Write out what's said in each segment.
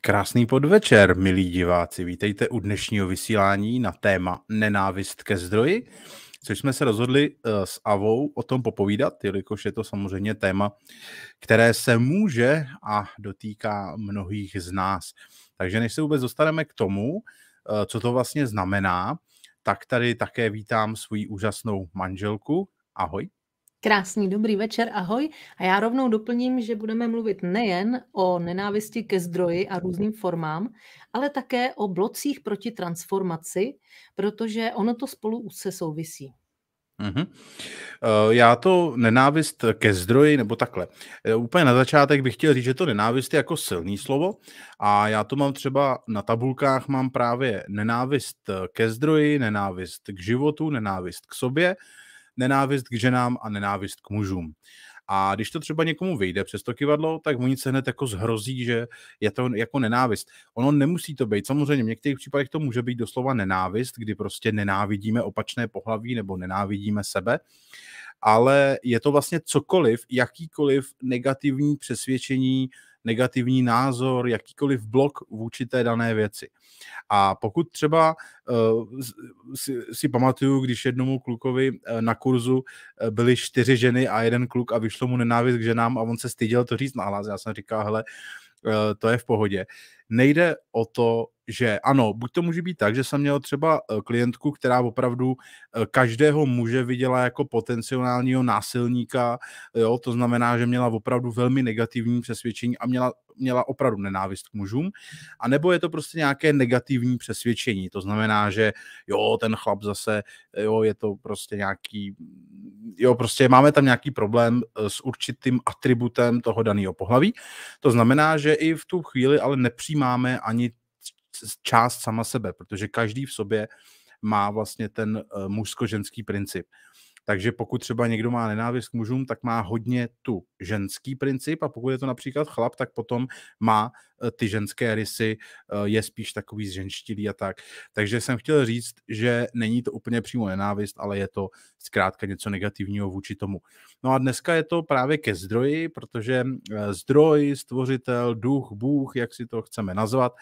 Krásný podvečer, milí diváci. Vítejte u dnešního vysílání na téma Nenávist ke zdroji, což jsme se rozhodli eh, s Avou o tom popovídat, jelikož je to samozřejmě téma, které se může a dotýká mnohých z nás. Takže než se vůbec dostaneme k tomu, eh, co to vlastně znamená, tak tady také vítám svou úžasnou manželku. Ahoj. Krásný dobrý večer, ahoj. A já rovnou doplním, že budeme mluvit nejen o nenávisti ke zdroji a různým formám, ale také o blocích proti transformaci, protože ono to spolu se souvisí. Mm-hmm. Já to nenávist ke zdroji, nebo takhle. Eh, úplně na začátek bych chtěl říct, že to nenávist je jako silný slovo a já to mám třeba na tabulkách, mám právě nenávist eh, ke zdroji, nenávist k životu, nenávist k sobě, nenávist k ženám a nenávist k mužům. A když to třeba někomu vyjde přes to kivadlo, tak mu nic se hned jako zhrozí, že je to jako nenávist. Ono nemusí to být. Samozřejmě v některých případech to může být doslova nenávist, kdy prostě nenávidíme opačné pohlaví nebo nenávidíme sebe, ale je to vlastně cokoliv, jakýkoliv negativní přesvědčení, negativní názor, jakýkoliv blok vůči té dané věci. A pokud třeba eh, si, si pamatuju, když jednomu klukovi eh, na kurzu eh, byly čtyři ženy a jeden kluk a vyšlo mu nenávist k ženám a on se styděl to říct hlas, Já jsem říkal, hele, to je v pohodě. Nejde o to, že ano, buď to může být tak, že jsem měl třeba eh, klientku, která opravdu eh, každého muže viděla jako potenciálního násilníka, jo, to znamená, že měla opravdu velmi negativní přesvědčení a měla, měla opravdu nenávist k mužům, a nebo je to prostě nějaké negativní přesvědčení, to znamená, že jo, ten chlap zase, jo, je to prostě nějaký, jo, prostě máme tam nějaký problém eh, s určitým atributem toho daného pohlaví, to znamená, že i v tu chvíli ale nepřijímáme ani část sama sebe, protože každý v sobě má vlastně ten eh, mužsko-ženský princip. Takže pokud třeba někdo má nenávist k mužům, tak má hodně tu ženský princip a pokud je to například chlap, tak potom má eh, ty ženské rysy, eh, je spíš takový zženštilý a tak. Takže jsem chtěl říct, že není to úplně přímo nenávist, ale je to zkrátka něco negativního vůči tomu. No a dneska je to právě ke zdroji, protože zdroj, stvořitel, duch, bůh, jak si to chceme nazvat,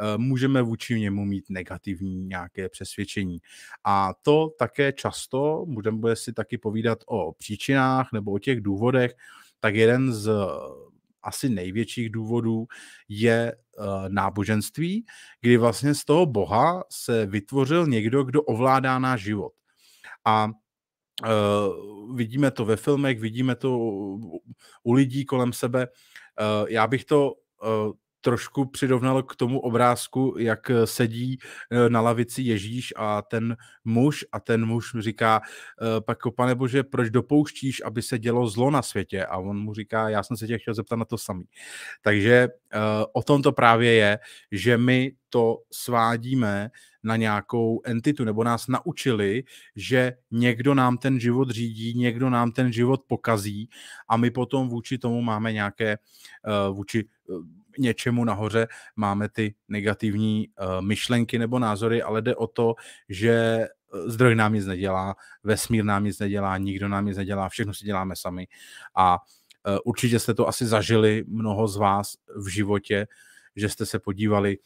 Eh, můžeme vůči němu mít negativní nějaké přesvědčení. A to také často, budeme bude si taky povídat o příčinách nebo o těch důvodech, tak jeden z asi největších důvodů je eh, náboženství, kdy vlastně z toho Boha se vytvořil někdo, kdo ovládá náš život. A Uh, vidíme to ve filmech, vidíme to u lidí kolem sebe. Uh, já bych to uh, trošku přirovnal k tomu obrázku, jak eh, sedí eh, na lavici Ježíš a ten muž a ten muž mu říká, eh, pak pane bože, proč dopouštíš, aby se dělo zlo na světě? A on mu říká, já jsem se tě chtěl zeptat na to samý. Takže o tom to právě je, že my to svádíme na nějakou entitu, nebo nás naučili, že někdo nám ten život řídí, někdo nám ten život pokazí a my potom vůči tomu máme nějaké, vůči něčemu nahoře máme ty negativní uh, myšlenky nebo názory, ale jde o to, že eh, zdroj nám nic nedělá, vesmír nám nic nedělá, nikdo nám nic nedělá, všechno si děláme sami. A uh, určitě jste to asi zažili mnoho z vás v životě, že jste se podívali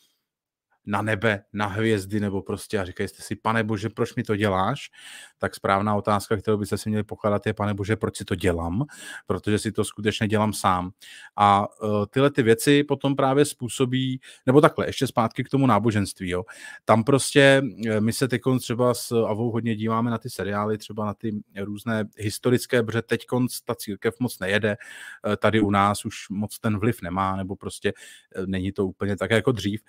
na nebe, na hvězdy nebo prostě a říkají jste si, pane bože, proč mi to děláš? Tak správná otázka, kterou byste si měli pokládat je, pane bože, proč si to dělám? Protože si to skutečně dělám sám. A uh, tyhle ty věci potom právě způsobí, nebo takhle, ještě zpátky k tomu náboženství. Jo. Tam prostě e, my se teď třeba s Avou hodně díváme na ty seriály, třeba na ty různé historické, protože teď ta církev moc nejede, e, tady u nás už moc ten vliv nemá, nebo prostě není to úplně tak jako dřív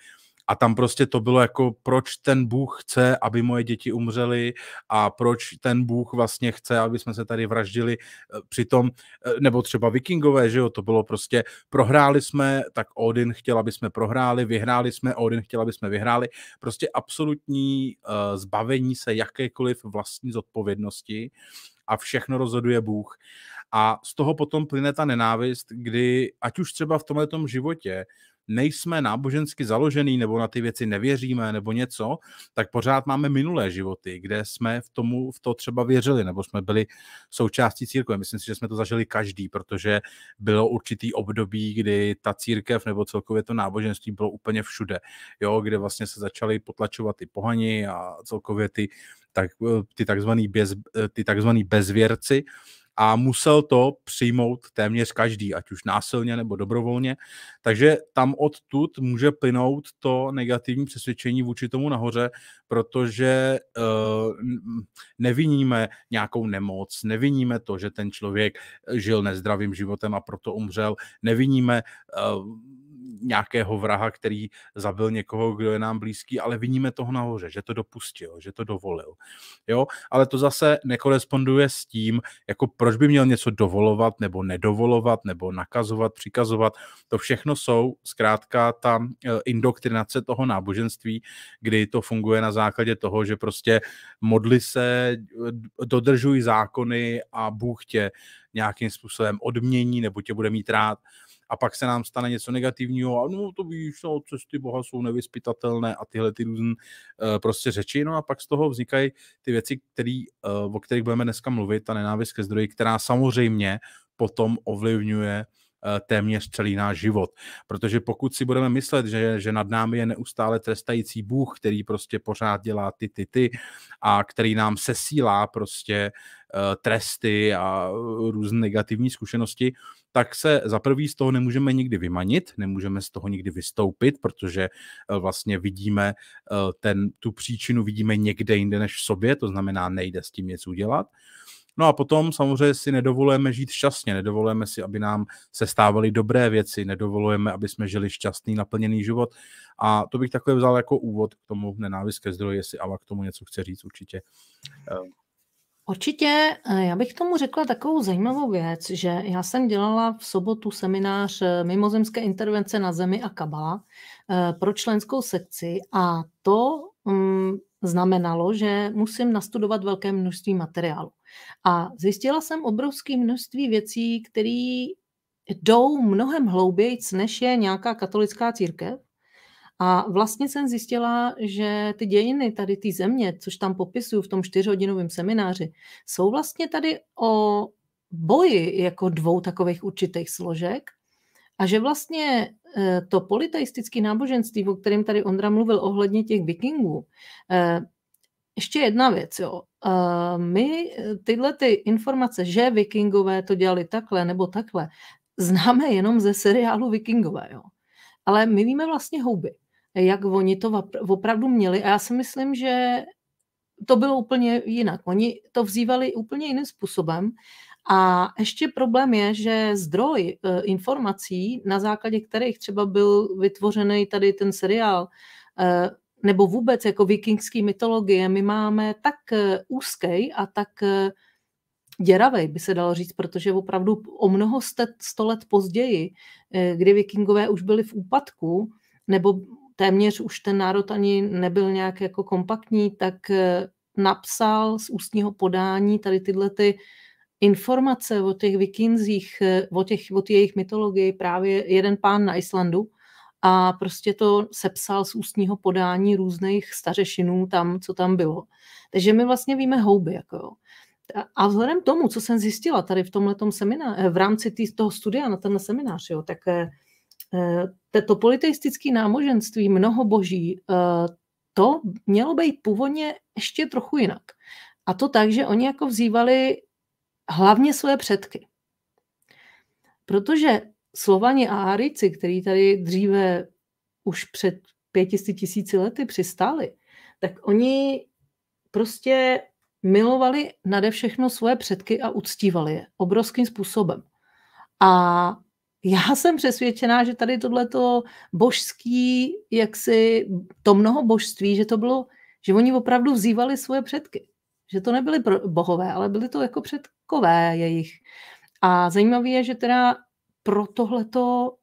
a tam prostě to bylo jako, proč ten Bůh chce, aby moje děti umřely a proč ten Bůh vlastně chce, aby jsme se tady vraždili eh, přitom, eh, nebo třeba vikingové, že jo, to bylo prostě, prohráli jsme, tak Odin chtěl, aby jsme prohráli, vyhráli jsme, Odin chtěl, aby jsme vyhráli. Prostě absolutní eh, zbavení se jakékoliv vlastní zodpovědnosti a všechno rozhoduje Bůh. A z toho potom plyne ta nenávist, kdy ať už třeba v tomhle životě nejsme nábožensky založený nebo na ty věci nevěříme nebo něco, tak pořád máme minulé životy, kde jsme v, tomu, v to třeba věřili nebo jsme byli součástí církve. Myslím si, že jsme to zažili každý, protože bylo určitý období, kdy ta církev nebo celkově to náboženství bylo úplně všude, jo, kde vlastně se začaly potlačovat ty pohani a celkově ty, tak, ty takzvaný, bez, ty takzvaný bezvěrci, a musel to přijmout téměř každý, ať už násilně nebo dobrovolně. Takže tam odtud může plynout to negativní přesvědčení vůči tomu nahoře, protože uh, neviníme nějakou nemoc, neviníme to, že ten člověk žil nezdravým životem a proto umřel, neviníme uh, nějakého vraha, který zabil někoho, kdo je nám blízký, ale vidíme toho nahoře, že to dopustil, že to dovolil. Jo? Ale to zase nekoresponduje s tím, jako proč by měl něco dovolovat nebo nedovolovat nebo nakazovat, přikazovat. To všechno jsou zkrátka ta e, indoktrinace toho náboženství, kdy to funguje na základě toho, že prostě modli se, dodržují zákony a Bůh tě nějakým způsobem odmění nebo tě bude mít rád a pak se nám stane něco negativního a no to víš, no, cesty boha jsou nevyspytatelné a tyhle ty různé uh, eh, prostě řeči, no a pak z toho vznikají ty věci, který, uh, o kterých budeme dneska mluvit, ta nenávist ke zdroji, která samozřejmě potom ovlivňuje uh, Eh, téměř celý náš život. Protože pokud si budeme myslet, že, že nad námi je neustále trestající Bůh, který prostě pořád dělá ty, ty, ty a který nám sesílá prostě eh, tresty a eh, různé negativní zkušenosti, tak se za prvý z toho nemůžeme nikdy vymanit, nemůžeme z toho nikdy vystoupit, protože vlastně vidíme ten, tu příčinu vidíme někde jinde než v sobě, to znamená nejde s tím nic udělat. No a potom samozřejmě si nedovolujeme žít šťastně, nedovolujeme si, aby nám se stávaly dobré věci, nedovolujeme, aby jsme žili šťastný, naplněný život. A to bych takhle vzal jako úvod k tomu nenávist ke zdroji, jestli Ava k tomu něco chce říct určitě. Ehm. Určitě, eh, já bych tomu řekla takovou zajímavou věc, že já jsem dělala v sobotu seminář eh, Mimozemské intervence na zemi a kabala eh, pro členskou sekci a to mm, znamenalo, že musím nastudovat velké množství materiálu. A zjistila jsem obrovské množství věcí, které jdou mnohem hlouběji, než je nějaká katolická církev. A vlastně jsem zjistila, že ty dějiny tady té země, což tam popisuju v tom čtyřhodinovém semináři, jsou vlastně tady o boji jako dvou takových určitých složek a že vlastně eh, to politeistické náboženství, o kterém tady Ondra mluvil ohledně těch vikingů, eh, ještě jedna věc, jo. Eh, my tyhle ty informace, že vikingové to dělali takhle nebo takhle, známe jenom ze seriálu Vikingové, jo. Ale my víme vlastně houby, jak oni to opravdu měli a já si myslím, že to bylo úplně jinak. Oni to vzývali úplně jiným způsobem a ještě problém je, že zdroj eh, informací, na základě kterých třeba byl vytvořený tady ten seriál, eh, nebo vůbec jako vikingský mytologie, my máme tak eh, úzký a tak děravý, by se dalo říct, protože opravdu o mnoho sto let později, kdy vikingové už byli v úpadku, nebo téměř už ten národ ani nebyl nějak jako kompaktní, tak napsal z ústního podání tady tyhle ty informace o těch vikinzích, eh, o, těch, o těch jejich mytologii právě jeden pán na Islandu a prostě to sepsal z ústního podání různých stařešinů tam, co tam bylo. Takže my vlastně víme houby. Jako jo. A vzhledem k tomu, co jsem zjistila tady v tomhle semináři, eh, v rámci tý, toho studia na tenhle seminář, jo, tak eh, to politeistické námoženství mnoho boží, to mělo být původně ještě trochu jinak. A to tak, že oni jako vzývali hlavně své předky. Protože Slovani a Arici, který tady dříve už před pětisty tisíci lety přistáli, tak oni prostě milovali nade všechno svoje předky a uctívali je obrovským způsobem. A já jsem přesvědčená, že tady tohleto božský, jak si to mnoho božství, že to bylo, že oni opravdu vzývali svoje předky že to nebyly bohové, ale byly to jako předkové jejich. A zajímavé je, že teda pro tohleto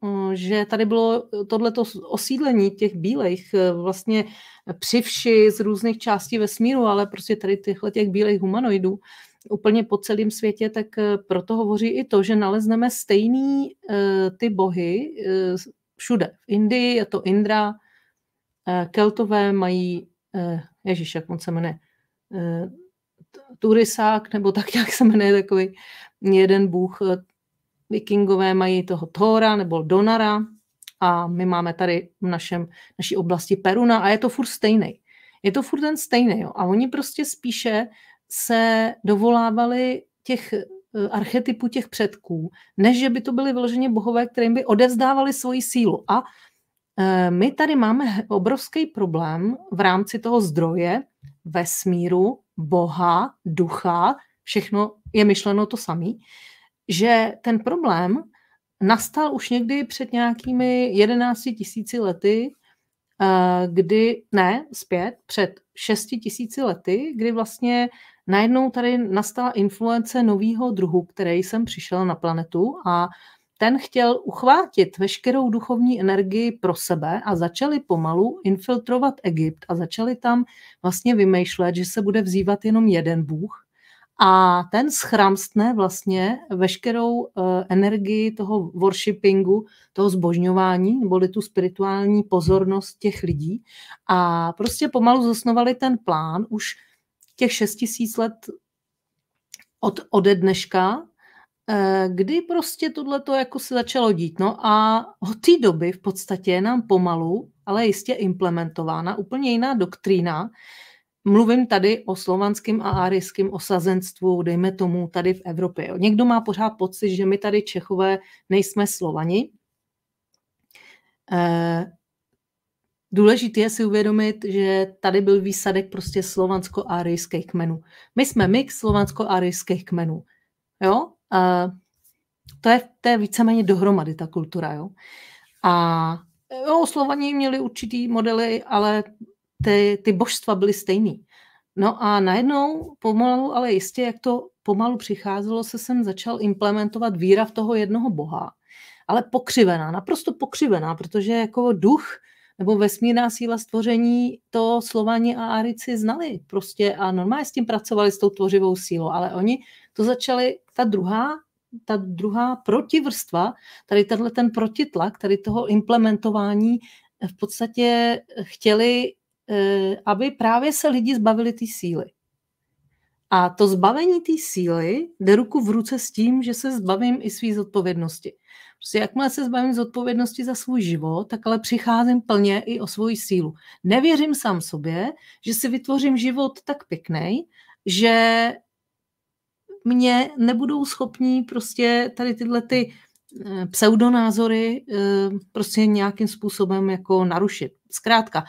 mm, že tady bylo eh, tohleto osídlení těch bílejch eh, vlastně při vši z různých částí vesmíru, ale prostě tady těchto těch bílejch humanoidů úplně po celém světě, tak eh, proto hovoří i to, že nalezneme stejný ty bohy všude. V Indii je to Indra, Keltové mají, ježiš, jak on se jmenuje, Eh, turisák, nebo tak nějak se jmenuje takový jeden bůh. Eh, vikingové mají toho Thora nebo Donara a my máme tady v našem, naší oblasti Peruna a je to furt stejný. Je to furt ten stejný. Jo. A oni prostě spíše se dovolávali těch eh, archetypů těch předků, než že by to byly vyloženě bohové, kterým by odevzdávali svoji sílu. A my tady máme obrovský problém v rámci toho zdroje vesmíru, Boha, ducha, všechno je myšleno to samé, že ten problém nastal už někdy před nějakými 11 tisíci lety, eh, kdy, ne, zpět, před 6 tisíci lety, kdy vlastně najednou tady nastala influence nového druhu, který jsem přišel na planetu a ten chtěl uchvátit veškerou duchovní energii pro sebe a začali pomalu infiltrovat Egypt a začali tam vlastně vymýšlet, že se bude vzývat jenom jeden bůh a ten schramstne vlastně veškerou uh, energii toho worshipingu, toho zbožňování, neboli tu spirituální pozornost těch lidí. A prostě pomalu zosnovali ten plán už těch 6 tisíc let od, ode dneška, Eh, kdy prostě tohle to jako se začalo dít. No a od té doby v podstatě je nám pomalu, ale jistě implementována úplně jiná doktrína. Mluvím tady o slovanském a árijském osazenstvu, dejme tomu tady v Evropě. Někdo má pořád pocit, že my tady Čechové nejsme Slovani. Eh, důležité je si uvědomit, že tady byl výsadek prostě slovansko-árijských kmenů. My jsme mix slovansko-árijských kmenů. Jo? to je, to je víceméně dohromady ta kultura. Jo? A jo, Slovaní měli určitý modely, ale ty, ty božstva byly stejný. No a najednou pomalu, ale jistě, jak to pomalu přicházelo, se sem začal implementovat víra v toho jednoho boha. Ale pokřivená, naprosto pokřivená, protože jako duch nebo vesmírná síla stvoření to slovaní a Arici znali prostě a normálně s tím pracovali s tou tvořivou sílou, ale oni to začaly ta druhá ta druhá protivrstva, tady tenhle ten protitlak, tady toho implementování v podstatě chtěli, eh, aby právě se lidi zbavili té síly. A to zbavení té síly jde ruku v ruce s tím, že se zbavím i své zodpovědnosti. Prostě jakmile se zbavím zodpovědnosti za svůj život, tak ale přicházím plně i o svoji sílu. Nevěřím sám sobě, že si vytvořím život tak pěkný, že mě nebudou schopní prostě tady tyhle ty eh, pseudonázory eh, prostě nějakým způsobem jako narušit. Zkrátka,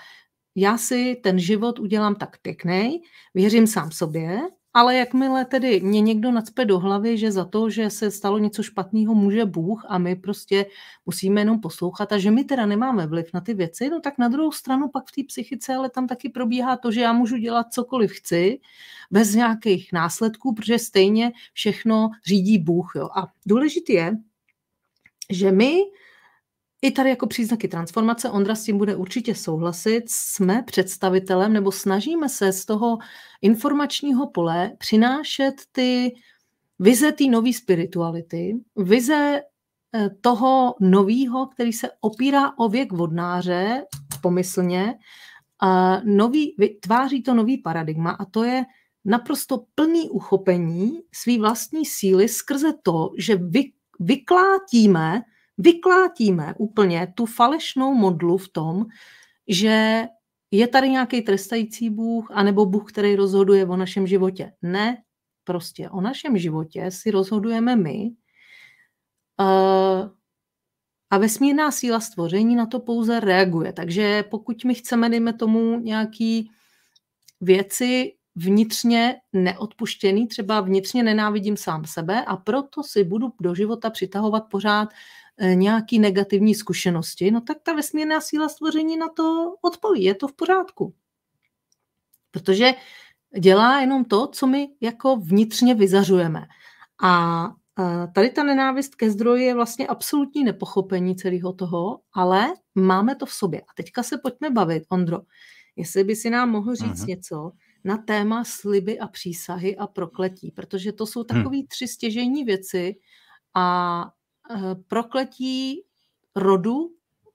já si ten život udělám tak pěkný, věřím sám sobě, ale jakmile tedy mě někdo nacpe do hlavy, že za to, že se stalo něco špatného, může Bůh a my prostě musíme jenom poslouchat a že my teda nemáme vliv na ty věci, no tak na druhou stranu pak v té psychice, ale tam taky probíhá to, že já můžu dělat cokoliv chci, bez nějakých následků, protože stejně všechno řídí Bůh. Jo. A důležité je, že my i tady jako příznaky transformace, Ondra s tím bude určitě souhlasit, jsme představitelem nebo snažíme se z toho informačního pole přinášet ty vize té nové spirituality, vize eh, toho nového, který se opírá o věk vodnáře pomyslně, a nový, vytváří to nový paradigma a to je naprosto plný uchopení své vlastní síly skrze to, že vy, vyklátíme vyklátíme úplně tu falešnou modlu v tom, že je tady nějaký trestající Bůh, anebo Bůh, který rozhoduje o našem životě. Ne, prostě o našem životě si rozhodujeme my eh, a vesmírná síla stvoření na to pouze reaguje. Takže pokud my chceme, dejme tomu, nějaký věci vnitřně neodpuštěný, třeba vnitřně nenávidím sám sebe a proto si budu do života přitahovat pořád E, nějaký negativní zkušenosti, no tak ta vesmírná síla stvoření na to odpoví, je to v pořádku. Protože dělá jenom to, co my jako vnitřně vyzařujeme. A e, tady ta nenávist ke zdroji je vlastně absolutní nepochopení celého toho, ale máme to v sobě. A teďka se pojďme bavit, Ondro, jestli by si nám mohl říct Aha. Mhm. něco na téma sliby a přísahy a prokletí, protože to jsou hm. takové hmm. tři stěžejní věci a Eh, prokletí rodu,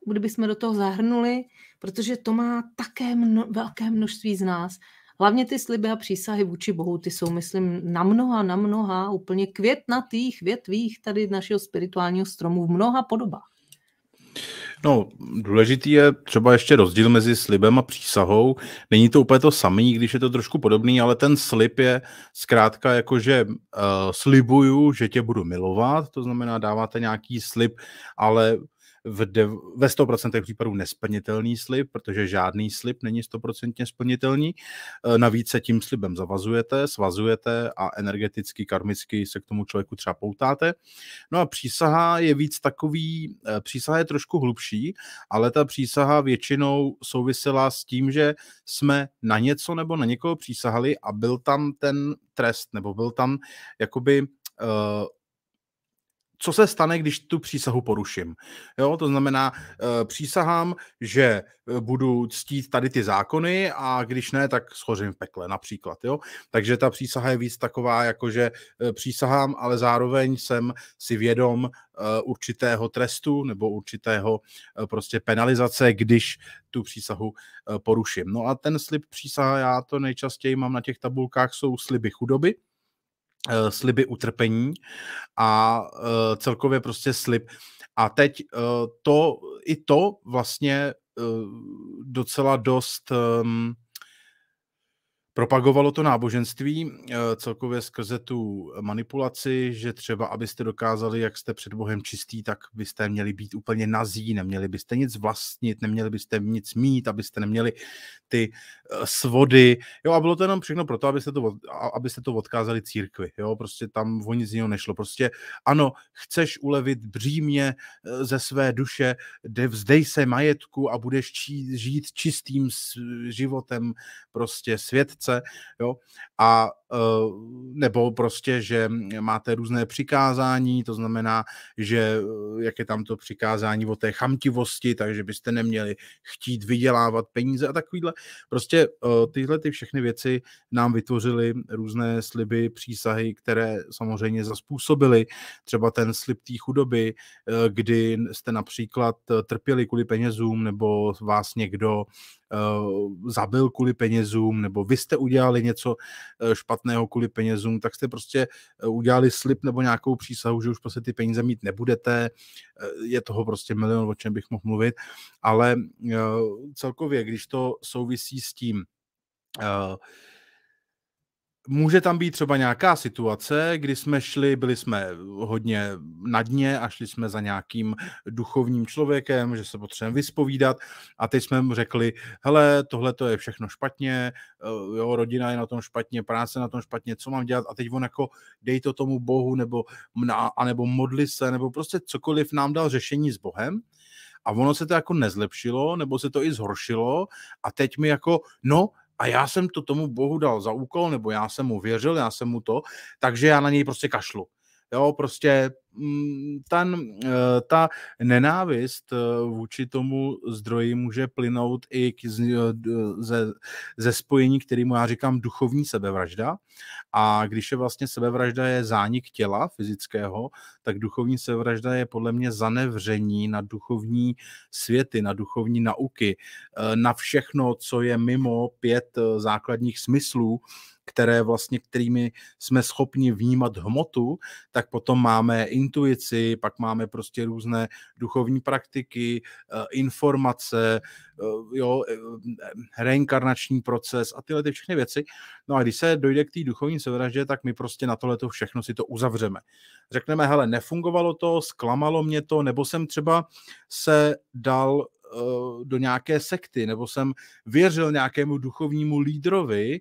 kdybychom do toho zahrnuli, protože to má také mno, velké množství z nás. Hlavně ty sliby a přísahy vůči Bohu, ty jsou, myslím, na mnoha, na mnoha, úplně květnatých větvích tady našeho spirituálního stromu v mnoha podobách. No, důležitý je třeba ještě rozdíl mezi slibem a přísahou. Není to úplně to samý, když je to trošku podobný, ale ten slib je zkrátka jako, že uh, slibuju, že tě budu milovat, to znamená dáváte nějaký slib, ale v dev, ve 100% případů nesplnitelný slib, protože žádný slib není 100% splnitelný. E, navíc se tím slibem zavazujete, svazujete a energeticky, karmicky se k tomu člověku třeba poutáte. No a přísaha je víc takový, e, přísaha je trošku hlubší, ale ta přísaha většinou souvisela s tím, že jsme na něco nebo na někoho přísahali a byl tam ten trest, nebo byl tam jakoby e, co se stane, když tu přísahu poruším. Jo, to znamená, eh, přísahám, že eh, budu ctít tady ty zákony a když ne, tak schořím v pekle například. Jo? Takže ta přísaha je víc taková, jakože eh, přísahám, ale zároveň jsem si vědom určitého trestu nebo určitého prostě penalizace, když tu přísahu poruším. No a ten slib přísaha, já to nejčastěji mám na těch tabulkách, jsou sliby chudoby, Eh, sliby utrpení a eh, celkově prostě slib. A teď eh, to, i to vlastně docela dost um, propagovalo to náboženství eh, celkově skrze tu manipulaci, že třeba abyste dokázali, jak jste před Bohem čistí, tak byste měli být úplně nazí, neměli byste nic vlastnit, neměli byste nic mít, abyste neměli ty eh, svody. Jo, a bylo to jenom všechno proto, abyste to, abyste to odkázali církvi. Jo, prostě tam o nic jiného nešlo. Prostě ano, chceš ulevit břímě eh, ze své duše, de vzdej se majetku a budeš čí, žít čistým životem prostě svět chce, jo, a Eh, nebo prostě, že máte různé přikázání, to znamená, že eh, jak je tam to přikázání o té chamtivosti, takže byste neměli chtít vydělávat peníze a takovýhle. Prostě eh, tyhle ty všechny věci nám vytvořily různé sliby, přísahy, které samozřejmě zaspůsobily třeba ten slib té chudoby, kdy jste například trpěli kvůli penězům nebo vás někdo zabil kvůli penězům, nebo vy jste udělali něco špatného špatného kvůli penězům, tak jste prostě eh, udělali slib nebo nějakou přísahu, že už prostě ty peníze mít nebudete. Eh, je toho prostě milion, o čem bych mohl mluvit, ale eh, celkově, když to souvisí s tím, může tam být třeba nějaká situace, kdy jsme šli, byli jsme hodně na dně a šli jsme za nějakým duchovním člověkem, že se potřebujeme vyspovídat a teď jsme mu řekli, hele, tohle to je všechno špatně, eh, jo, rodina je na tom špatně, práce na tom špatně, co mám dělat a teď on jako dej to tomu Bohu nebo, a nebo modli se, nebo prostě cokoliv nám dal řešení s Bohem a ono se to jako nezlepšilo, nebo se to i zhoršilo a teď mi jako, no, a já jsem to tomu bohu dal za úkol, nebo já jsem mu věřil, já jsem mu to, takže já na něj prostě kašlu. Jo, prostě mm, ten, eh, ta nenávist eh, vůči tomu zdroji může plynout i k, eh, ze, ze spojení, kterému já říkám duchovní sebevražda. A když je vlastně sebevražda je zánik těla fyzického, tak duchovní sebevražda je podle mě zanevření na duchovní světy, na duchovní nauky, na všechno, co je mimo pět základních smyslů, které vlastně, kterými jsme schopni vnímat hmotu, tak potom máme intuici, pak máme prostě různé duchovní praktiky, eh, informace, eh, jo, eh, reinkarnační proces a tyhle ty všechny věci. No a když se dojde k té duchovní sebevraždě, tak my prostě na tohle to všechno si to uzavřeme. Řekneme, hele, nefungovalo to, zklamalo mě to, nebo jsem třeba se dal do nějaké sekty, nebo jsem věřil nějakému duchovnímu lídrovi,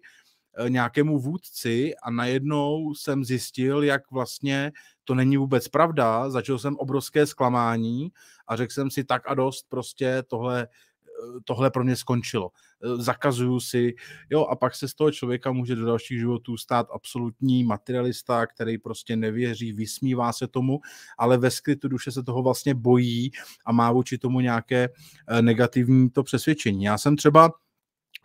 Eh, nějakému vůdci a najednou jsem zjistil, jak vlastně to není vůbec pravda. Začal jsem obrovské zklamání a řekl jsem si tak a dost, prostě tohle, eh, tohle pro mě skončilo. Eh, zakazuju si, jo, a pak se z toho člověka může do dalších životů stát absolutní materialista, který prostě nevěří, vysmívá se tomu, ale ve skrytu duše se toho vlastně bojí a má vůči tomu nějaké negativní to přesvědčení. Já jsem třeba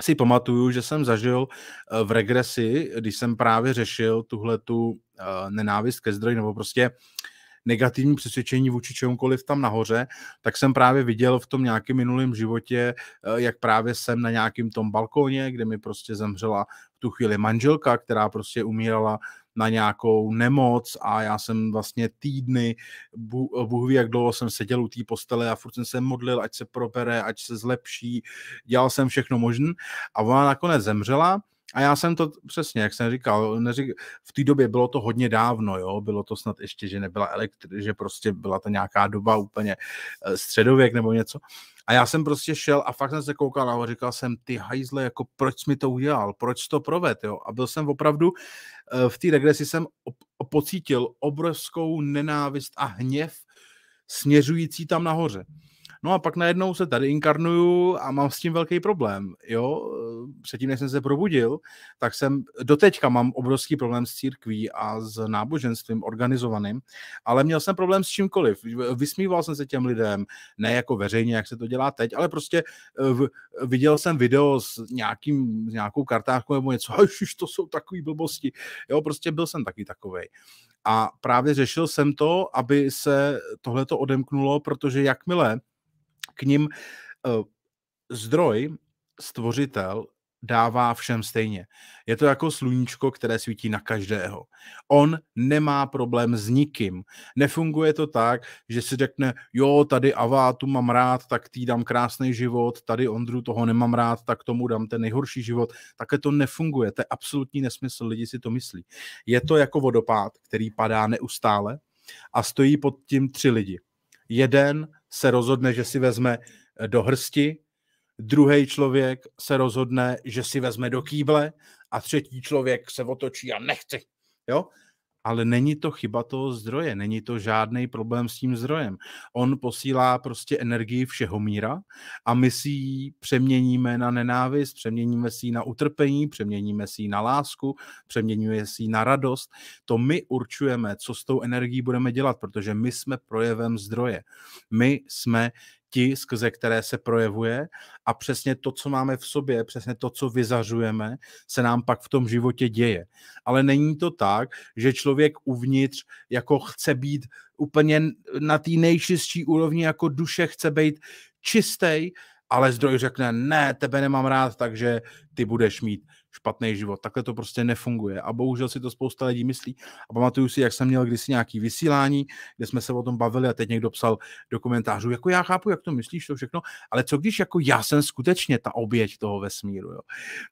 si pamatuju, že jsem zažil eh, v regresi, když jsem právě řešil tuhle tu eh, nenávist ke zdroji nebo prostě negativní přesvědčení vůči čemukoliv tam nahoře, tak jsem právě viděl v tom nějakém minulém životě, eh, jak právě jsem na nějakém tom balkóně, kde mi prostě zemřela v tu chvíli manželka, která prostě umírala na nějakou nemoc a já jsem vlastně týdny, Bůh ví, jak dlouho jsem seděl u té postele a furt jsem se modlil, ať se probere, ať se zlepší, dělal jsem všechno možné a ona nakonec zemřela a já jsem to přesně, jak jsem říkal, neřík, v té době bylo to hodně dávno, jo, bylo to snad ještě, že nebyla elektri, že prostě byla to nějaká doba úplně eh, středověk nebo něco. A já jsem prostě šel a fakt jsem se koukal a říkal jsem, ty hajzle, jako proč mi to udělal, proč to proved, jo. A byl jsem opravdu, eh, v té regresi jsem pocítil obrovskou nenávist a hněv směřující tam nahoře. No a pak najednou se tady inkarnuju a mám s tím velký problém. Jo, předtím, než jsem se probudil, tak jsem doteďka mám obrovský problém s církví a s náboženstvím organizovaným, ale měl jsem problém s čímkoliv. Vysmíval jsem se těm lidem, ne jako veřejně, jak se to dělá teď, ale prostě eh, v, viděl jsem video s nějakým, s nějakou kartářkou nebo něco, už to jsou takové blbosti. Jo, prostě byl jsem taky takovej. A právě řešil jsem to, aby se tohleto odemknulo, protože jakmile k ním eh, zdroj, stvořitel, dává všem stejně. Je to jako sluníčko, které svítí na každého. On nemá problém s nikým. Nefunguje to tak, že si řekne, jo, tady Ava, tu mám rád, tak tý dám krásný život, tady Ondru toho nemám rád, tak tomu dám ten nejhorší život. Také to nefunguje, to je absolutní nesmysl, lidi si to myslí. Je to jako vodopád, který padá neustále a stojí pod tím tři lidi. Jeden se rozhodne, že si vezme eh, do hrsti, druhý člověk se rozhodne, že si vezme do kýble a třetí člověk se otočí a nechce. Jo? ale není to chyba toho zdroje, není to žádný problém s tím zdrojem. On posílá prostě energii všeho míra a my si ji přeměníme na nenávist, přeměníme si ji na utrpení, přeměníme si ji na lásku, přeměníme si ji na radost. To my určujeme, co s tou energií budeme dělat, protože my jsme projevem zdroje. My jsme ti, skrze které se projevuje a přesně to, co máme v sobě, přesně to, co vyzařujeme, se nám pak v tom životě děje. Ale není to tak, že člověk uvnitř jako chce být úplně na té nejčistší úrovni, jako duše chce být čistý, ale zdroj řekne, ne, tebe nemám rád, takže ty budeš mít špatný život. Takhle to prostě nefunguje. A bohužel si to spousta lidí myslí. A pamatuju si, jak jsem měl kdysi nějaký vysílání, kde jsme se o tom bavili a teď někdo psal do komentářů, jako já chápu, jak to myslíš, to všechno, ale co když jako já jsem skutečně ta oběť toho vesmíru. Jo?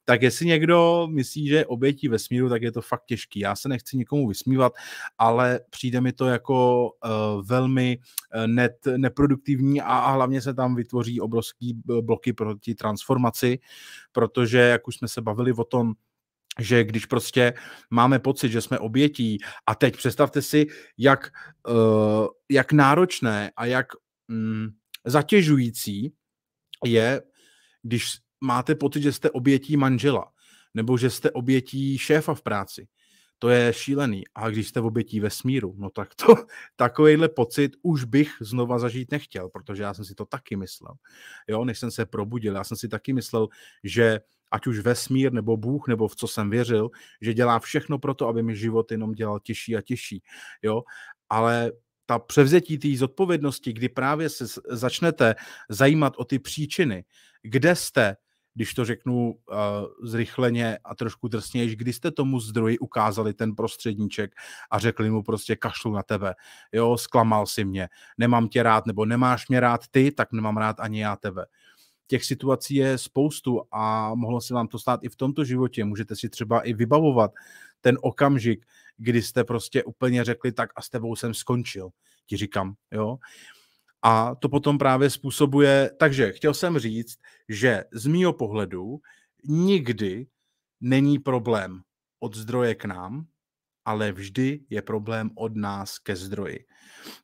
Tak jestli někdo myslí, že obětí vesmíru, tak je to fakt těžký. Já se nechci nikomu vysmívat, ale přijde mi to jako uh, velmi eh, net, neproduktivní a, a hlavně se tam vytvoří obrovský bloky proti transformaci, protože, jak už jsme se bavili o tom, že když prostě máme pocit, že jsme obětí a teď představte si, jak, uh, jak náročné a jak mm, zatěžující je, když máte pocit, že jste obětí manžela nebo že jste obětí šéfa v práci. To je šílený. A když jste v obětí vesmíru, no tak to, takovýhle pocit už bych znova zažít nechtěl, protože já jsem si to taky myslel. Jo, než jsem se probudil, já jsem si taky myslel, že ať už vesmír nebo Bůh, nebo v co jsem věřil, že dělá všechno pro to, aby mi život jenom dělal těžší a těžší. Jo? Ale ta převzetí té zodpovědnosti, kdy právě se začnete zajímat o ty příčiny, kde jste, když to řeknu uh, zrychleně a trošku drsněji, kdy jste tomu zdroji ukázali ten prostředníček a řekli mu prostě kašlu na tebe, jo, zklamal si mě, nemám tě rád, nebo nemáš mě rád ty, tak nemám rád ani já tebe těch situací je spoustu a mohlo se vám to stát i v tomto životě. Můžete si třeba i vybavovat ten okamžik, kdy jste prostě úplně řekli, tak a s tebou jsem skončil, ti říkám, jo. A to potom právě způsobuje, takže chtěl jsem říct, že z mýho pohledu nikdy není problém od zdroje k nám, ale vždy je problém od nás ke zdroji.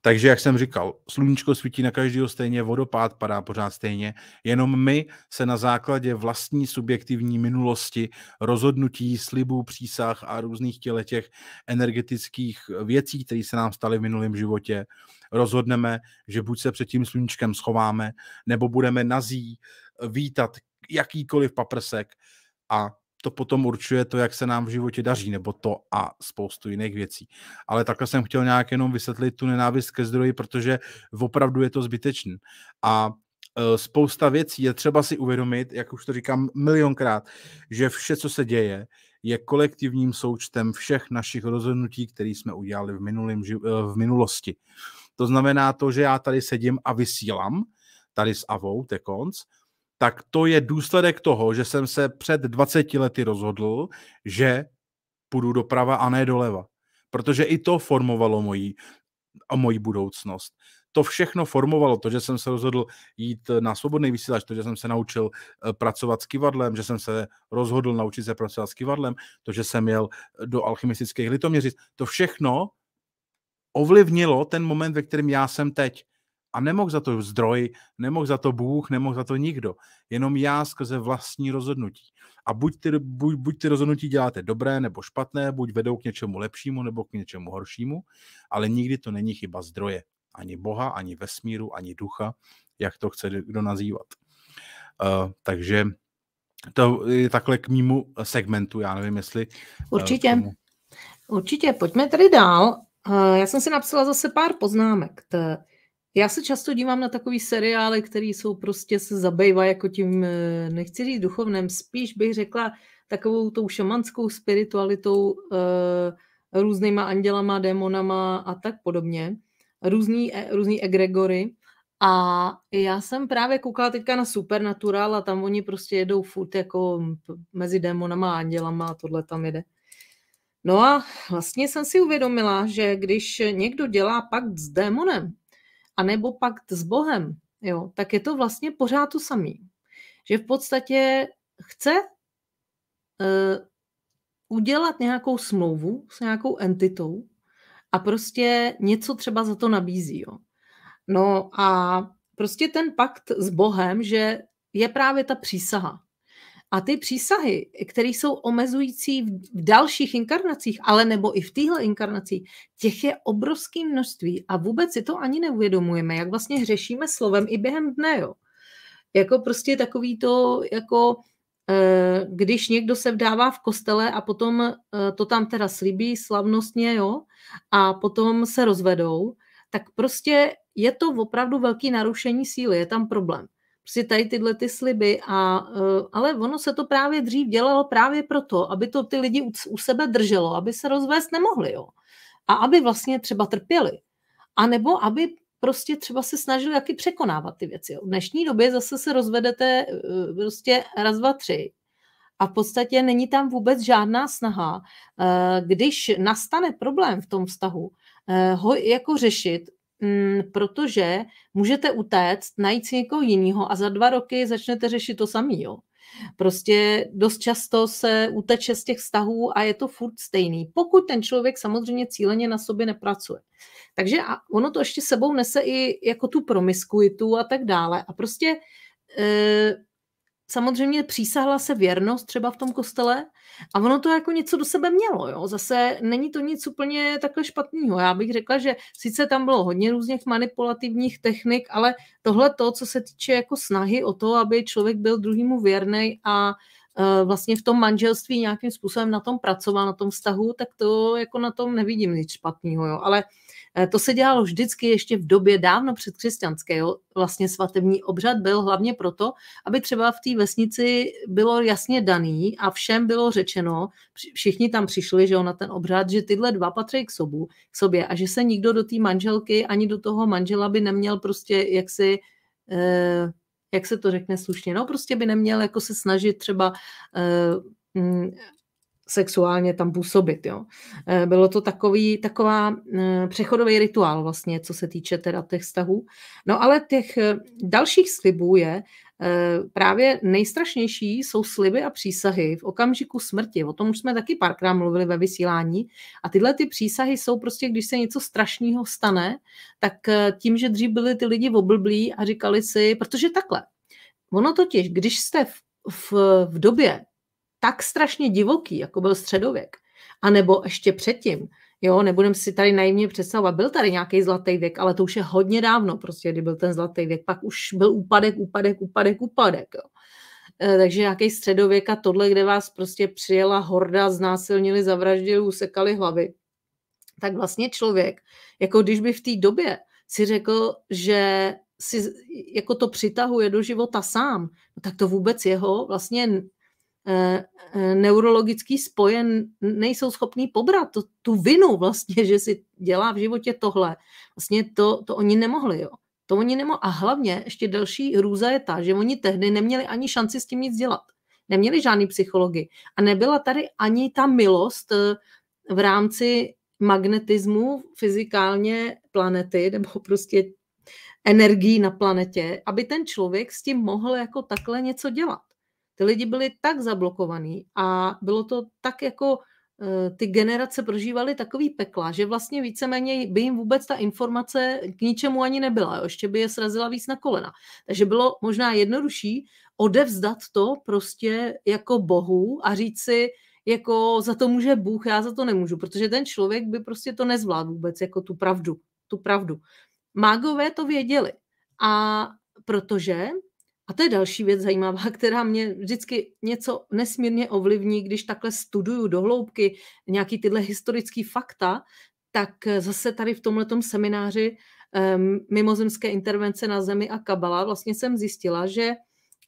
Takže, jak jsem říkal, sluníčko svítí na každého stejně, vodopád padá pořád stejně, jenom my se na základě vlastní subjektivní minulosti, rozhodnutí, slibů, přísah a různých těle těch energetických věcí, které se nám staly v minulém životě, rozhodneme, že buď se před tím sluníčkem schováme, nebo budeme nazí vítat jakýkoliv paprsek a to potom určuje to, jak se nám v životě daří, nebo to a spoustu jiných věcí. Ale takhle jsem chtěl nějak jenom vysvětlit tu nenávist ke zdroji, protože opravdu je to zbytečný. A e, spousta věcí je třeba si uvědomit, jak už to říkám milionkrát, že vše, co se děje, je kolektivním součtem všech našich rozhodnutí, které jsme udělali v, minulým, e, v minulosti. To znamená to, že já tady sedím a vysílám, tady s Avou, te konc, tak to je důsledek toho, že jsem se před 20 lety rozhodl, že půjdu doprava a ne doleva. Protože i to formovalo moji, a moji budoucnost. To všechno formovalo to, že jsem se rozhodl jít na svobodný vysílač, to, že jsem se naučil eh, pracovat s kivadlem, že jsem se rozhodl naučit se pracovat s kivadlem, to, že jsem jel eh, do alchymistických litoměřic. To všechno ovlivnilo ten moment, ve kterém já jsem teď. A nemohl za to zdroj, nemohl za to Bůh, nemohl za to nikdo. Jenom já skrze vlastní rozhodnutí. A buď ty, buď, buď ty rozhodnutí děláte dobré nebo špatné, buď vedou k něčemu lepšímu nebo k něčemu horšímu, ale nikdy to není chyba zdroje. Ani Boha, ani vesmíru, ani ducha, jak to chce kdo nazývat. Uh, takže to je takhle k mýmu segmentu, já nevím, jestli... Eh, určitě, uh, určitě. Pojďme tedy dál. Uh, já jsem si napsala zase pár poznámek. To... Já se často dívám na takový seriály, které jsou prostě se zabývají jako tím, eh, nechci říct duchovném, spíš bych řekla takovou tou šamanskou spiritualitou, eh, různýma andělama, démonama a tak podobně, různý, eh, různý egregory. A já jsem právě koukala teďka na Supernatural a tam oni prostě jedou furt jako mezi démonama a andělama a tohle tam jede. No a vlastně jsem si uvědomila, že když někdo dělá pakt s démonem, anebo pakt s Bohem, jo, tak je to vlastně pořád to samé. Že v podstatě chce uh, udělat nějakou smlouvu s nějakou entitou a prostě něco třeba za to nabízí. Jo. No a prostě ten pakt s Bohem, že je právě ta přísaha. A ty přísahy, které jsou omezující v dalších inkarnacích, ale nebo i v téhle inkarnaci, těch je obrovské množství a vůbec si to ani neuvědomujeme, jak vlastně hřešíme slovem i během dne. Jo. Jako prostě takový to, jako eh, když někdo se vdává v kostele a potom eh, to tam teda slíbí slavnostně, jo, a potom se rozvedou, tak prostě je to opravdu velký narušení síly, je tam problém prostě tady tyhle ty sliby. A, eh, ale ono se to právě dřív dělalo právě proto, aby to ty lidi u, sebe drželo, aby se rozvést nemohli, jo. A aby vlastně třeba trpěli. A nebo aby prostě třeba se snažili jaky překonávat ty věci. Jo. V dnešní době zase se rozvedete eh, prostě raz, dva, tři. A v podstatě není tam vůbec žádná snaha, eh, když nastane problém v tom vztahu, ho jako řešit Mm, protože můžete utéct, najít si někoho jiného a za dva roky začnete řešit to samý. Jo. Prostě dost často se uteče z těch vztahů a je to furt stejný, pokud ten člověk samozřejmě cíleně na sobě nepracuje. Takže a ono to ještě sebou nese i jako tu promiskuitu a tak dále. A prostě e, samozřejmě přísahla se věrnost třeba v tom kostele a ono to jako něco do sebe mělo. Jo? Zase není to nic úplně takhle špatného. Já bych řekla, že sice tam bylo hodně různých manipulativních technik, ale tohle to, co se týče jako snahy o to, aby člověk byl druhýmu věrný a e, vlastně v tom manželství nějakým způsobem na tom pracoval, na tom vztahu, tak to jako na tom nevidím nic špatného, jo. Ale Eh, to se dělalo vždycky ještě v době dávno před křesťanského. Vlastně svatební obřad byl hlavně proto, aby třeba v té vesnici bylo jasně daný a všem bylo řečeno, všichni tam přišli že jo, na ten obřad, že tyhle dva patří k, sobu, k sobě a že se nikdo do té manželky ani do toho manžela by neměl prostě jaksi eh, jak se to řekne slušně, no prostě by neměl jako se snažit třeba eh, mm, sexuálně tam působit. Jo. Eh, bylo to takový, taková eh, přechodový rituál vlastně, co se týče teda těch vztahů. No ale těch eh, dalších slibů je, právě nejstrašnější jsou sliby a přísahy v okamžiku smrti. O tom už jsme taky párkrát mluvili ve vysílání. A tyhle ty přísahy jsou prostě, když se něco strašného stane, tak tím, že dřív byli ty lidi oblblí a říkali si, protože takhle. Ono totiž, když jste v, v, v době, tak strašně divoký, jako byl středověk, a nebo ještě předtím, Jo, nebudem si tady naivně představovat, byl tady nějaký zlatý věk, ale to už je hodně dávno, prostě, kdy byl ten zlatý věk. Pak už byl úpadek, úpadek, úpadek, úpadek. Jo. E, takže nějaký středověk a tohle, kde vás prostě přijela horda, znásilnili, zavraždili, usekali hlavy. Tak vlastně člověk, jako když by v té době si řekl, že si jako to přitahuje do života sám, no tak to vůbec jeho vlastně Eh, eh, neurologický spoje nejsou schopní pobrat to, tu vinu vlastně, že si dělá v životě tohle. Vlastně to, to oni nemohli, jo. To oni nemohli. A hlavně ještě další hrůza je ta, že oni tehdy neměli ani šanci s tím nic dělat. Neměli žádný psychologi. A nebyla tady ani ta milost eh, v rámci magnetismu fyzikálně planety, nebo prostě energií na planetě, aby ten člověk s tím mohl jako takhle něco dělat. Ty lidi byli tak zablokovaní a bylo to tak jako eh, ty generace prožívaly takový pekla, že vlastně víceméně by jim vůbec ta informace k ničemu ani nebyla, jo? ještě by je srazila víc na kolena. Takže bylo možná jednodušší odevzdat to prostě jako Bohu a říct si, jako za to může Bůh, já za to nemůžu, protože ten člověk by prostě to nezvládl vůbec, jako tu pravdu, tu pravdu. Mágové to věděli a protože a to je další věc zajímavá, která mě vždycky něco nesmírně ovlivní, když takhle studuju dohloubky nějaký tyhle historický fakta, tak eh, zase tady v tomhletom semináři ehm, mimozemské intervence na Zemi a Kabala vlastně jsem zjistila, že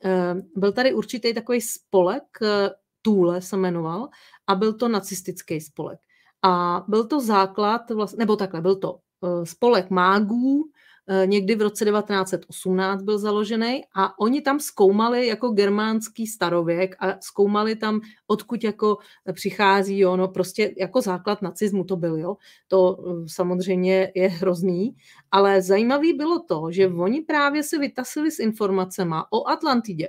ehm, byl tady určitý takový spolek, eh, Tůle se jmenoval, a byl to nacistický spolek. A byl to základ, vlastně, nebo takhle, byl to eh, spolek mágů, Eh, někdy v roce 1918 byl založený a oni tam zkoumali jako germánský starověk a zkoumali tam, odkud jako eh, přichází, jo, no prostě jako základ nacismu to byl, jo. To eh, samozřejmě je hrozný, ale zajímavý bylo to, že oni právě se vytasili s informacema o Atlantidě,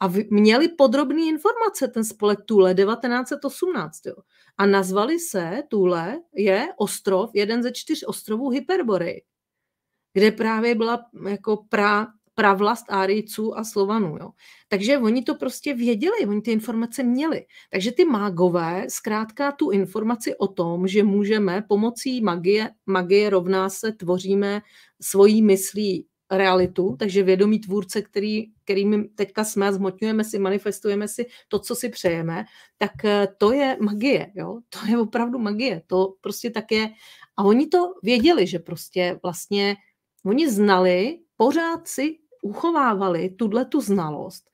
a měli podrobné informace, ten spolek Tule 1918. Jo. A nazvali se Tule je ostrov, jeden ze čtyř ostrovů Hyperbory kde právě byla jako pra, pravlast Árijců a Slovanů. Jo. Takže oni to prostě věděli, oni ty informace měli. Takže ty mágové zkrátka tu informaci o tom, že můžeme pomocí magie, magie rovná se tvoříme svojí myslí realitu, takže vědomí tvůrce, který, kterým teďka jsme, zmotňujeme si, manifestujeme si to, co si přejeme, tak eh, to je magie, jo? to je opravdu magie, to prostě tak je. A oni to věděli, že prostě vlastně Oni znali, pořád si uchovávali tuhle tu znalost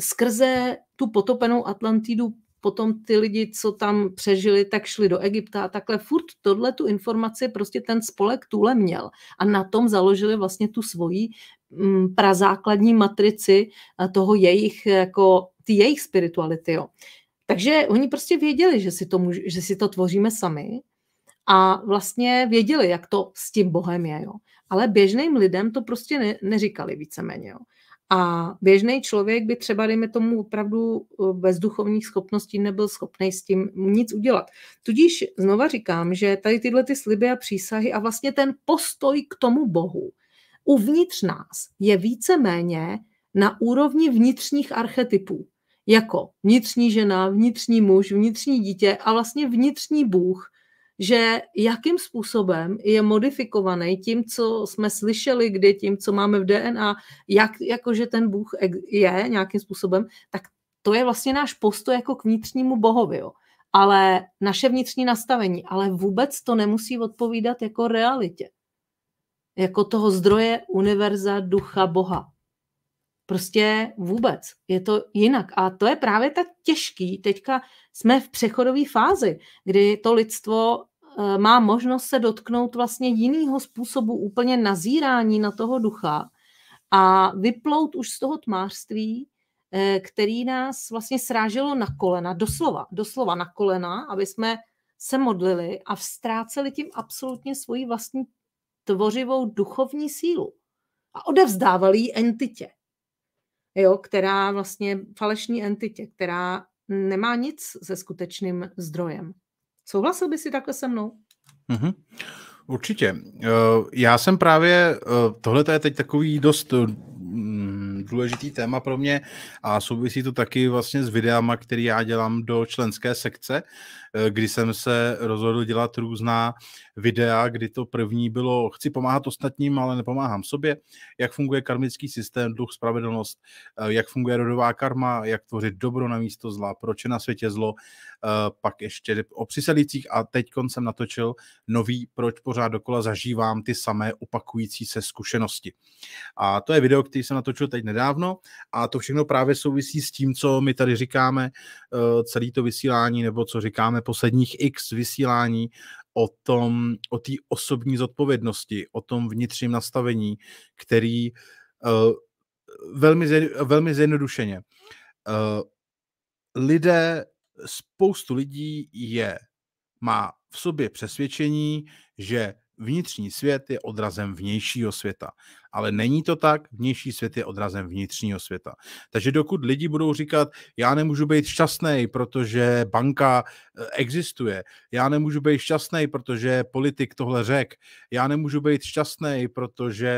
skrze tu potopenou Atlantidu potom ty lidi, co tam přežili, tak šli do Egypta a takhle furt tohle tu informaci prostě ten spolek tuhle měl a na tom založili vlastně tu svoji mm, prazákladní matrici eh, toho jejich, jako ty jejich spirituality, jo. Takže oni prostě věděli, že si to, můž, že si to tvoříme sami a vlastně věděli, jak to s tím Bohem je, jo ale běžným lidem to prostě ne, neříkali víceméně. Jo. A běžný člověk by třeba, dejme tomu, opravdu eh, bez duchovních schopností nebyl schopný s tím nic udělat. Tudíž znova říkám, že tady tyhle ty sliby a přísahy a vlastně ten postoj k tomu Bohu uvnitř nás je víceméně na úrovni vnitřních archetypů, jako vnitřní žena, vnitřní muž, vnitřní dítě a vlastně vnitřní Bůh, že jakým způsobem je modifikovaný tím, co jsme slyšeli, kdy tím, co máme v DNA, jak jakože ten Bůh je nějakým způsobem, tak to je vlastně náš postoj jako k vnitřnímu bohovi, jo. ale naše vnitřní nastavení, ale vůbec to nemusí odpovídat jako realitě, jako toho zdroje univerza, ducha, boha. Prostě vůbec. Je to jinak. A to je právě tak těžký. Teďka jsme v přechodové fázi, kdy to lidstvo eh, má možnost se dotknout vlastně jiného způsobu úplně nazírání na toho ducha a vyplout už z toho tmářství, eh, který nás vlastně sráželo na kolena, doslova, doslova na kolena, aby jsme se modlili a vztráceli tím absolutně svoji vlastní tvořivou duchovní sílu a odevzdávali ji entitě jo, která vlastně falešní entitě, která nemá nic se skutečným zdrojem. Souhlasil by si takhle se mnou? Mm-hmm. Určitě. Eh, já jsem právě, eh, tohle je teď takový dost eh, mm, důležitý téma pro mě a souvisí to taky vlastně s videama, které já dělám do členské sekce, kdy jsem se rozhodl dělat různá videa, kdy to první bylo chci pomáhat ostatním, ale nepomáhám sobě, jak funguje karmický systém, dluh, spravedlnost, eh, jak funguje rodová karma, jak tvořit dobro na místo zla, proč je na světě zlo, eh, pak ještě o přiselících a teď jsem natočil nový, proč pořád dokola zažívám ty samé opakující se zkušenosti. A to je video, který jsem natočil teď nedávno a to všechno právě souvisí s tím, co my tady říkáme eh, celý to vysílání nebo co říkáme posledních x vysílání o tom, o osobní zodpovědnosti, o tom vnitřním nastavení, který uh, velmi, velmi zjednodušeně. Uh, lidé, spoustu lidí je, má v sobě přesvědčení, že vnitřní svět je odrazem vnějšího světa. Ale není to tak, vnější svět je odrazem vnitřního světa. Takže dokud lidi budou říkat, já nemůžu být šťastný, protože banka eh, existuje, já nemůžu být šťastný, protože politik tohle řek, já nemůžu být šťastný, protože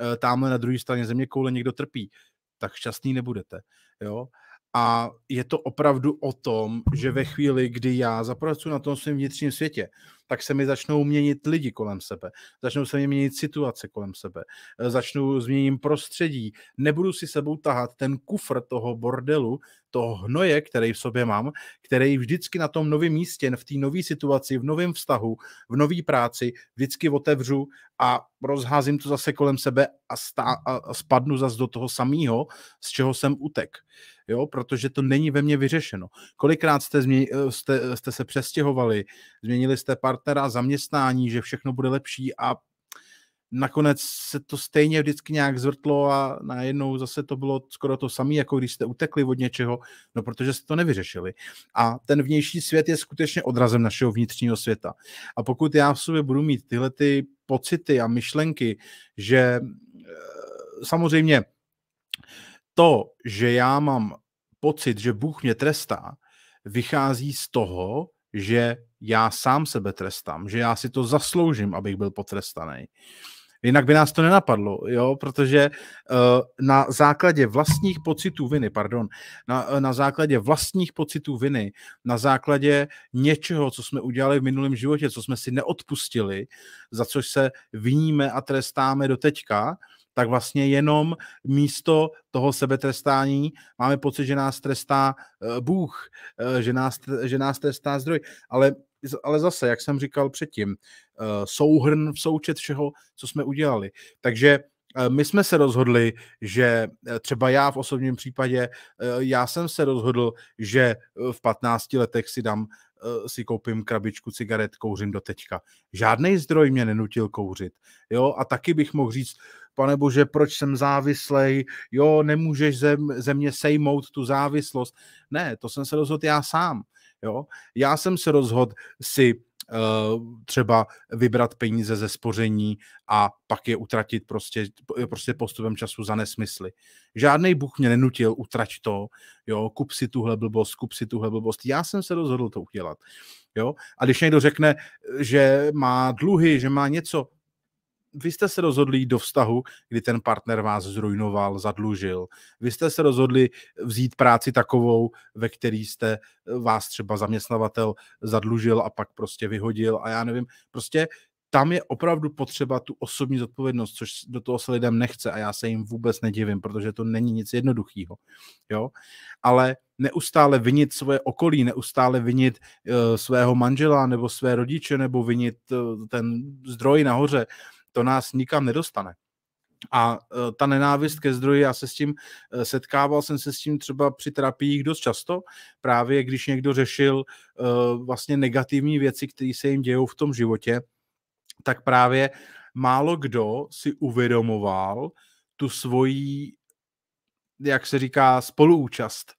eh, tamhle na druhé straně země koule někdo trpí, tak šťastný nebudete. Jo? A je to opravdu o tom, že ve chvíli, kdy já zapracuji na tom svém vnitřním světě, tak se mi začnou měnit lidi kolem sebe, začnou se mi měnit situace kolem sebe, e, začnou změním prostředí, nebudu si sebou tahat ten kufr toho bordelu, toho hnoje, který v sobě mám, který vždycky na tom novém místě, v té nové situaci, v novém vztahu, v nové práci vždycky otevřu a rozházím to zase kolem sebe a, stá, a spadnu zase do toho samého, z čeho jsem utek. Uh, jo, protože to není ve mně vyřešeno. Kolikrát jste, změ, eh, jste, jste se přestěhovali, změnili jste partnera, zaměstnání, že všechno bude lepší a nakonec se to stejně vždycky nějak zvrtlo a najednou zase to bylo skoro to samé, jako když jste utekli od něčeho, no protože jste to nevyřešili. A ten vnější svět je skutečně odrazem našeho vnitřního světa. A pokud já v sobě budu mít tyhle ty pocity a myšlenky, že eh, samozřejmě to, že já mám pocit, že Bůh mě trestá, vychází z toho, že já sám sebe trestám, že já si to zasloužím, abych byl potrestaný. Jinak by nás to nenapadlo, jo, protože uh, na základě vlastních pocitů viny, pardon, na, eh, na základě vlastních pocitů viny, na základě něčeho, co jsme udělali v minulém životě, co jsme si neodpustili, za což se viníme a trestáme do teďka, tak vlastně jenom místo toho sebetrestání máme pocit, že nás trestá eh, Bůh, eh, že nás, že nás trestá zdroj. Ale, ale zase, jak jsem říkal předtím, eh, souhrn, součet všeho, co jsme udělali. Takže my jsme se rozhodli, že třeba já v osobním případě, já jsem se rozhodl, že v 15 letech si dám, si koupím krabičku cigaret, kouřím do teďka. Žádný zdroj mě nenutil kouřit. Jo? A taky bych mohl říct, pane bože, proč jsem závislej, jo, nemůžeš ze, ze mě sejmout tu závislost. Ne, to jsem se rozhodl já sám. Jo? Já jsem se rozhodl si eh, třeba vybrat peníze ze spoření a pak je utratit prostě, prostě postupem času za nesmysly. Žádný Bůh mě nenutil, utrať to, jo, kup si tuhle blbost, kup si tuhle blbost. Já jsem se rozhodl to udělat. Jo? A když někdo řekne, že má dluhy, že má něco, vy jste se rozhodli jít do vztahu, kdy ten partner vás zrujnoval, zadlužil. Vy jste se rozhodli vzít práci takovou, ve které jste eh, vás třeba zaměstnavatel zadlužil a pak prostě vyhodil a já nevím. Prostě tam je opravdu potřeba tu osobní zodpovědnost, což do toho se lidem nechce a já se jim vůbec nedivím, protože to není nic jednoduchého. Jo? Ale neustále vinit svoje okolí, neustále vinit uh, svého manžela nebo své rodiče nebo vinit uh, ten zdroj nahoře, uh, to nás nikam nedostane. A e, ta nenávist ke zdroji, já se s tím e, setkával jsem se s tím třeba při terapiích dost často, právě když někdo řešil e, vlastně negativní věci, které se jim dějou v tom životě, tak právě málo kdo si uvědomoval tu svoji, jak se říká, spoluúčast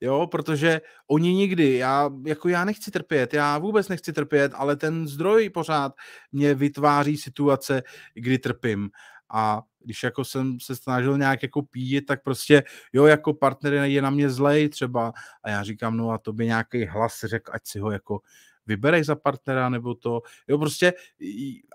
jo, protože oni nikdy, já, jako já nechci trpět, já vůbec nechci trpět, ale ten zdroj pořád mě vytváří situace, kdy trpím a když jako jsem se snažil nějak jako pít, tak prostě jo, jako partner je na mě zlej třeba a já říkám, no a to by nějaký hlas řekl, ať si ho jako vybereš za partnera nebo to, jo prostě,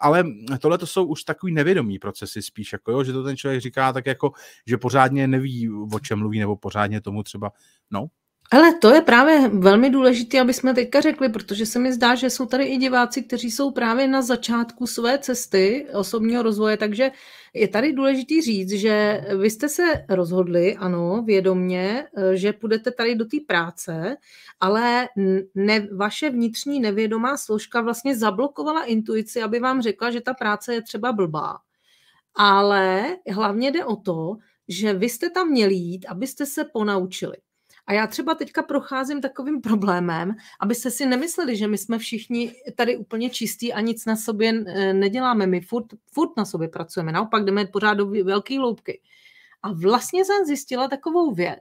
ale tohle to jsou už takový nevědomí procesy spíš, jako jo, že to ten člověk říká tak jako, že pořádně neví, o čem mluví, nebo pořádně tomu třeba, no, ale to je právě velmi důležité, aby jsme teďka řekli, protože se mi zdá, že jsou tady i diváci, kteří jsou právě na začátku své cesty osobního rozvoje, takže je tady důležité říct, že vy jste se rozhodli, ano, vědomně, eh, že půjdete tady do té práce, ale ne, vaše vnitřní nevědomá složka vlastně zablokovala intuici, aby vám řekla, že ta práce je třeba blbá. Ale hlavně jde o to, že vy jste tam měli jít, abyste se ponaučili. A já třeba teďka procházím takovým problémem, aby se si nemysleli, že my jsme všichni tady úplně čistí a nic na sobě eh, neděláme. My furt, furt na sobě pracujeme, naopak jdeme pořád do velké hloubky. A vlastně jsem zjistila takovou věc,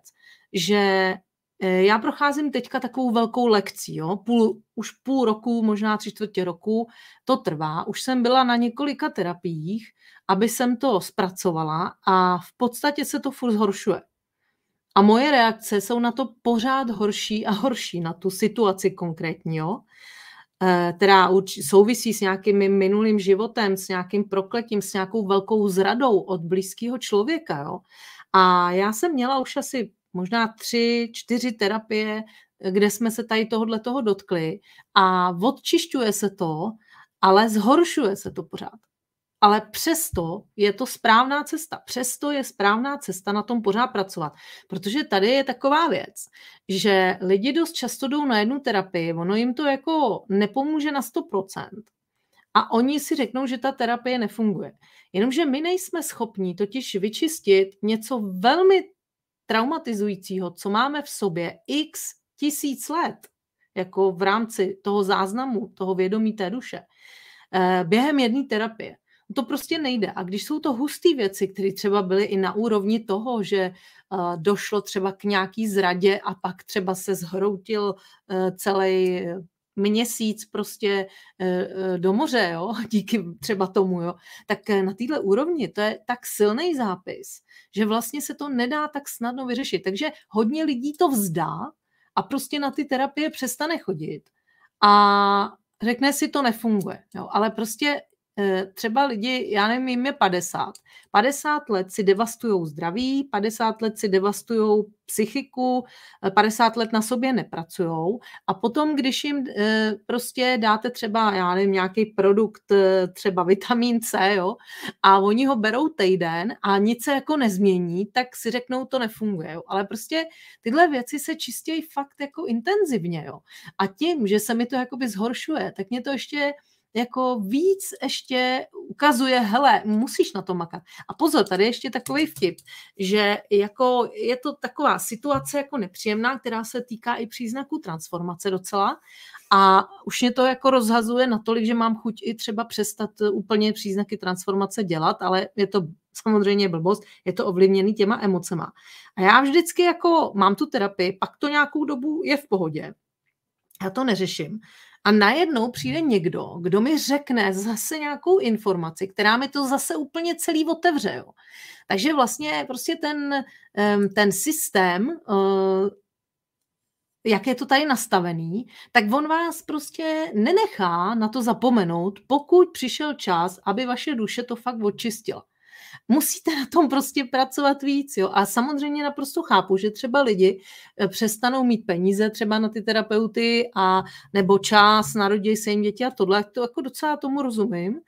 že eh, já procházím teďka takovou velkou lekcí, jo? Půl, už půl roku, možná tři čtvrtě roku to trvá. Už jsem byla na několika terapiích, aby jsem to zpracovala a v podstatě se to furt zhoršuje. A moje reakce jsou na to pořád horší a horší, na tu situaci konkrétně, eh, která souvisí s nějakým minulým životem, s nějakým prokletím, s nějakou velkou zradou od blízkého člověka. Jo? A já jsem měla už asi možná tři, čtyři terapie, kde jsme se tady tohohle toho dotkli a odčišťuje se to, ale zhoršuje se to pořád ale přesto je to správná cesta. Přesto je správná cesta na tom pořád pracovat. Protože tady je taková věc, že lidi dost často jdou na jednu terapii, ono jim to jako nepomůže na 100%. A oni si řeknou, že ta terapie nefunguje. Jenomže my nejsme schopni totiž vyčistit něco velmi traumatizujícího, co máme v sobě x tisíc let, jako v rámci toho záznamu, toho vědomí té duše, eh, během jedné terapie to prostě nejde. A když jsou to husté věci, které třeba byly i na úrovni toho, že eh, došlo třeba k nějaký zradě a pak třeba se zhroutil eh, celý měsíc prostě eh, do moře, jo, díky třeba tomu, jo, tak na této úrovni to je tak silný zápis, že vlastně se to nedá tak snadno vyřešit. Takže hodně lidí to vzdá a prostě na ty terapie přestane chodit a řekne si, to nefunguje. Jo. Ale prostě Eh, třeba lidi, já nevím, jim je 50. 50 let si devastují zdraví, 50 let si devastují psychiku, 50 eh, let na sobě nepracují a potom, když jim eh, prostě dáte třeba, já nevím, nějaký produkt, třeba vitamin C, jo, a oni ho berou týden a nic se jako nezmění, tak si řeknou, to nefunguje, jo. ale prostě tyhle věci se čistějí fakt jako intenzivně, jo. A tím, že se mi to jakoby zhoršuje, tak mě to ještě jako víc ještě ukazuje, hele, musíš na to makat. A pozor, tady ještě takový vtip, že jako je to taková situace jako nepříjemná, která se týká i příznaků transformace docela a už mě to jako rozhazuje natolik, že mám chuť i třeba přestat úplně příznaky transformace dělat, ale je to samozřejmě blbost, je to ovlivněný těma emocema. A já vždycky jako mám tu terapii, pak to nějakou dobu je v pohodě. Já to neřeším. A najednou přijde někdo, kdo mi řekne zase nějakou informaci, která mi to zase úplně celý otevře. Jo. Takže vlastně prostě ten, ten systém eh, jak je to tady nastavený, tak on vás prostě nenechá na to zapomenout, pokud přišel čas, aby vaše duše to fakt očistila musíte na tom prostě pracovat víc. Jo? A samozřejmě naprosto chápu, že třeba lidi eh, přestanou mít peníze třeba na ty terapeuty a nebo čas, narodí se jim děti a tohle, to jako docela tomu rozumím,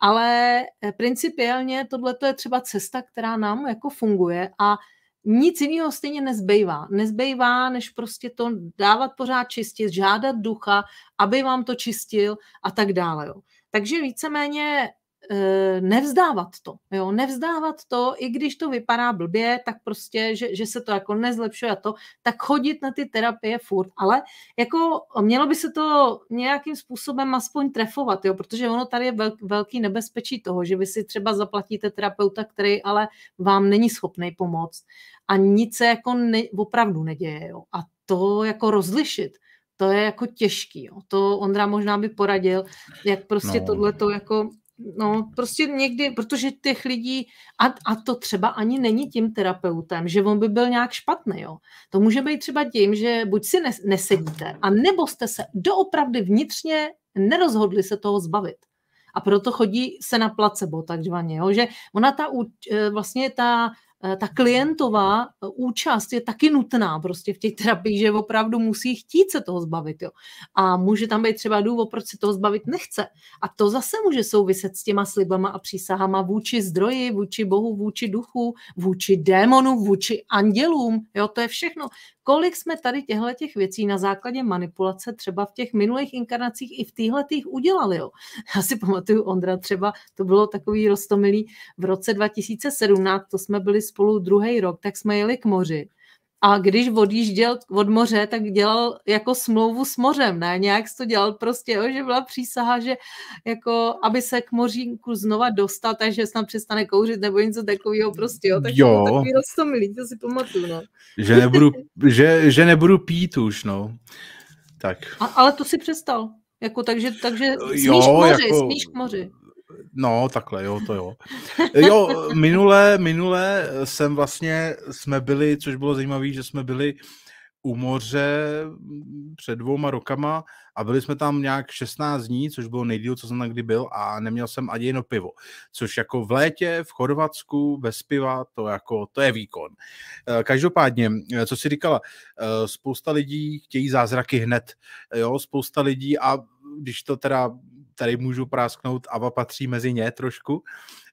ale eh, principiálně tohle je třeba cesta, která nám jako funguje a nic jiného stejně nezbejvá. Nezbejvá, než prostě to dávat pořád čistit, žádat ducha, aby vám to čistil a tak dále. Jo. Takže víceméně E, nevzdávat to, jo, nevzdávat to, i když to vypadá blbě, tak prostě, že, že se to jako nezlepšuje a to, tak chodit na ty terapie furt, ale jako mělo by se to nějakým způsobem aspoň trefovat, jo, protože ono tady je velk, velký nebezpečí toho, že vy si třeba zaplatíte terapeuta, který ale vám není schopný pomoct a nic se jako ne, opravdu neděje, jo, a to jako rozlišit, to je jako těžký, jo. to Ondra možná by poradil, jak prostě no. tohle to jako No, prostě někdy, protože těch lidí, a, a to třeba ani není tím terapeutem, že on by byl nějak špatný, jo. To může být třeba tím, že buď si nes, nesedíte, a nebo jste se doopravdy vnitřně nerozhodli se toho zbavit. A proto chodí se na placebo, takzvaně, jo. Že ona ta, e, vlastně ta Eh, ta klientová eh, účast je taky nutná prostě v těch terapii, že opravdu musí chtít se toho zbavit. Jo. A může tam být třeba důvod, proč se toho zbavit nechce. A to zase může souviset s těma slibama a přísahama vůči zdroji, vůči Bohu, vůči duchu, vůči démonu, vůči andělům. Jo, to je všechno. Kolik jsme tady těchto těch věcí na základě manipulace třeba v těch minulých inkarnacích i v těch udělali. Jo? Já si pamatuju, Ondra třeba, to bylo takový rostomilý v roce 2017, to jsme byli spolu druhý rok, tak jsme jeli k moři a když odjížděl od moře, tak dělal jako smlouvu s mořem, ne? Nějak to dělal prostě, jo, že byla přísaha, že jako, aby se k mořínku znova dostal, takže snad přestane kouřit nebo něco takového prostě, jo. Tak jo. To takový rostomilý, to si pamatuju, no. Že nebudu, že, že nebudu pít už, no. Tak. A, ale to si přestal. Jako, takže, takže smíš jo, k moři, jako... smíš k moři no, takhle, jo, to jo. Jo, minule, minule jsem vlastně, jsme byli, což bylo zajímavé, že jsme byli u moře před dvouma rokama a byli jsme tam nějak 16 dní, což bylo nejdíl, co jsem tam kdy byl a neměl jsem ani jedno pivo. Což jako v létě v Chorvatsku bez piva, to jako, to je výkon. Eh, každopádně, eh, co si říkala, eh, spousta lidí chtějí zázraky hned, jo, spousta lidí a když to teda tady můžu prásknout, Ava patří mezi ně trošku,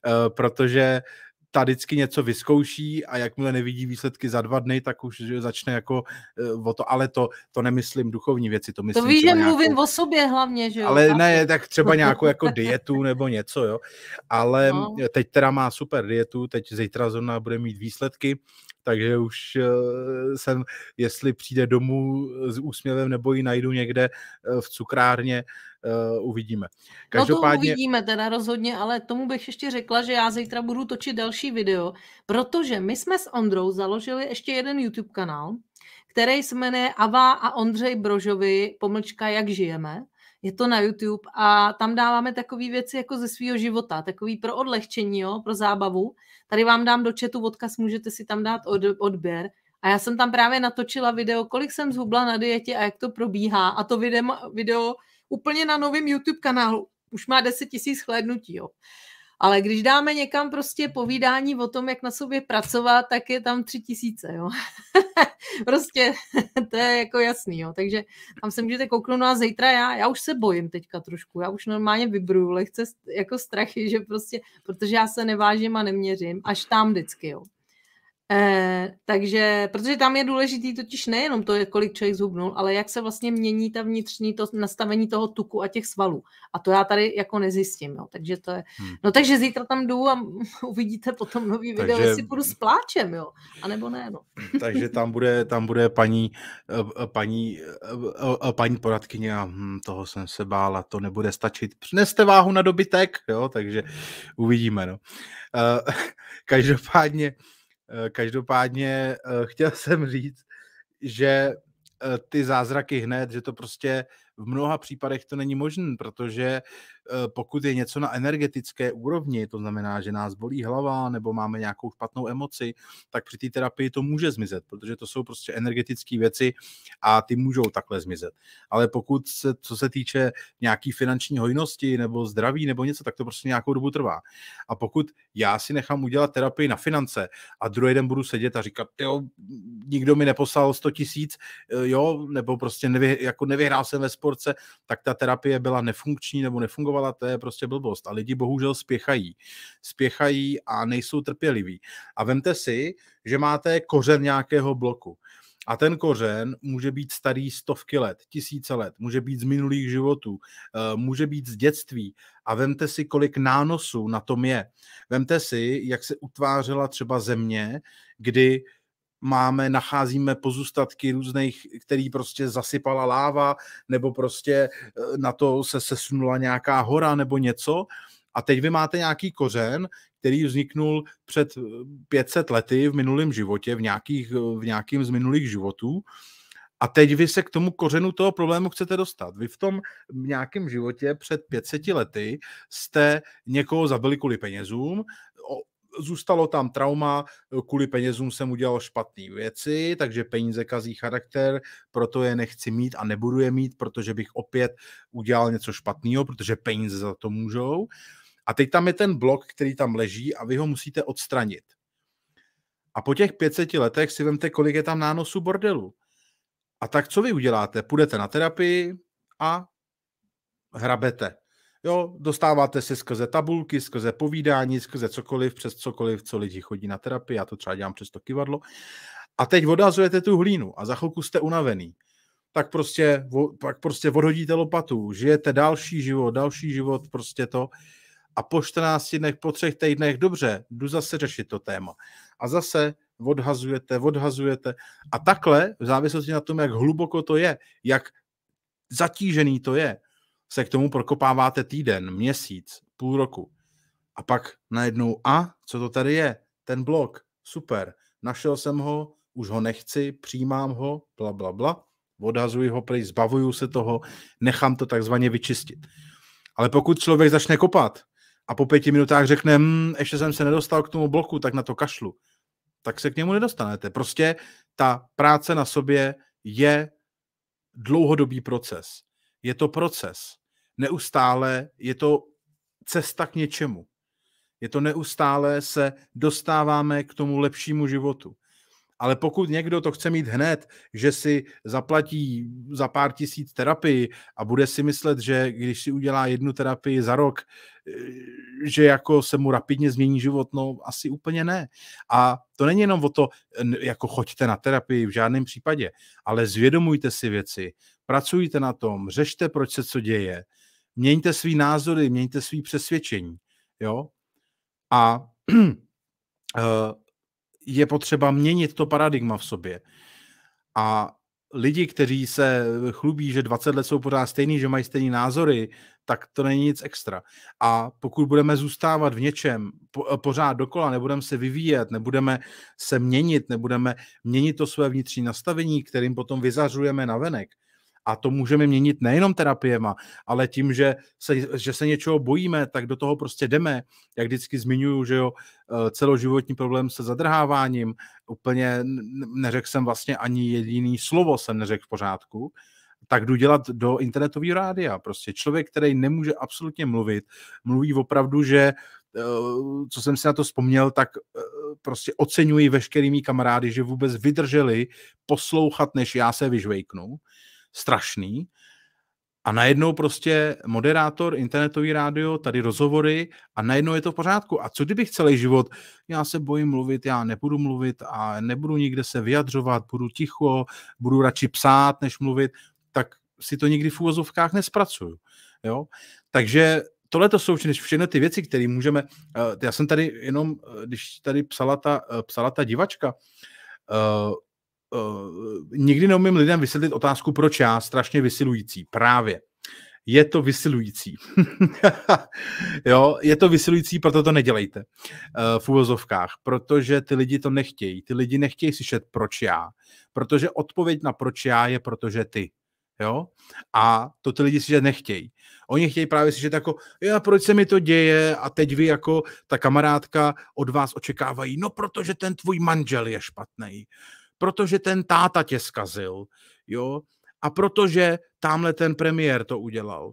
eh, protože ta vždycky něco vyzkouší a jakmile nevidí výsledky za dva dny, tak už začne jako eh, o to, ale to, to nemyslím duchovní věci, to myslím. To víš, že nějakou, mluvím o sobě hlavně, že jo? Ale ne, tak třeba nějakou jako dietu nebo něco, jo. Ale no. teď teda má super dietu, teď zítra zrovna bude mít výsledky, takže už eh, jsem, jestli přijde domů eh, s úsměvem nebo ji najdu někde eh, v cukrárně, uvidíme. Každopádně... No to uvidíme teda rozhodně, ale tomu bych ještě řekla, že já zítra budu točit další video, protože my jsme s Ondrou založili ještě jeden YouTube kanál, který se jmenuje Ava a Ondřej Brožovi pomlčka Jak žijeme je to na YouTube a tam dáváme takové věci jako ze svého života, takový pro odlehčení, jo, pro zábavu. Tady vám dám do chatu odkaz, můžete si tam dát od, odběr. A já jsem tam právě natočila video, kolik jsem zhubla na dietě a jak to probíhá. A to video, video úplně na novém YouTube kanálu. Už má 10 tisíc chlédnutí, jo. Ale když dáme někam prostě povídání o tom, jak na sobě pracovat, tak je tam tři tisíce, jo. prostě to je jako jasný, jo. Takže tam se můžete kouknout, no a zítra já, já už se bojím teďka trošku, já už normálně vybruju lehce jako strachy, že prostě, protože já se nevážím a neměřím, až tam vždycky, jo. Eh, takže, protože tam je důležitý totiž nejenom to, kolik člověk zhubnul, ale jak se vlastně mění ta vnitřní to, nastavení toho tuku a těch svalů. A to já tady jako nezjistím. Jo. Takže to je... Hmm. No takže zítra tam jdu a uvidíte potom nový takže... video, jestli budu s pláčem, jo. A nebo ne, no. takže tam bude, tam bude paní, eh, paní, eh, eh, paní poradkyně a hm, toho jsem se bála, to nebude stačit. Přineste váhu na dobytek, jo, takže uvidíme, no. Uh, každopádně Eh, každopádně eh, chtěl jsem říct, že eh, ty zázraky hned, že to prostě v mnoha případech to není možné, protože Eh, pokud je něco na energetické úrovni, to znamená, že nás bolí hlava nebo máme nějakou špatnou emoci, tak při té terapii to může zmizet, protože to jsou prostě energetické věci a ty můžou takhle zmizet. Ale pokud se, co se týče nějaký finanční hojnosti nebo zdraví nebo něco, tak to prostě nějakou dobu trvá. A pokud já si nechám udělat terapii na finance a druhý den budu sedět a říkat, jo, nikdo mi neposlal 100 tisíc, eh, jo, nebo prostě nevy, jako nevyhrál jsem ve sportce, tak ta terapie byla nefunkční nebo nefungovala nefungovala, to je prostě blbost. A lidi bohužel spěchají. Spěchají a nejsou trpěliví. A vemte si, že máte kořen nějakého bloku. A ten kořen může být starý stovky let, tisíce let, může být z minulých životů, eh, může být z dětství. A vemte si, kolik nánosů na tom je. Vemte si, jak se utvářela třeba země, kdy máme, nacházíme pozůstatky různých, který prostě zasypala láva, nebo prostě eh, na to se sesunula nějaká hora nebo něco. A teď vy máte nějaký kořen, který vzniknul před 500 eh, lety v minulém životě, v, nějakých, eh, v nějakým z minulých životů. A teď vy se k tomu kořenu toho problému chcete dostat. Vy v tom nějakém životě před 500 lety jste někoho zabili kvůli penězům, zůstalo tam trauma, kvůli penězům jsem udělal špatné věci, takže peníze kazí charakter, proto je nechci mít a nebudu je mít, protože bych opět udělal něco špatného, protože peníze za to můžou. A teď tam je ten blok, který tam leží a vy ho musíte odstranit. A po těch 500 letech si vemte, kolik je tam nánosu bordelu. A tak co vy uděláte? Půjdete na terapii a hrabete. Jo, dostáváte si skrze tabulky, skrze povídání, skrze cokoliv, přes cokoliv, co lidi chodí na terapii, já to třeba dělám přes to kivadlo. A teď odhazujete tu hlínu a za chvilku jste unavený. Tak prostě, pak prostě odhodíte lopatu, žijete další život, další život, prostě to. A po 14 dnech, po třech týdnech, dobře, jdu zase řešit to téma. A zase odhazujete, odhazujete. A takhle, v závislosti na tom, jak hluboko to je, jak zatížený to je, se k tomu prokopáváte týden, měsíc, půl roku. A pak najednou, a co to tady je? Ten blok, super, našel jsem ho, už ho nechci, přijímám ho, bla, bla, bla, odhazuji ho pryč, zbavuju se toho, nechám to takzvaně vyčistit. Ale pokud člověk začne kopat a po pěti minutách řekne, hm, ještě jsem se nedostal k tomu bloku, tak na to kašlu, tak se k němu nedostanete. Prostě ta práce na sobě je dlouhodobý proces. Je to proces neustále je to cesta k něčemu. Je to neustále se dostáváme k tomu lepšímu životu. Ale pokud někdo to chce mít hned, že si zaplatí za pár tisíc terapii a bude si myslet, že když si udělá jednu terapii za rok, že jako se mu rapidně změní život, no asi úplně ne. A to není jenom o to, jako choďte na terapii v žádném případě, ale zvědomujte si věci, pracujte na tom, řešte, proč se co děje, měňte svý názory, měňte svý přesvědčení, jo. A eh, je potřeba měnit to paradigma v sobě. A lidi, kteří se chlubí, že 20 let jsou pořád stejný, že mají stejné názory, tak to není nic extra. A pokud budeme zůstávat v něčem eh, pořád dokola, nebudeme se vyvíjet, nebudeme se měnit, nebudeme měnit to své vnitřní nastavení, kterým potom vyzařujeme na venek, a to můžeme měnit nejenom terapiema, ale tím, že se, že se něčeho bojíme, tak do toho prostě jdeme. Jak vždycky zmiňuju, že jo, eh, celoživotní problém se zadrháváním, úplně neřekl jsem vlastně ani jediný slovo, jsem neřekl v pořádku, tak jdu dělat do internetového rádia. Prostě člověk, který nemůže absolutně mluvit, mluví opravdu, že eh, co jsem si na to vzpomněl, tak eh, prostě oceňuji veškerými kamarády, že vůbec vydrželi poslouchat, než já se vyžvejknu strašný. A najednou prostě moderátor, internetový rádio, tady rozhovory a najednou je to v pořádku. A co kdybych celý život, já se bojím mluvit, já nebudu mluvit a nebudu nikde se vyjadřovat, budu ticho, budu radši psát, než mluvit, tak si to nikdy v úvozovkách nespracuju. Jo? Takže tohle to jsou všechny ty věci, které můžeme, eh, já jsem tady jenom, eh, když tady psala ta, eh, psala ta divačka, Eh, nikdy neumím lidem vysvětlit otázku, proč já, strašně vysilující, právě. Je to vysilující. jo, je to vysilující, proto to nedělejte eh, v úvozovkách, protože ty lidi to nechtějí. Ty lidi nechtějí slyšet, proč já, protože odpověď na proč já je, protože ty. Jo? A to ty lidi si že nechtějí. Oni chtějí právě si že jako, já, proč se mi to děje a teď vy jako ta kamarádka od vás očekávají, no protože ten tvůj manžel je špatný, protože ten táta tě zkazil, jo, a protože tamhle ten premiér to udělal.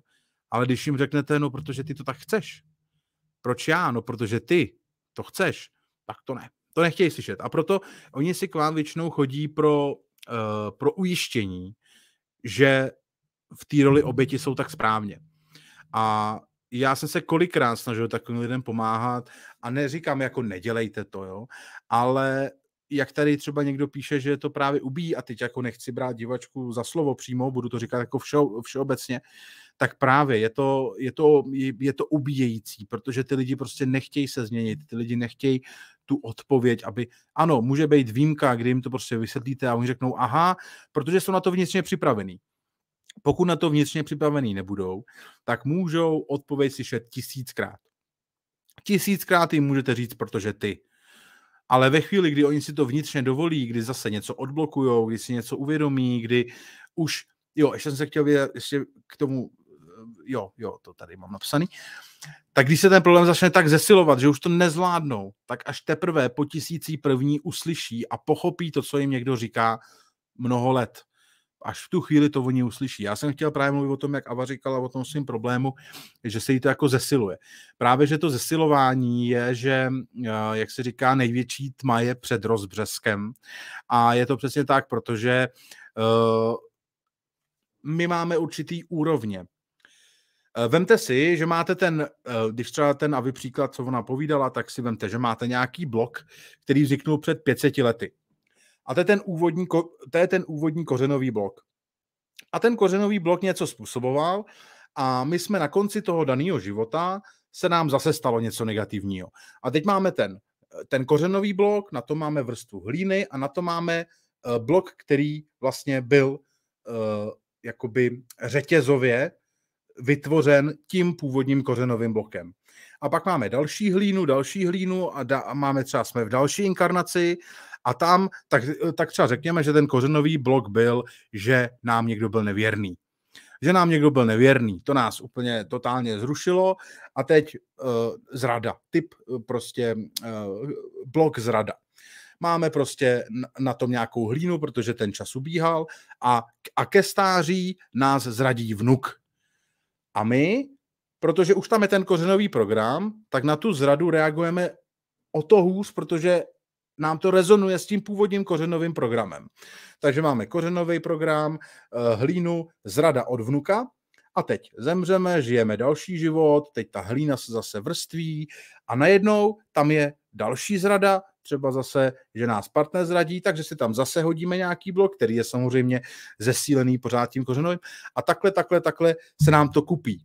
Ale když jim řeknete, no protože ty to tak chceš, proč já, no protože ty to chceš, tak to ne. To nechtějí slyšet. A proto oni si k vám většinou chodí pro, uh, pro ujištění, že v té roli mhm. oběti jsou tak správně. A já jsem se kolikrát snažil takovým lidem pomáhat a neříkám jako nedělejte to, jo, ale jak tady třeba někdo píše, že to právě ubíjí a teď jako nechci brát divačku za slovo přímo, budu to říkat jako vše, všeobecně, tak právě je to, je, to, je, je to ubíjející, protože ty lidi prostě nechtějí se změnit, ty lidi nechtějí tu odpověď, aby ano, může být výjimka, kdy jim to prostě vysvětlíte a oni řeknou aha, protože jsou na to vnitřně připravený. Pokud na to vnitřně připravený nebudou, tak můžou odpověď slyšet tisíckrát. Tisíckrát jim můžete říct, protože ty. Ale ve chvíli, kdy oni si to vnitřně dovolí, kdy zase něco odblokujou, kdy si něco uvědomí, kdy už, jo, ještě jsem se chtěl vědět, ještě k tomu, eh, jo, jo, to tady mám napsaný, tak když se ten problém začne tak zesilovat, že už to nezvládnou, tak až teprve po tisící první uslyší a pochopí to, co jim někdo říká mnoho let až v tu chvíli to oni uslyší. Já jsem chtěl právě mluvit o tom, jak Ava říkala o tom svým problému, že se jí to jako zesiluje. Právě, že to zesilování je, že, eh, jak se říká, největší tma je před rozbřeskem. A je to přesně tak, protože uh, my máme určitý úrovně. Eh, vemte si, že máte ten, když třeba ten a vy příklad, co ona povídala, tak si vemte, že máte nějaký blok, který vzniknul před 500 lety. A to je ten úvodní, to je ten úvodní kořenový blok. A ten kořenový blok něco způsoboval a my jsme na konci toho daného života se nám zase stalo něco negativního. A teď máme ten, ten kořenový blok, na to máme vrstvu hlíny a na to máme eh, blok, který vlastně byl eh, jakoby řetězově vytvořen tím původním kořenovým blokem. A pak máme další hlínu, další hlínu a, da- a máme třeba jsme v další inkarnaci a tam, tak, tak třeba řekněme, že ten kořenový blok byl, že nám někdo byl nevěrný. Že nám někdo byl nevěrný. To nás úplně totálně zrušilo. A teď uh, zrada. Typ eh, prostě uh, blok zrada máme prostě na tom nějakou hlínu, protože ten čas ubíhal a, a ke stáří nás zradí vnuk. A my, protože už tam je ten kořenový program, tak na tu zradu reagujeme o to hůř, protože nám to rezonuje s tím původním kořenovým programem. Takže máme kořenový program, eh, hlínu, zrada od vnuka, a teď zemřeme, žijeme další život, teď ta hlína se zase vrství a najednou tam je další zrada, třeba zase, že nás partner zradí, takže si tam zase hodíme nějaký blok, který je samozřejmě zesílený pořád tím kořenovým a takhle, takhle, takhle se nám to kupí.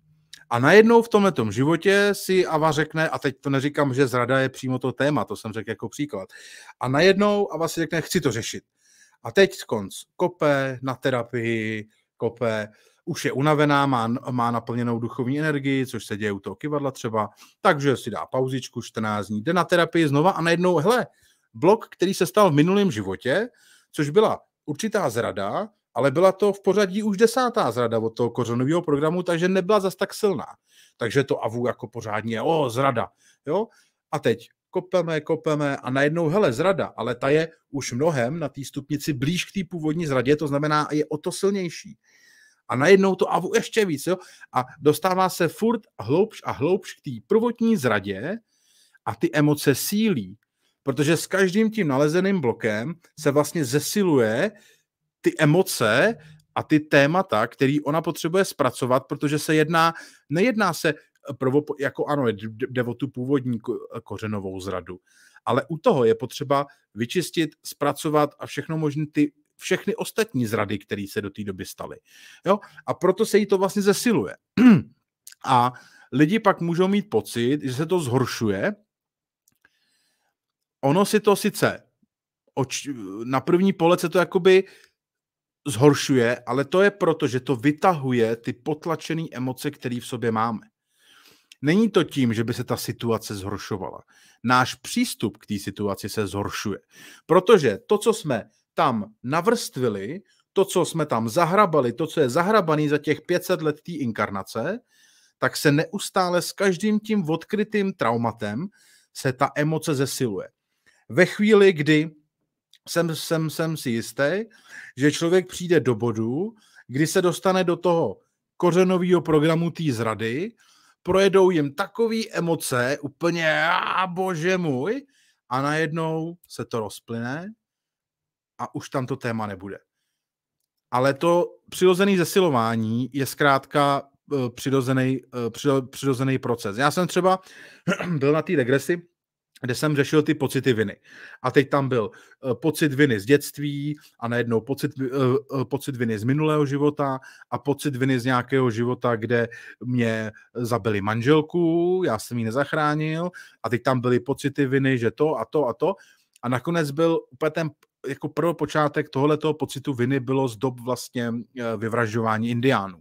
A najednou v tom životě si Ava řekne, a teď to neříkám, že zrada je přímo to téma, to jsem řekl jako příklad, a najednou Ava si řekne, chci to řešit. A teď konc kope na terapii, kope, už je unavená, má, má naplněnou duchovní energii, což se děje u toho kivadla třeba, takže si dá pauzičku 14 dní, jde na terapii znova a najednou, hele, blok, který se stal v minulém životě, což byla určitá zrada, ale byla to v pořadí už desátá zrada od toho kořenového programu, takže nebyla zas tak silná. Takže to AVU jako pořádně, o, zrada, jo? A teď kopeme, kopeme a najednou, hele, zrada, ale ta je už mnohem na té stupnici blíž k té původní zradě, to znamená, je o to silnější. A najednou to AVU ještě víc, jo? A dostává se furt hloubš a hloubš k té prvotní zradě a ty emoce sílí, protože s každým tím nalezeným blokem se vlastně zesiluje ty emoce a ty témata, který ona potřebuje zpracovat, protože se jedná, nejedná se prvo, jako ano, jde o tu původní kořenovou zradu, ale u toho je potřeba vyčistit, zpracovat a všechno možné ty všechny ostatní zrady, které se do té doby staly. Jo? A proto se jí to vlastně zesiluje. a lidi pak můžou mít pocit, že se to zhoršuje. Ono si to sice oč, na první pohled se to jakoby zhoršuje, ale to je proto, že to vytahuje ty potlačené emoce, které v sobě máme. Není to tím, že by se ta situace zhoršovala. Náš přístup k té situaci se zhoršuje. Protože to, co jsme tam navrstvili, to, co jsme tam zahrabali, to, co je zahrabaný za těch 500 let té inkarnace, tak se neustále s každým tím odkrytým traumatem se ta emoce zesiluje. Ve chvíli, kdy jsem, jsem, jsem si jistý, že člověk přijde do bodu, kdy se dostane do toho kořenového programu té zrady, projedou jim takové emoce, úplně a bože můj, a najednou se to rozplyne a už tam to téma nebude. Ale to přirozené zesilování je zkrátka eh, přirozený, eh, přirozený proces. Já jsem třeba byl na té regresi, kde jsem řešil ty pocity viny. A teď tam byl eh, pocit viny z dětství a najednou pocit, eh, eh, pocit viny z minulého života a pocit viny z nějakého života, kde mě zabili manželku, já jsem ji nezachránil a teď tam byly pocity viny, že to a to a to. A nakonec byl úplně ten jako prvopočátek tohoto pocitu viny bylo z dob vlastně vyvražďování indiánů.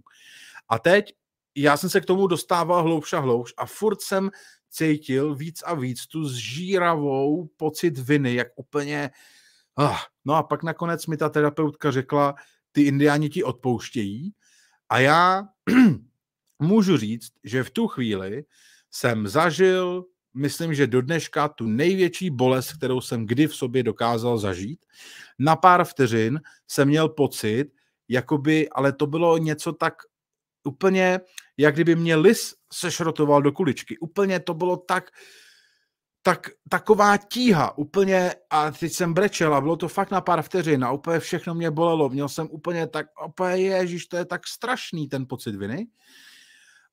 A teď já jsem se k tomu dostával hloubš a hloubš a furt jsem cítil víc a víc tu zžíravou pocit viny, jak úplně... Ah. No a pak nakonec mi ta terapeutka řekla, ty indiáni ti odpouštějí a já můžu říct, že v tu chvíli jsem zažil, myslím, že do dneška tu největší bolest, kterou jsem kdy v sobě dokázal zažít. Na pár vteřin jsem měl pocit, jakoby, ale to bylo něco tak úplně, jak kdyby mě lis sešrotoval do kuličky. Úplně to bylo tak, tak, taková tíha, úplně, a teď jsem brečel a bylo to fakt na pár vteřin a úplně všechno mě bolelo, měl jsem úplně tak, úplně ježíš, to je tak strašný ten pocit viny.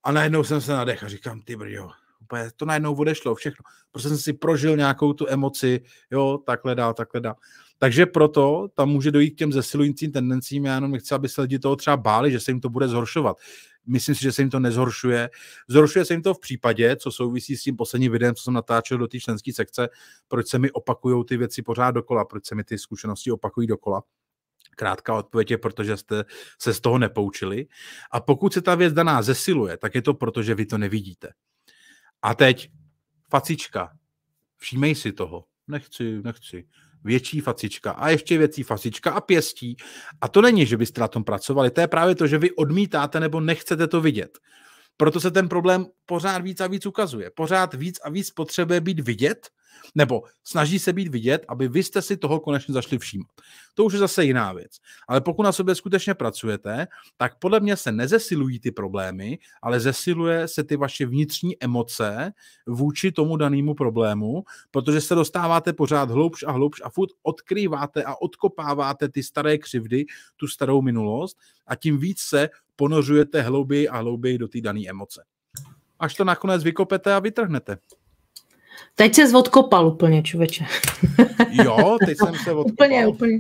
A najednou jsem se nadechl a říkám, ty brjo, úplně to najednou odešlo, všechno. Protože jsem si prožil nějakou tu emoci, jo, takhle dál, takhle dál. Takže proto tam může dojít k těm zesilujícím tendencím, já jenom nechci, aby se lidi toho třeba báli, že se jim to bude zhoršovat myslím si, že se jim to nezhoršuje. Zhoršuje se jim to v případě, co souvisí s tím posledním videem, co jsem natáčel do té členské sekce, proč se mi opakují ty věci pořád dokola, proč se mi ty zkušenosti opakují dokola. Krátká odpověď je, protože jste se z toho nepoučili. A pokud se ta věc daná zesiluje, tak je to proto, že vy to nevidíte. A teď facička. Všímej si toho. Nechci, nechci větší facička a ještě větší facička a pěstí. A to není, že byste na tom pracovali, to je právě to, že vy odmítáte nebo nechcete to vidět. Proto se ten problém pořád víc a víc ukazuje. Pořád víc a víc potřebuje být vidět, nebo snaží se být vidět, aby vy jste si toho konečně zašli všímat. To už je zase jiná věc. Ale pokud na sobě skutečně pracujete, tak podle mě se nezesilují ty problémy, ale zesiluje se ty vaše vnitřní emoce vůči tomu danému problému, protože se dostáváte pořád hloubš a hloubš a furt odkrýváte a odkopáváte ty staré křivdy, tu starou minulost a tím víc se ponořujete hlouběji a hlouběji do té dané emoce. Až to nakonec vykopete a vytrhnete. Teď se odkopal úplně, čuveče. Jo, teď jsem se odkopal. úplně, úplně.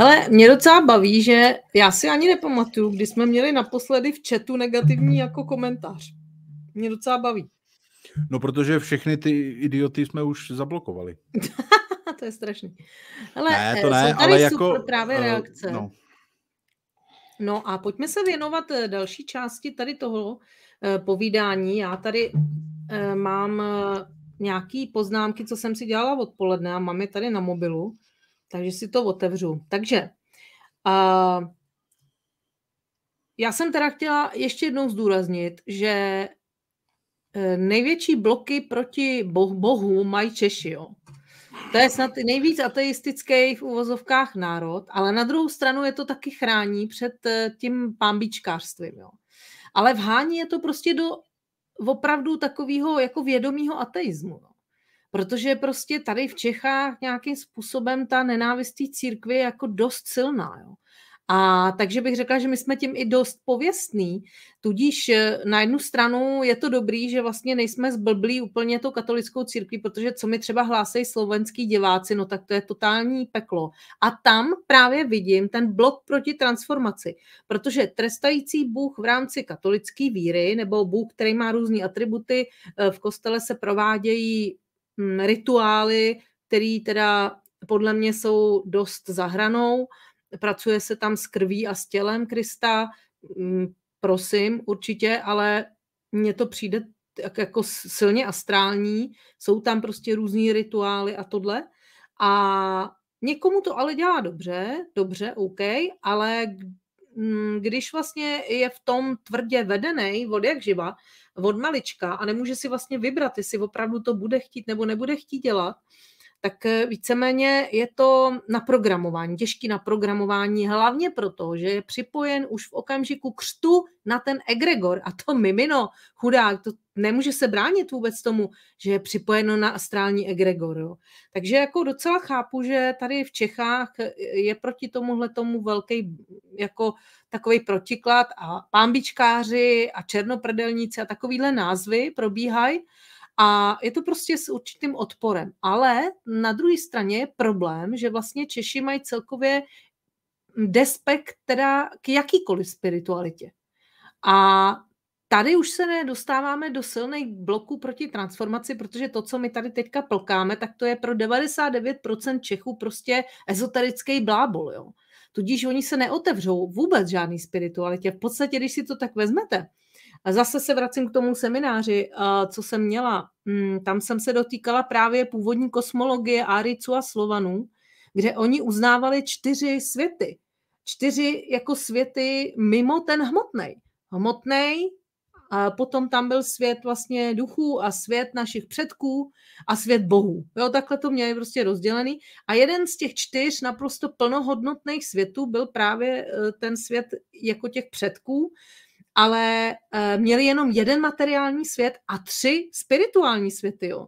Ale mě docela baví, že já si ani nepamatuju, kdy jsme měli naposledy v chatu negativní jako komentář. Mě docela baví. No, protože všechny ty idioty jsme už zablokovali. to je strašný. Ale ne, to eh, ne, jsou tady ale jako, právě eh, reakce. No. no a pojďme se věnovat eh, další části tady toho povídání. Já tady mám nějaký poznámky, co jsem si dělala odpoledne a mám je tady na mobilu, takže si to otevřu. Takže uh, já jsem teda chtěla ještě jednou zdůraznit, že e, největší bloky proti bohu mají Češi. Jo. To je snad nejvíc ateistický v uvozovkách národ, ale na druhou stranu je to taky chrání před e, tím pambičkářstvím. Jo. Ale v Hání je to prostě do opravdu takového jako vědomího ateismu. No. Protože prostě tady v Čechách nějakým způsobem ta nenávistí církvy je jako dost silná. Jo. A takže bych řekla, že my jsme tím i dost pověstní, tudíž eh, na jednu stranu je to dobrý, že vlastně nejsme zblblí úplně tou katolickou církví, protože co mi třeba hlásejí slovenský diváci, no tak to je totální peklo. A tam právě vidím ten blok proti transformaci, protože trestající Bůh v rámci katolické víry nebo Bůh, který má různé atributy, eh, v kostele se provádějí hm, rituály, které teda podle mě jsou dost zahranou, pracuje se tam s krví a s tělem Krista, mm, prosím, určitě, ale mně to přijde tak jako silně astrální, jsou tam prostě různý rituály a tohle. A někomu to ale dělá dobře, dobře, OK, ale mm, když vlastně je v tom tvrdě vedený od jak živa, od malička a nemůže si vlastně vybrat, jestli opravdu to bude chtít nebo nebude chtít dělat, tak eh, víceméně je to naprogramování, těžký naprogramování, hlavně proto, že je připojen už v okamžiku křtu na ten egregor a to mimino, chudák, to nemůže se bránit vůbec tomu, že je připojeno na astrální egregor. Jo. Takže jako docela chápu, že tady v Čechách eh, je proti tomuhle tomu velký jako takový protiklad a pámbičkáři a černoprdelníci a takovýhle názvy probíhají, a je to prostě s určitým odporem. Ale na druhé straně je problém, že vlastně Češi mají celkově despekt teda k jakýkoliv spiritualitě. A tady už se dostáváme do silných bloků proti transformaci, protože to, co my tady teďka plkáme, tak to je pro 99% Čechů prostě ezoterický blábol, jo. Tudíž oni se neotevřou vůbec žádný spiritualitě. V podstatě, když si to tak vezmete, a zase se vracím k tomu semináři, eh, co jsem měla. Mm, tam jsem se dotýkala právě původní kosmologie Áricu a Slovanů, kde oni uznávali čtyři světy. Čtyři jako světy mimo ten hmotný. Hmotný, a potom tam byl svět vlastně duchů a svět našich předků a svět bohů. Jo, takhle to měli prostě rozdělený. A jeden z těch čtyř naprosto plnohodnotných světů byl právě eh, ten svět jako těch předků, ale eh, měli jenom jeden materiální svět a tři spirituální světy. Jo.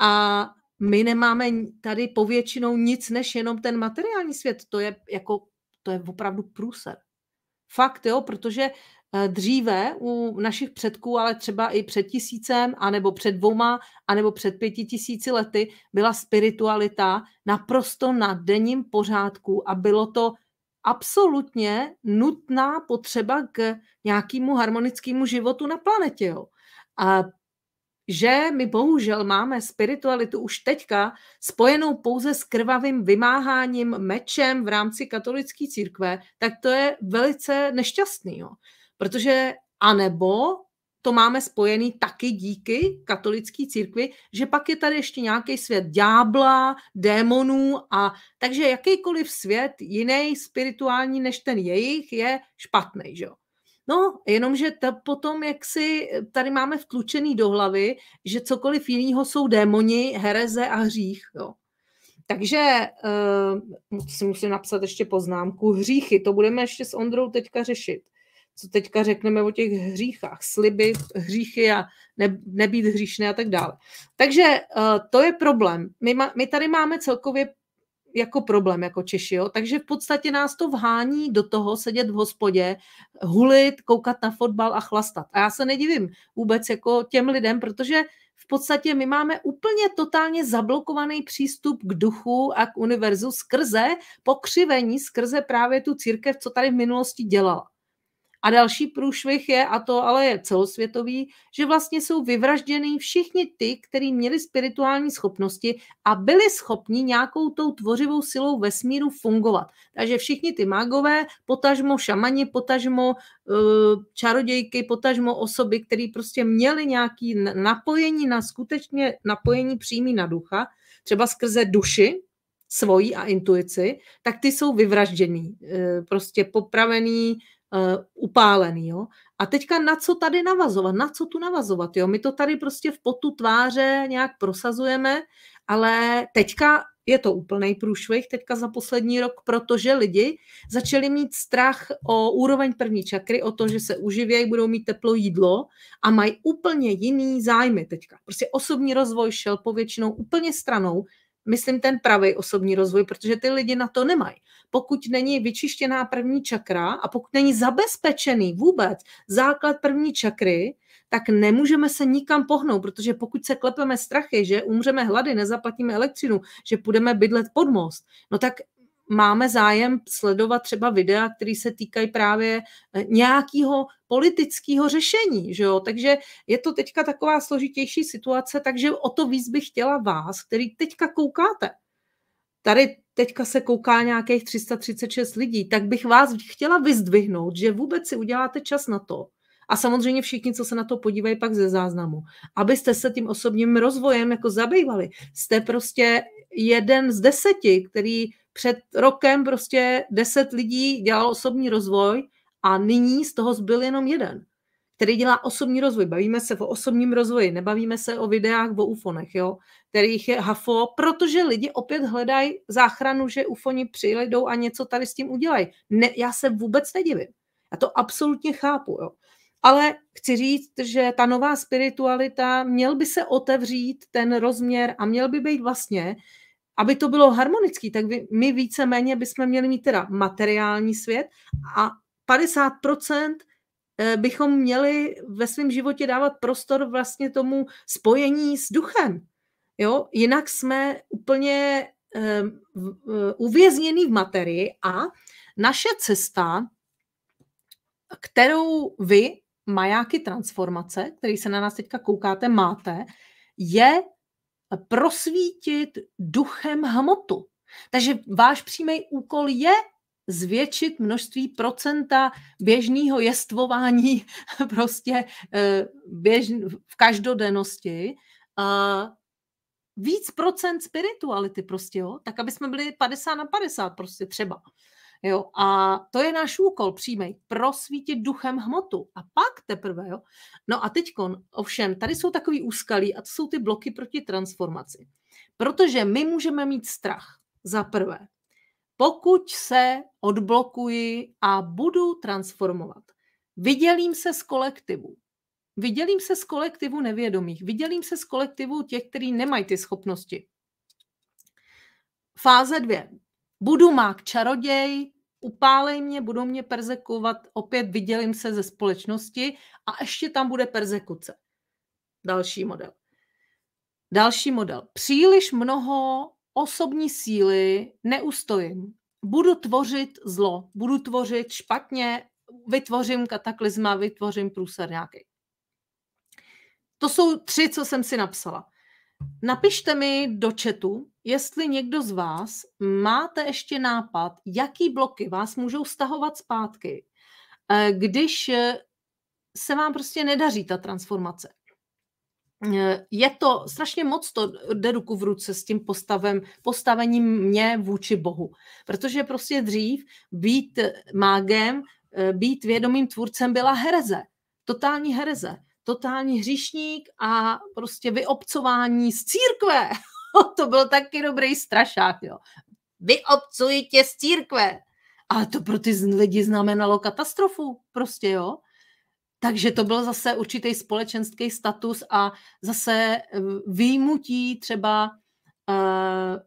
A my nemáme tady povětšinou nic než jenom ten materiální svět. To je jako, to je opravdu průser. Fakt, jo, protože eh, dříve u našich předků, ale třeba i před tisícem, anebo před dvouma, anebo před pěti tisíci lety byla spiritualita naprosto na denním pořádku a bylo to absolutně nutná potřeba k nějakému harmonickému životu na planetě. Jo. A že my bohužel máme spiritualitu už teďka spojenou pouze s krvavým vymáháním mečem v rámci katolické církve, tak to je velice nešťastný. Jo. Protože anebo to máme spojený taky díky katolické církvi, že pak je tady ještě nějaký svět ďábla, démonů a takže jakýkoliv svět jiný spirituální než ten jejich je špatný, že jo. No, jenomže to potom, jak si tady máme vtlučený do hlavy, že cokoliv jiného jsou démoni, hereze a hřích, jo. Takže uh, si musím napsat ještě poznámku. Hříchy, to budeme ještě s Ondrou teďka řešit co teďka řekneme o těch hříchách, sliby, hříchy a ne, nebýt hříšné a tak dále. Takže eh, to je problém. My, my tady máme celkově jako problém jako Češi, jo? takže v podstatě nás to vhání do toho sedět v hospodě, hulit, koukat na fotbal a chlastat. A já se nedivím vůbec jako těm lidem, protože v podstatě my máme úplně totálně zablokovaný přístup k duchu a k univerzu skrze pokřivení, skrze právě tu církev, co tady v minulosti dělala. A další průšvih je, a to ale je celosvětový, že vlastně jsou vyvražděný všichni ty, kteří měli spirituální schopnosti a byli schopni nějakou tou tvořivou silou vesmíru fungovat. Takže všichni ty mágové, potažmo šamani, potažmo eh, čarodějky, potažmo osoby, které prostě měly nějaké napojení na skutečně napojení přímý na ducha, třeba skrze duši, svojí a intuici, tak ty jsou vyvražděný, eh, prostě popravený, Eh, upálený. Jo? A teďka na co tady navazovat? Na co tu navazovat? Jo? My to tady prostě v potu tváře nějak prosazujeme, ale teďka je to úplný průšvih teďka za poslední rok, protože lidi začali mít strach o úroveň první čakry, o to, že se uživějí, budou mít teplo jídlo a mají úplně jiný zájmy teďka. Prostě osobní rozvoj šel povětšinou úplně stranou myslím ten pravý osobní rozvoj, protože ty lidi na to nemají. Pokud není vyčištěná první čakra a pokud není zabezpečený vůbec základ první čakry, tak nemůžeme se nikam pohnout, protože pokud se klepeme strachy, že umřeme hlady, nezaplatíme elektřinu, že budeme bydlet pod most, no tak máme zájem sledovat třeba videa, které se týkají právě eh, nějakého politického řešení. Že jo? Takže je to teďka taková složitější situace, takže o to víc bych chtěla vás, který teďka koukáte. Tady teďka se kouká nějakých 336 lidí, tak bych vás chtěla vyzdvihnout, že vůbec si uděláte čas na to, a samozřejmě všichni, co se na to podívají pak ze záznamu, abyste se tím osobním rozvojem jako zabývali. Jste prostě jeden z deseti, který před rokem prostě deset lidí dělalo osobní rozvoj a nyní z toho zbyl jenom jeden, který dělá osobní rozvoj. Bavíme se o osobním rozvoji, nebavíme se o videách, o ufonech, jo, kterých je hafo, protože lidi opět hledají záchranu, že ufoni přijedou a něco tady s tím udělají. Ne, já se vůbec nedivím. Já to absolutně chápu. Jo. Ale chci říct, že ta nová spiritualita měl by se otevřít ten rozměr a měl by být vlastně aby to bylo harmonický, tak my víceméně bychom měli mít teda materiální svět a 50% eh, bychom měli ve svém životě dávat prostor vlastně tomu spojení s duchem. Jo? Jinak jsme úplně ehm, uvězněný v materii a naše cesta, kterou vy, majáky transformace, který se na nás teďka koukáte, máte, je prosvítit duchem hmotu. Takže váš přímý úkol je zvětšit množství procenta běžného jestvování prostě eh, běž, v každodennosti a víc procent spirituality prostě, jo? tak aby jsme byli 50 na 50 prostě třeba. Jo? A to je náš úkol přímý, prosvítit duchem hmotu a pak teprve. Jo? No a teď, ovšem, tady jsou takový úskalí a to jsou ty bloky proti transformaci. Protože my můžeme mít strach, za prvé. Pokud se odblokuji a budu transformovat, vydělím se z kolektivu, Vydělím se z kolektivu nevědomých, vydělím se z kolektivu těch, kteří nemají ty schopnosti. Fáze dvě budu mák čaroděj, upálej mě, budou mě perzekovat, opět vydělím se ze společnosti a ještě tam bude persekuce. Další model. Další model. Příliš mnoho osobní síly neustojím. Budu tvořit zlo, budu tvořit špatně, vytvořím kataklizma, vytvořím průser nějaký. To jsou tři, co jsem si napsala. Napište mi do chatu, jestli někdo z vás máte ještě nápad, jaký bloky vás můžou stahovat zpátky, eh, když eh, se vám prostě nedaří ta transformace. Eh, je to strašně moc, to jde ruku v ruce s tím postavem, postavením mě vůči Bohu. Protože prostě dřív být mágem, být vědomým tvůrcem byla hereze. Totální hereze. Totální hříšník a prostě vyobcování z církve. to byl taky dobrý strašák, jo. tě z církve. Ale to pro ty lidi znamenalo katastrofu, prostě, jo. Takže to byl zase určitý společenský status a zase eh, výjimutí třeba eh,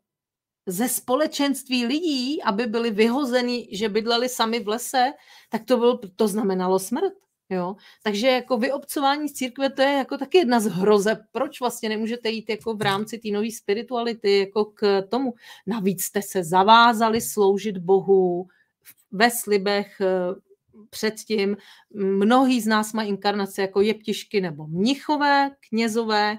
ze společenství lidí, aby byli vyhozeni, že bydleli sami v lese, tak to, byl, to znamenalo smrt. Jo? Takže jako vyobcování z církve, to je jako taky jedna z hroze. Proč vlastně nemůžete jít jako v rámci té nové spirituality jako k tomu? Navíc jste se zavázali sloužit Bohu ve slibech eh, předtím. Mnohý z nás má inkarnace jako jeptišky nebo mnichové, knězové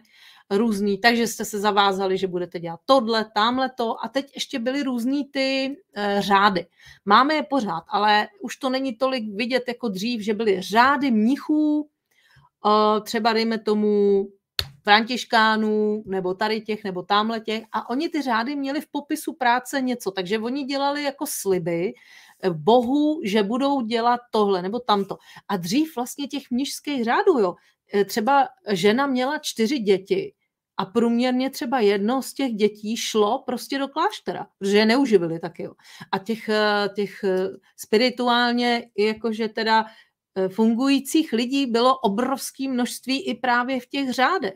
různý, takže jste se zavázali, že budete dělat tohle, tamhle to a teď ještě byly různý ty eh, řády. Máme je pořád, ale už to není tolik vidět jako dřív, že byly řády mnichů, eh, třeba dejme tomu františkánů, nebo tady těch, nebo tamhle těch. A oni ty řády měli v popisu práce něco, takže oni dělali jako sliby eh, bohu, že budou dělat tohle nebo tamto. A dřív vlastně těch mnižských řádů, jo, třeba žena měla čtyři děti a průměrně třeba jedno z těch dětí šlo prostě do kláštera, protože je neuživili taky. A těch, eh, těch eh, spirituálně, jakože teda eh, fungujících lidí bylo obrovské množství i právě v těch řádech.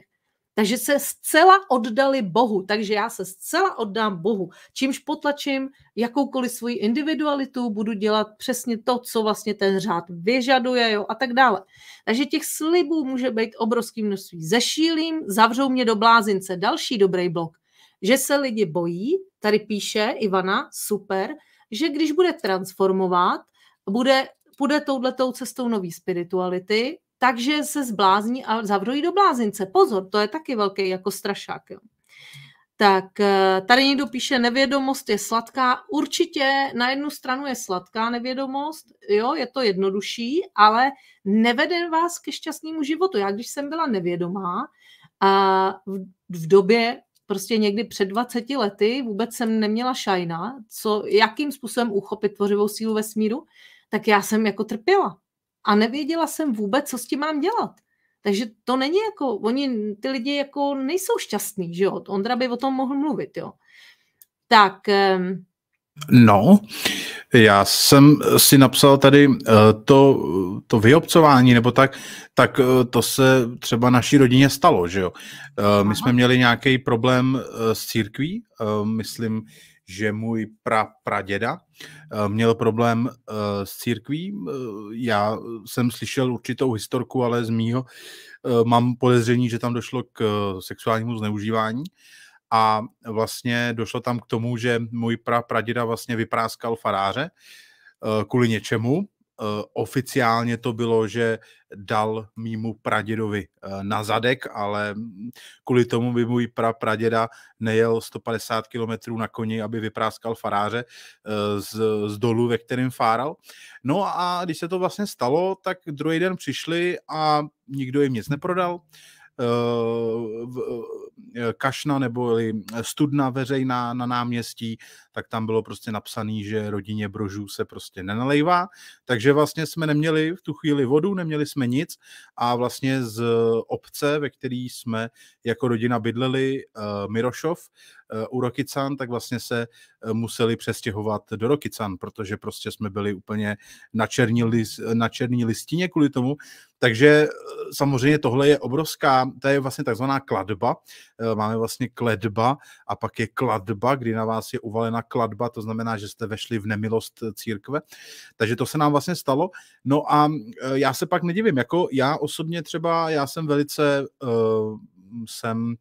Takže se zcela oddali Bohu. Takže já se zcela oddám Bohu, čímž potlačím jakoukoliv svoji individualitu, budu dělat přesně to, co vlastně ten řád vyžaduje jo, a tak dále. Takže těch slibů může být obrovský množství. Zešílím, zavřou mě do blázince. Další dobrý blok. Že se lidi bojí, tady píše Ivana, super, že když bude transformovat, bude, bude touhletou cestou nový spirituality, takže se zblázní a zavřou do blázince. Pozor, to je taky velký jako strašák. Jo. Tak eh, tady někdo píše, nevědomost je sladká. Určitě na jednu stranu je sladká nevědomost, jo, je to jednodušší, ale nevede vás ke šťastnému životu. Já když jsem byla nevědomá a v, v době prostě někdy před 20 lety vůbec jsem neměla šajna, co, jakým způsobem uchopit tvořivou sílu ve smíru, tak já jsem jako trpěla a nevěděla jsem vůbec, co s tím mám dělat. Takže to není jako, oni, ty lidi jako nejsou šťastní, že jo? Ondra by o tom mohl mluvit, jo. Tak. Ehm, no, já jsem si napsal tady eh, to, to vyobcování, nebo tak, tak eh, to se třeba naší rodině stalo, že jo. Eh, my Aha. jsme měli nějaký problém s církví, myslím, že můj pra, praděda eh, měl problém eh, s církví. Eh, já jsem slyšel určitou historku, ale z mýho mám podezření, že tam došlo k sexuálnímu zneužívání a vlastně došlo tam k tomu, že můj pra, praděda vlastně vypráskal faráře kvůli něčemu Eh, oficiálně to bylo, že dal mýmu pradědovi eh, na zadek, ale mm, kvůli tomu by můj pra praděda nejel 150 kilometrů na koni, aby vypráskal faráře eh, z, z dolu, ve kterém fáral. No a když se to vlastně stalo, tak druhý den přišli a nikdo jim nic neprodal Eh, kašna nebo eh, studna veřejná na náměstí, tak tam bylo prostě napsané, že rodině brožů se prostě nenalejvá, takže vlastně jsme neměli v tu chvíli vodu, neměli jsme nic a vlastně z obce, ve které jsme jako rodina bydleli, eh, Mirošov, Eh, u Rokycan, tak vlastně se eh, museli přestěhovat do Rokycan, protože prostě jsme byli úplně na černí, list, na černí listině kvůli tomu. Takže eh, samozřejmě tohle je obrovská, to je vlastně takzvaná kladba, máme vlastně kledba a pak je kladba, kdy na vás je uvalena kladba, to znamená, že jste vešli v nemilost církve, takže to se nám vlastně stalo. No a já se pak nedivím, jako já osobně třeba, já jsem velice, jsem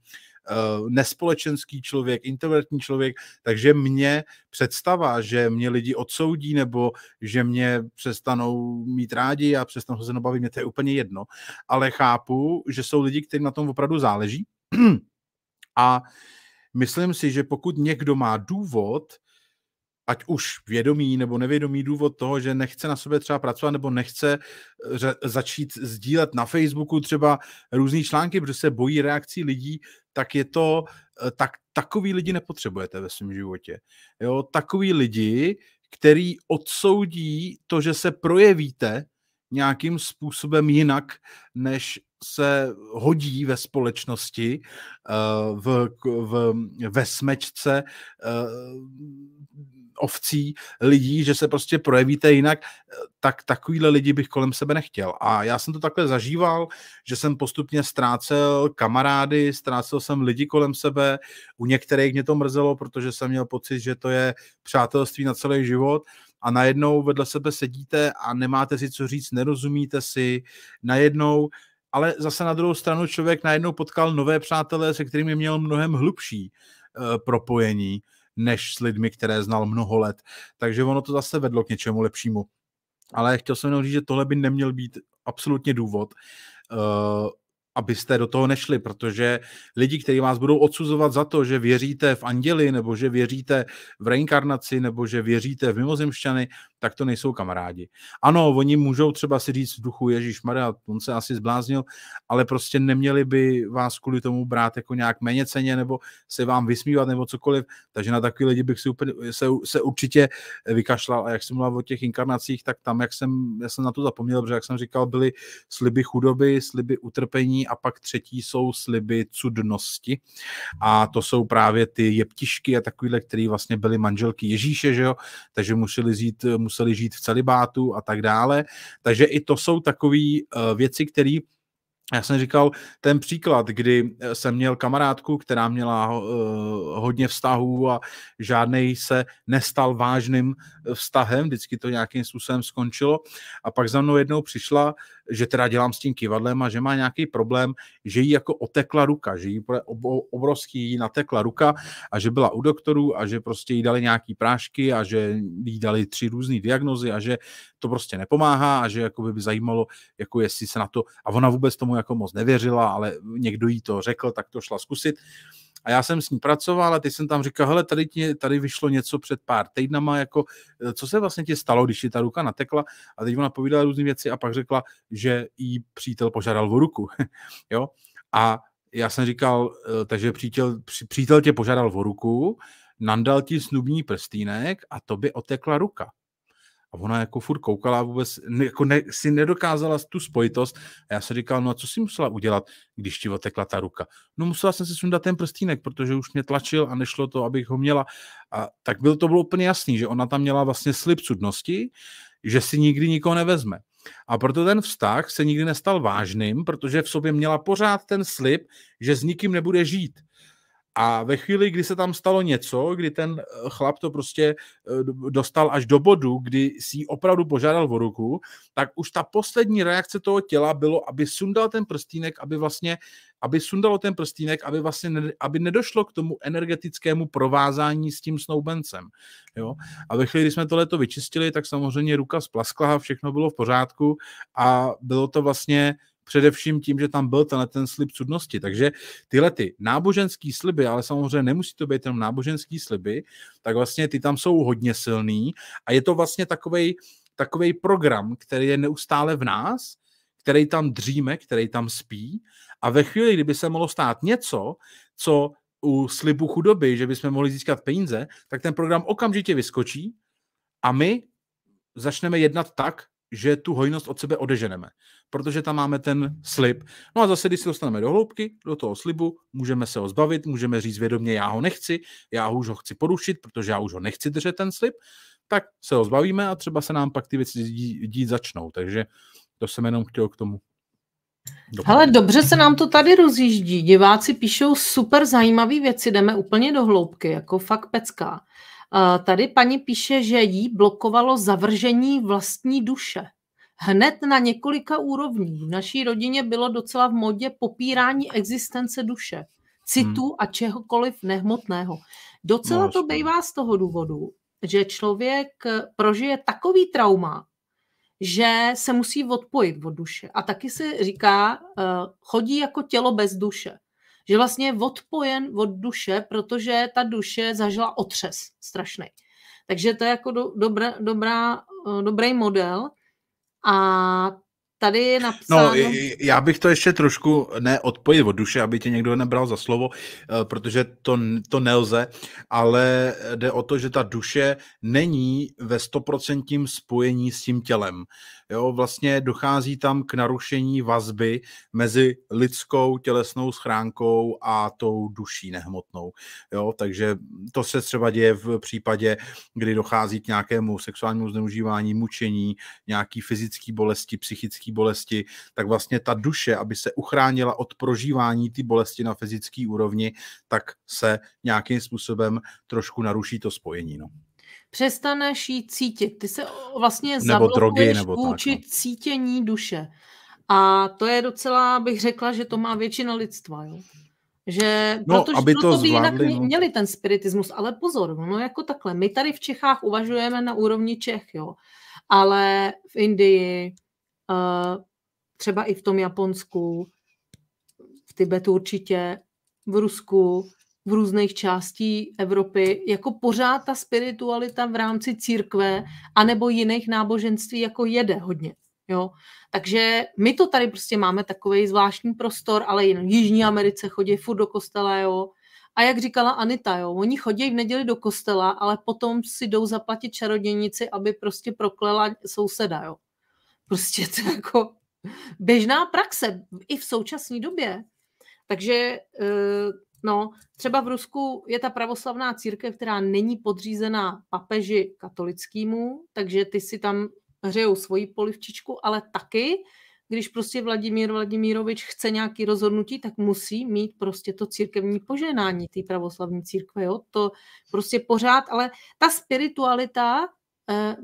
Eh, nespolečenský člověk, introvertní člověk, takže mě představa, že mě lidi odsoudí nebo že mě přestanou mít rádi a přestanou se bavit, mě to je úplně jedno. Ale chápu, že jsou lidi, kteří na tom opravdu záleží a myslím si, že pokud někdo má důvod, ať už vědomý nebo nevědomý důvod toho, že nechce na sobě třeba pracovat nebo nechce eh, ře- začít sdílet na Facebooku třeba různé články, protože se bojí reakcí lidí, tak je to, eh, tak takový lidi nepotřebujete ve svém životě. Jo, takový lidi, který odsoudí to, že se projevíte nějakým způsobem jinak, než se hodí ve společnosti, eh, v, v, ve smečce ovcí, lidí, že se prostě projevíte jinak, eh, tak takovýhle lidi bych kolem sebe nechtěl. A já jsem to takhle zažíval, že jsem postupně ztrácel kamarády, ztrácel jsem lidi kolem sebe, u některých mě to mrzelo, protože jsem měl pocit, že to je přátelství na celý život, a najednou vedle sebe sedíte a nemáte si co říct, nerozumíte si, najednou, ale zase na druhou stranu člověk najednou potkal nové přátelé, se kterými měl mnohem hlubší e, propojení než s lidmi, které znal mnoho let. Takže ono to zase vedlo k něčemu lepšímu. Ale chtěl jsem jenom říct, že tohle by neměl být absolutně důvod, eh, abyste do toho nešli, protože lidi, kteří vás budou odsuzovat za to, že věříte v anděli, nebo že věříte v reinkarnaci, nebo že věříte v mimozemšťany, tak to nejsou kamarádi. Ano, oni můžou třeba si říct v duchu Ježíš Maria, on se asi zbláznil, ale prostě neměli by vás kvůli tomu brát jako nějak méně ceně nebo se vám vysmívat nebo cokoliv, takže na takový lidi bych si úplně, se, se, určitě vykašlal. A jak jsem mluvil o těch inkarnacích, tak tam, jak jsem, já jsem na to zapomněl, protože jak jsem říkal, byly sliby chudoby, sliby utrpení a pak třetí jsou sliby cudnosti. A to jsou právě ty jeptišky a takovýhle, které vlastně byly manželky Ježíše, že jo? takže museli zít, museli žít v celibátu a tak dále. Takže i to jsou takové eh, věci, které já jsem říkal ten příklad, kdy eh, jsem měl kamarádku, která měla uh, hodně vztahů a žádný se nestal vážným eh, vztahem, vždycky to nějakým způsobem skončilo. A pak za mnou jednou přišla, že teda dělám s tím kivadlem a že má nějaký problém, že jí jako otekla ruka, že jí obrovský jí natekla ruka a že byla u doktorů a že prostě jí dali nějaký prášky a že jí dali tři různé diagnozy a že to prostě nepomáhá a že jako by zajímalo, jako jestli se na to, a ona vůbec tomu jako moc nevěřila, ale někdo jí to řekl, tak to šla zkusit. A já jsem s ní pracoval a teď jsem tam říkal, hele, tady, tě, tady vyšlo něco před pár týdnama, jako e, co se vlastně ti stalo, když ti ta ruka natekla a teď ona povídala různé věci a pak řekla, že jí přítel požádal o ruku. jo? A já jsem říkal, e, takže přítel, přítel tě požádal o ruku, nandal ti snubní prstínek a to by otekla ruka. A ona jako furt koukala a vůbec ne, jako ne, si nedokázala tu spojitost. A já jsem říkal, no a co si musela udělat, když ti otekla ta ruka? No musela jsem si sundat ten prstínek, protože už mě tlačil a nešlo to, abych ho měla. A tak byl to bylo úplně jasný, že ona tam měla vlastně slib cudnosti, že si nikdy nikoho nevezme. A proto ten vztah se nikdy nestal vážným, protože v sobě měla pořád ten slib, že s nikým nebude žít. A ve chvíli, kdy se tam stalo něco, kdy ten eh, chlap to prostě eh, dostal až do bodu, kdy si ji opravdu požádal o ruku, tak už ta poslední reakce toho těla bylo, aby sundal ten prstínek, aby vlastně, aby sundalo ten prstínek, aby vlastně, ne, aby nedošlo k tomu energetickému provázání s tím snoubencem. Jo? A ve chvíli, kdy jsme tohleto vyčistili, tak samozřejmě ruka splaskla a všechno bylo v pořádku a bylo to vlastně především tím, že tam byl tenhle ten slib cudnosti. Takže tyhle ty náboženský sliby, ale samozřejmě nemusí to být jenom náboženský sliby, tak vlastně ty tam jsou hodně silný a je to vlastně takovej, takovej program, který je neustále v nás, který tam dříme, který tam spí a ve chvíli, kdyby se mohlo stát něco, co u slibu chudoby, že bychom mohli získat peníze, tak ten program okamžitě vyskočí a my začneme jednat tak, že tu hojnost od sebe odeženeme, protože tam máme ten slib. No a zase, když se dostaneme do hloubky, do toho slibu, můžeme se ho zbavit, můžeme říct vědomě, já ho nechci, já už ho chci porušit, protože já už ho nechci držet ten slib, tak se ho zbavíme a třeba se nám pak ty věci dít, začnou. Takže to jsem jenom chtěl k tomu Ale dobře se nám to tady rozjíždí. Diváci píšou super zajímavé věci, jdeme úplně do hloubky, jako fakt pecká. Tady paní píše, že jí blokovalo zavržení vlastní duše. Hned na několika úrovních. V naší rodině bylo docela v modě popírání existence duše, citů hmm. a čehokoliv nehmotného. Docela no, to bývá z toho důvodu, že člověk eh, prožije takový trauma, že se musí odpojit od duše. A taky se říká, eh, chodí jako tělo bez duše že vlastně je odpojen od duše, protože ta duše zažila otřes strašný. Takže to je jako do, dobra, dobrá, eh, dobrý model a tady je no, napsáno... No, já bych to ještě trošku neodpojil od duše, aby tě někdo nebral za slovo, eh, protože to, to nelze, ale jde o to, že ta duše není ve stoprocentním spojení s tím tělem. Jo, vlastně dochází tam k narušení vazby mezi lidskou tělesnou schránkou a tou duší nehmotnou. Jo, takže to se třeba děje v případě, kdy dochází k nějakému sexuálnímu zneužívání, mučení, nějaký fyzické bolesti, psychické bolesti, tak vlastně ta duše, aby se uchránila od prožívání ty bolesti na fyzické úrovni, tak se nějakým způsobem trošku naruší to spojení. No přestaneš ji cítit. Ty se vlastně nebo zablokuješ drogy, nebo vůči tak, no. cítění duše. A to je docela, bych řekla, že to má většina lidstva. Jo? Že no, protože, aby proto to by jinak no. měli ten spiritismus, ale pozor, no jako takhle, my tady v Čechách uvažujeme na úrovni Čech, jo, ale v Indii, eh, třeba i v tom Japonsku, v Tibetu určitě, v Rusku, v různých částí Evropy, jako pořád ta spiritualita v rámci církve anebo jiných náboženství jako jede hodně. Jo? Takže my to tady prostě máme takový zvláštní prostor, ale jen v Jižní Americe chodí furt do kostela, jo. A jak říkala Anita, jo, oni chodí v neděli do kostela, ale potom si jdou zaplatit čarodějnici, aby prostě proklela souseda, jo. Prostě to jako běžná praxe i v současné době. Takže eh, No, třeba v Rusku je ta pravoslavná církev, která není podřízená papeži katolickému, takže ty si tam hřejou svoji polivčičku, ale taky, když prostě Vladimír Vladimírovič chce nějaký rozhodnutí, tak musí mít prostě to církevní poženání té pravoslavní církve, jo? to prostě pořád, ale ta spiritualita eh,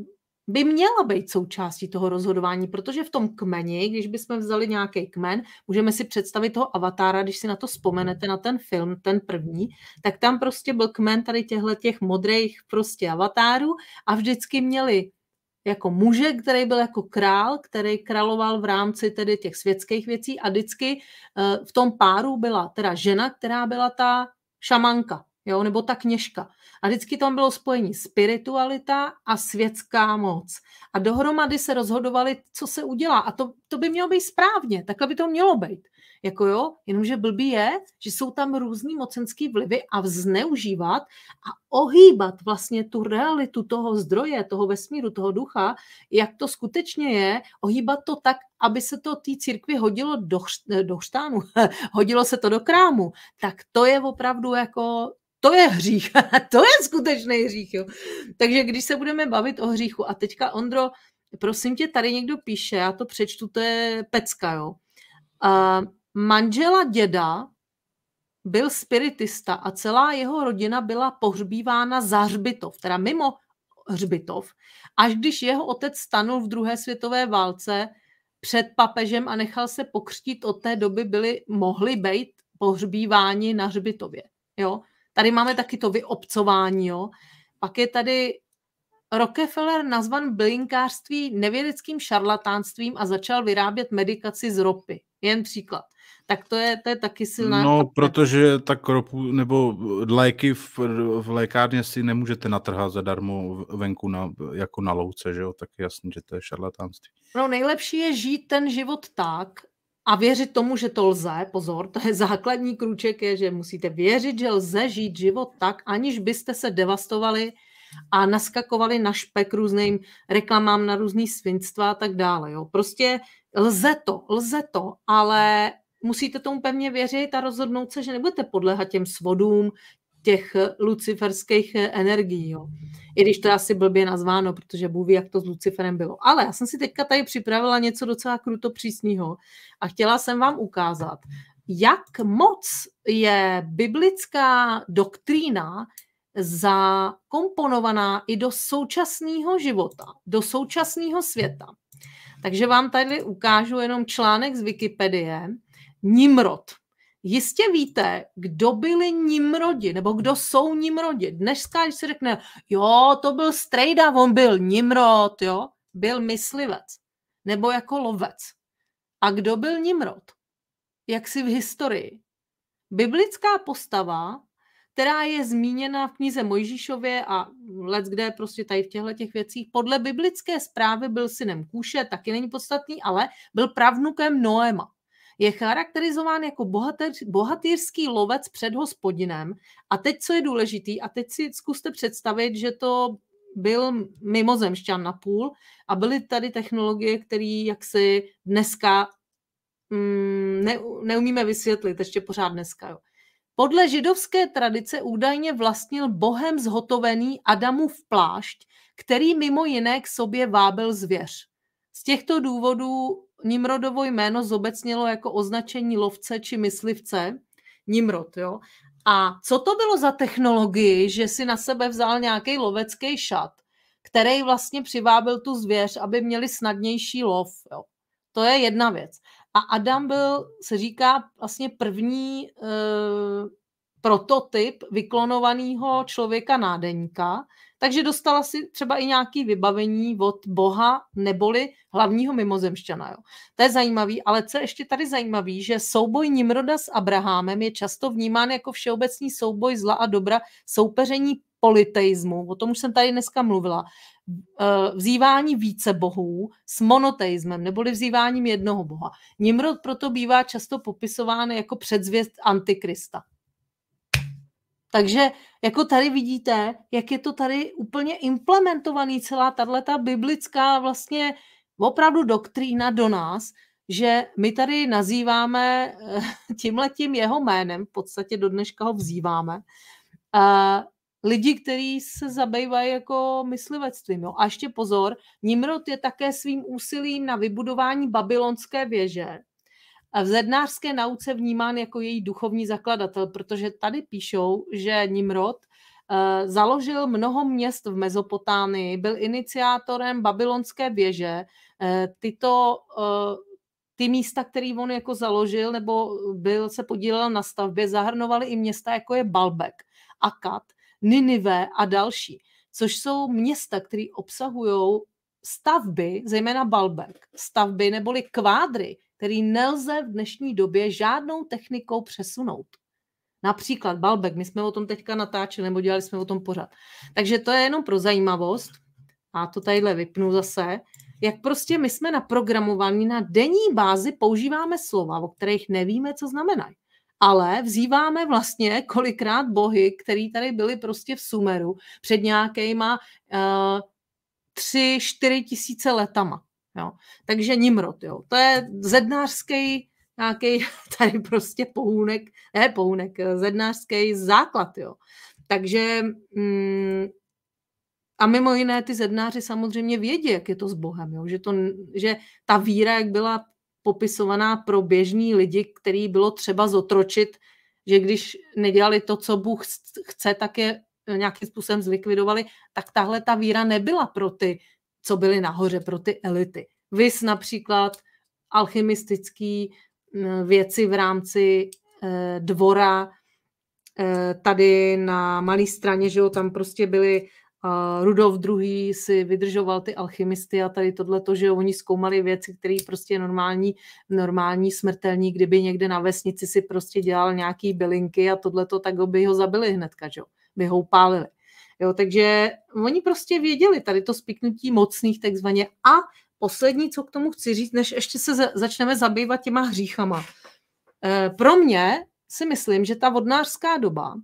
by měla být součástí toho rozhodování, protože v tom kmeni, když bychom vzali nějaký kmen, můžeme si představit toho avatára, když si na to vzpomenete, na ten film, ten první, tak tam prostě byl kmen tady těchto těch modrých prostě avatárů a vždycky měli jako muže, který byl jako král, který královal v rámci tedy těch světských věcí a vždycky eh, v tom páru byla teda žena, která byla ta šamanka jo, nebo ta kněžka. A vždycky tam bylo spojení spiritualita a světská moc. A dohromady se rozhodovali, co se udělá. A to, to by mělo být správně, takhle by to mělo být. Jako jo, jenomže blbý je, že jsou tam různý mocenský vlivy a zneužívat a ohýbat vlastně tu realitu toho zdroje, toho vesmíru, toho ducha, jak to skutečně je, ohýbat to tak, aby se to té církvi hodilo do, do hodilo se to do krámu, tak to je opravdu jako to je hřích, to je skutečný hřích. Jo. Takže když se budeme bavit o hříchu, a teďka Ondro, prosím tě, tady někdo píše, já to přečtu, to je pecka, jo. A manžela děda byl spiritista a celá jeho rodina byla pohřbívána za hřbitov, teda mimo hřbitov, až když jeho otec stanul v druhé světové válce před papežem a nechal se pokřtít, od té doby byli, mohli být pohřbíváni na hřbitově. Jo? Tady máme taky to vyobcování, jo. Pak je tady Rockefeller nazvan bylinkářství nevědeckým šarlatánstvím a začal vyrábět medikaci z ropy. Jen příklad. Tak to je, to je taky silná... No, kapita. protože tak ropu nebo léky v, v lékárně si nemůžete natrhat zadarmo venku na, jako na louce, že jo? Tak je jasný, že to je šarlatánství. No, nejlepší je žít ten život tak, a věřit tomu, že to lze, pozor, to je základní kruček, je, že musíte věřit, že lze žít život tak, aniž byste se devastovali a naskakovali na špek různým reklamám na různý svinstva a tak dále. Jo. Prostě lze to, lze to, ale musíte tomu pevně věřit a rozhodnout se, že nebudete podlehat těm svodům, těch luciferských eh, energií. Jo. I když to je asi blbě nazváno, protože Bůh ví, jak to s Luciferem bylo. Ale já jsem si teďka tady připravila něco docela kruto přísního a chtěla jsem vám ukázat, jak moc je biblická doktrína zakomponovaná i do současného života, do současného světa. Takže vám tady ukážu jenom článek z Wikipedie. Nimrod, Jistě víte, kdo byli Nimrodi, nebo kdo jsou Nimrodi. Dneska, když se řekne, jo, to byl strejda, on byl Nimrod, jo, byl myslivec, nebo jako lovec. A kdo byl Nimrod? Jak si v historii? Biblická postava, která je zmíněna v knize Mojžíšově a let, kde prostě tady v těchto těch věcích, podle biblické zprávy byl synem Kůše, taky není podstatný, ale byl pravnukem Noema je charakterizován jako bohater, bohatýrský lovec před hospodinem. A teď, co je důležitý, a teď si zkuste představit, že to byl mimozemšťan na půl a byly tady technologie, které jaksi dneska mm, ne, neumíme vysvětlit, ještě pořád dneska. Jo. Podle židovské tradice údajně vlastnil bohem zhotovený Adamův plášť, který mimo jiné k sobě vábil zvěř. Z těchto důvodů Nimrodovo jméno zobecnilo jako označení lovce či myslivce, Nimrod, jo. A co to bylo za technologii, že si na sebe vzal nějaký lovecký šat, který vlastně přivábil tu zvěř, aby měli snadnější lov, jo. To je jedna věc. A Adam byl, se říká, vlastně první e, prototyp vyklonovaného člověka nádeníka, takže dostala si třeba i nějaké vybavení od boha neboli hlavního mimozemšťana. Jo. To je zajímavý, ale co je ještě tady zajímavý, že souboj Nimroda s Abrahamem je často vnímán jako všeobecný souboj zla a dobra, soupeření politeismu, o tom už jsem tady dneska mluvila, eh, vzývání více bohů s monoteismem, neboli vzýváním jednoho boha. Nimrod proto bývá často popisován jako předzvěst antikrista. Takže jako tady vidíte, jak je to tady úplně implementovaný celá tato biblická vlastně opravdu doktrína do nás, že my tady nazýváme eh, tímhletím jeho jménem, v podstatě do dneška ho vzýváme, eh, lidi, kteří se zabývají jako myslivectvím. Jo. A ještě pozor, Nimrod je také svým úsilím na vybudování babylonské věže, a v zednářské nauce vnímán jako její duchovní zakladatel, protože tady píšou, že Nimrod eh, založil mnoho měst v Mezopotámii, byl iniciátorem babylonské věže. Eh, tyto eh, ty místa, které on jako založil nebo byl se podílel na stavbě, zahrnovaly i města, jako je Balbek, Akat, Ninive a další, což jsou města, které obsahují stavby, zejména Balbek, stavby neboli kvádry, který nelze v dnešní době žádnou technikou přesunout. Například Balbek, my jsme o tom teďka natáčeli, nebo dělali jsme o tom pořád. Takže to je jenom pro zajímavost, a to tadyhle vypnu zase, jak prostě my jsme naprogramovaní na denní bázi, používáme slova, o kterých nevíme, co znamenají. Ale vzýváme vlastně kolikrát bohy, který tady byli prostě v Sumeru před nějakýma uh, tři, čtyři tisíce letama. Jo. Takže Nimrod, jo. to je zednářský nějaký tady prostě pohůnek, ne pohůnek, eh, zednářský základ. Jo. Takže mm, a mimo jiné ty zednáři samozřejmě vědí, jak je to s Bohem, jo. Že, to, že ta víra, jak byla popisovaná pro běžní lidi, který bylo třeba zotročit, že když nedělali to, co Bůh chce, tak je eh, nějakým způsobem zlikvidovali, tak tahle ta víra nebyla pro ty co byly nahoře pro ty elity. Vys například alchymistický věci v rámci e, dvora e, tady na malé straně, že jo, tam prostě byly e, Rudolf II. si vydržoval ty alchymisty a tady to, že oni zkoumali věci, které prostě normální, normální smrtelní, kdyby někde na vesnici si prostě dělal nějaký bylinky a to, tak by ho zabili hnedka, že jo, by ho upálili. Jo, takže oni prostě věděli tady to spiknutí mocných takzvaně a poslední, co k tomu chci říct, než ještě se začneme zabývat těma hříchama. Eh, pro mě si myslím, že ta vodnářská doba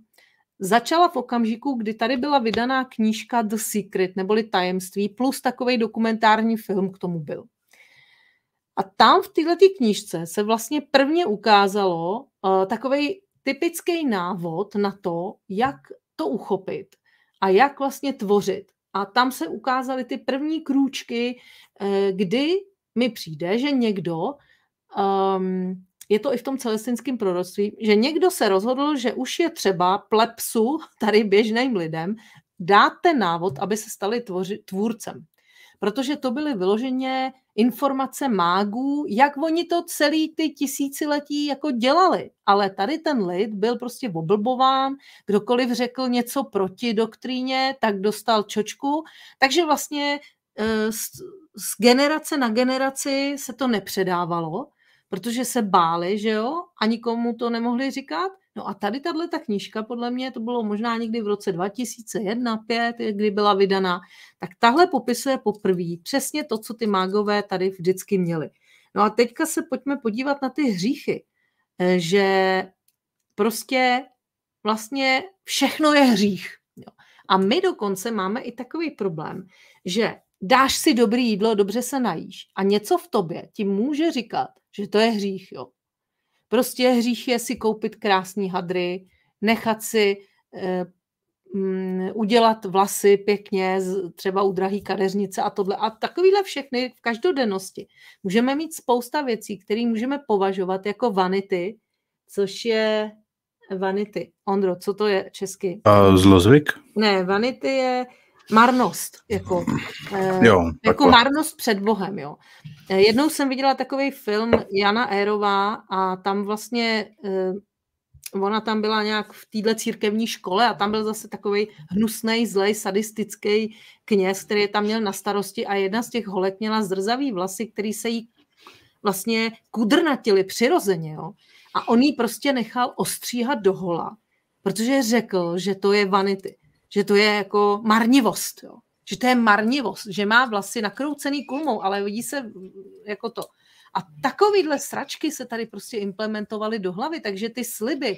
začala v okamžiku, kdy tady byla vydaná knížka The Secret, neboli Tajemství, plus takový dokumentární film k tomu byl. A tam v této knížce se vlastně prvně ukázalo uh, eh, takový typický návod na to, jak to uchopit a jak vlastně tvořit. A tam se ukázaly ty první krůčky, eh, kdy mi přijde, že někdo, um, je to i v tom celestinském proroctví, že někdo se rozhodl, že už je třeba plepsu, tady běžným lidem, dát ten návod, aby se stali tvoři, tvůrcem. Protože to byly vyloženě informace mágů, jak oni to celý ty tisíciletí jako dělali. Ale tady ten lid byl prostě oblbován, kdokoliv řekl něco proti doktríně, tak dostal čočku. Takže vlastně eh, z, z generace na generaci se to nepředávalo, protože se báli, že jo, a nikomu to nemohli říkat. No a tady tahle ta knížka, podle mě to bylo možná někdy v roce 2001, 2005 kdy byla vydaná, tak tahle popisuje poprvé přesně to, co ty mágové tady vždycky měli. No a teďka se pojďme podívat na ty hříchy, eh, že prostě vlastně všechno je hřích. A my dokonce máme i takový problém, že dáš si dobrý jídlo, dobře se najíš a něco v tobě ti může říkat, že to je hřích. Jo. Prostě hřích je si koupit krásní hadry, nechat si eh, mm, udělat vlasy pěkně, třeba u drahý kadeřnice a tohle. A takovýhle všechny v každodennosti. Můžeme mít spousta věcí, které můžeme považovat jako vanity, což je vanity. Ondro, co to je česky? A zlozvyk? Ne, vanity je marnost, jako, mm. eh, jo, jako marnost před Bohem, jo. Eh, jednou jsem viděla takový film Jana Érová a tam vlastně eh, ona tam byla nějak v téhle církevní škole a tam byl zase takový hnusný, zlej, sadistický kněz, který je tam měl na starosti a jedna z těch holek měla zrzavý vlasy, který se jí vlastně kudrnatili přirozeně, jo. A on jí prostě nechal ostříhat dohola, protože řekl, že to je vanity že to je jako marnivost, jo. že to je marnivost, že má vlasy nakroucený kulmou, ale vidí se mm, jako to. A takovýhle sračky se tady prostě implementovaly do hlavy, takže ty sliby,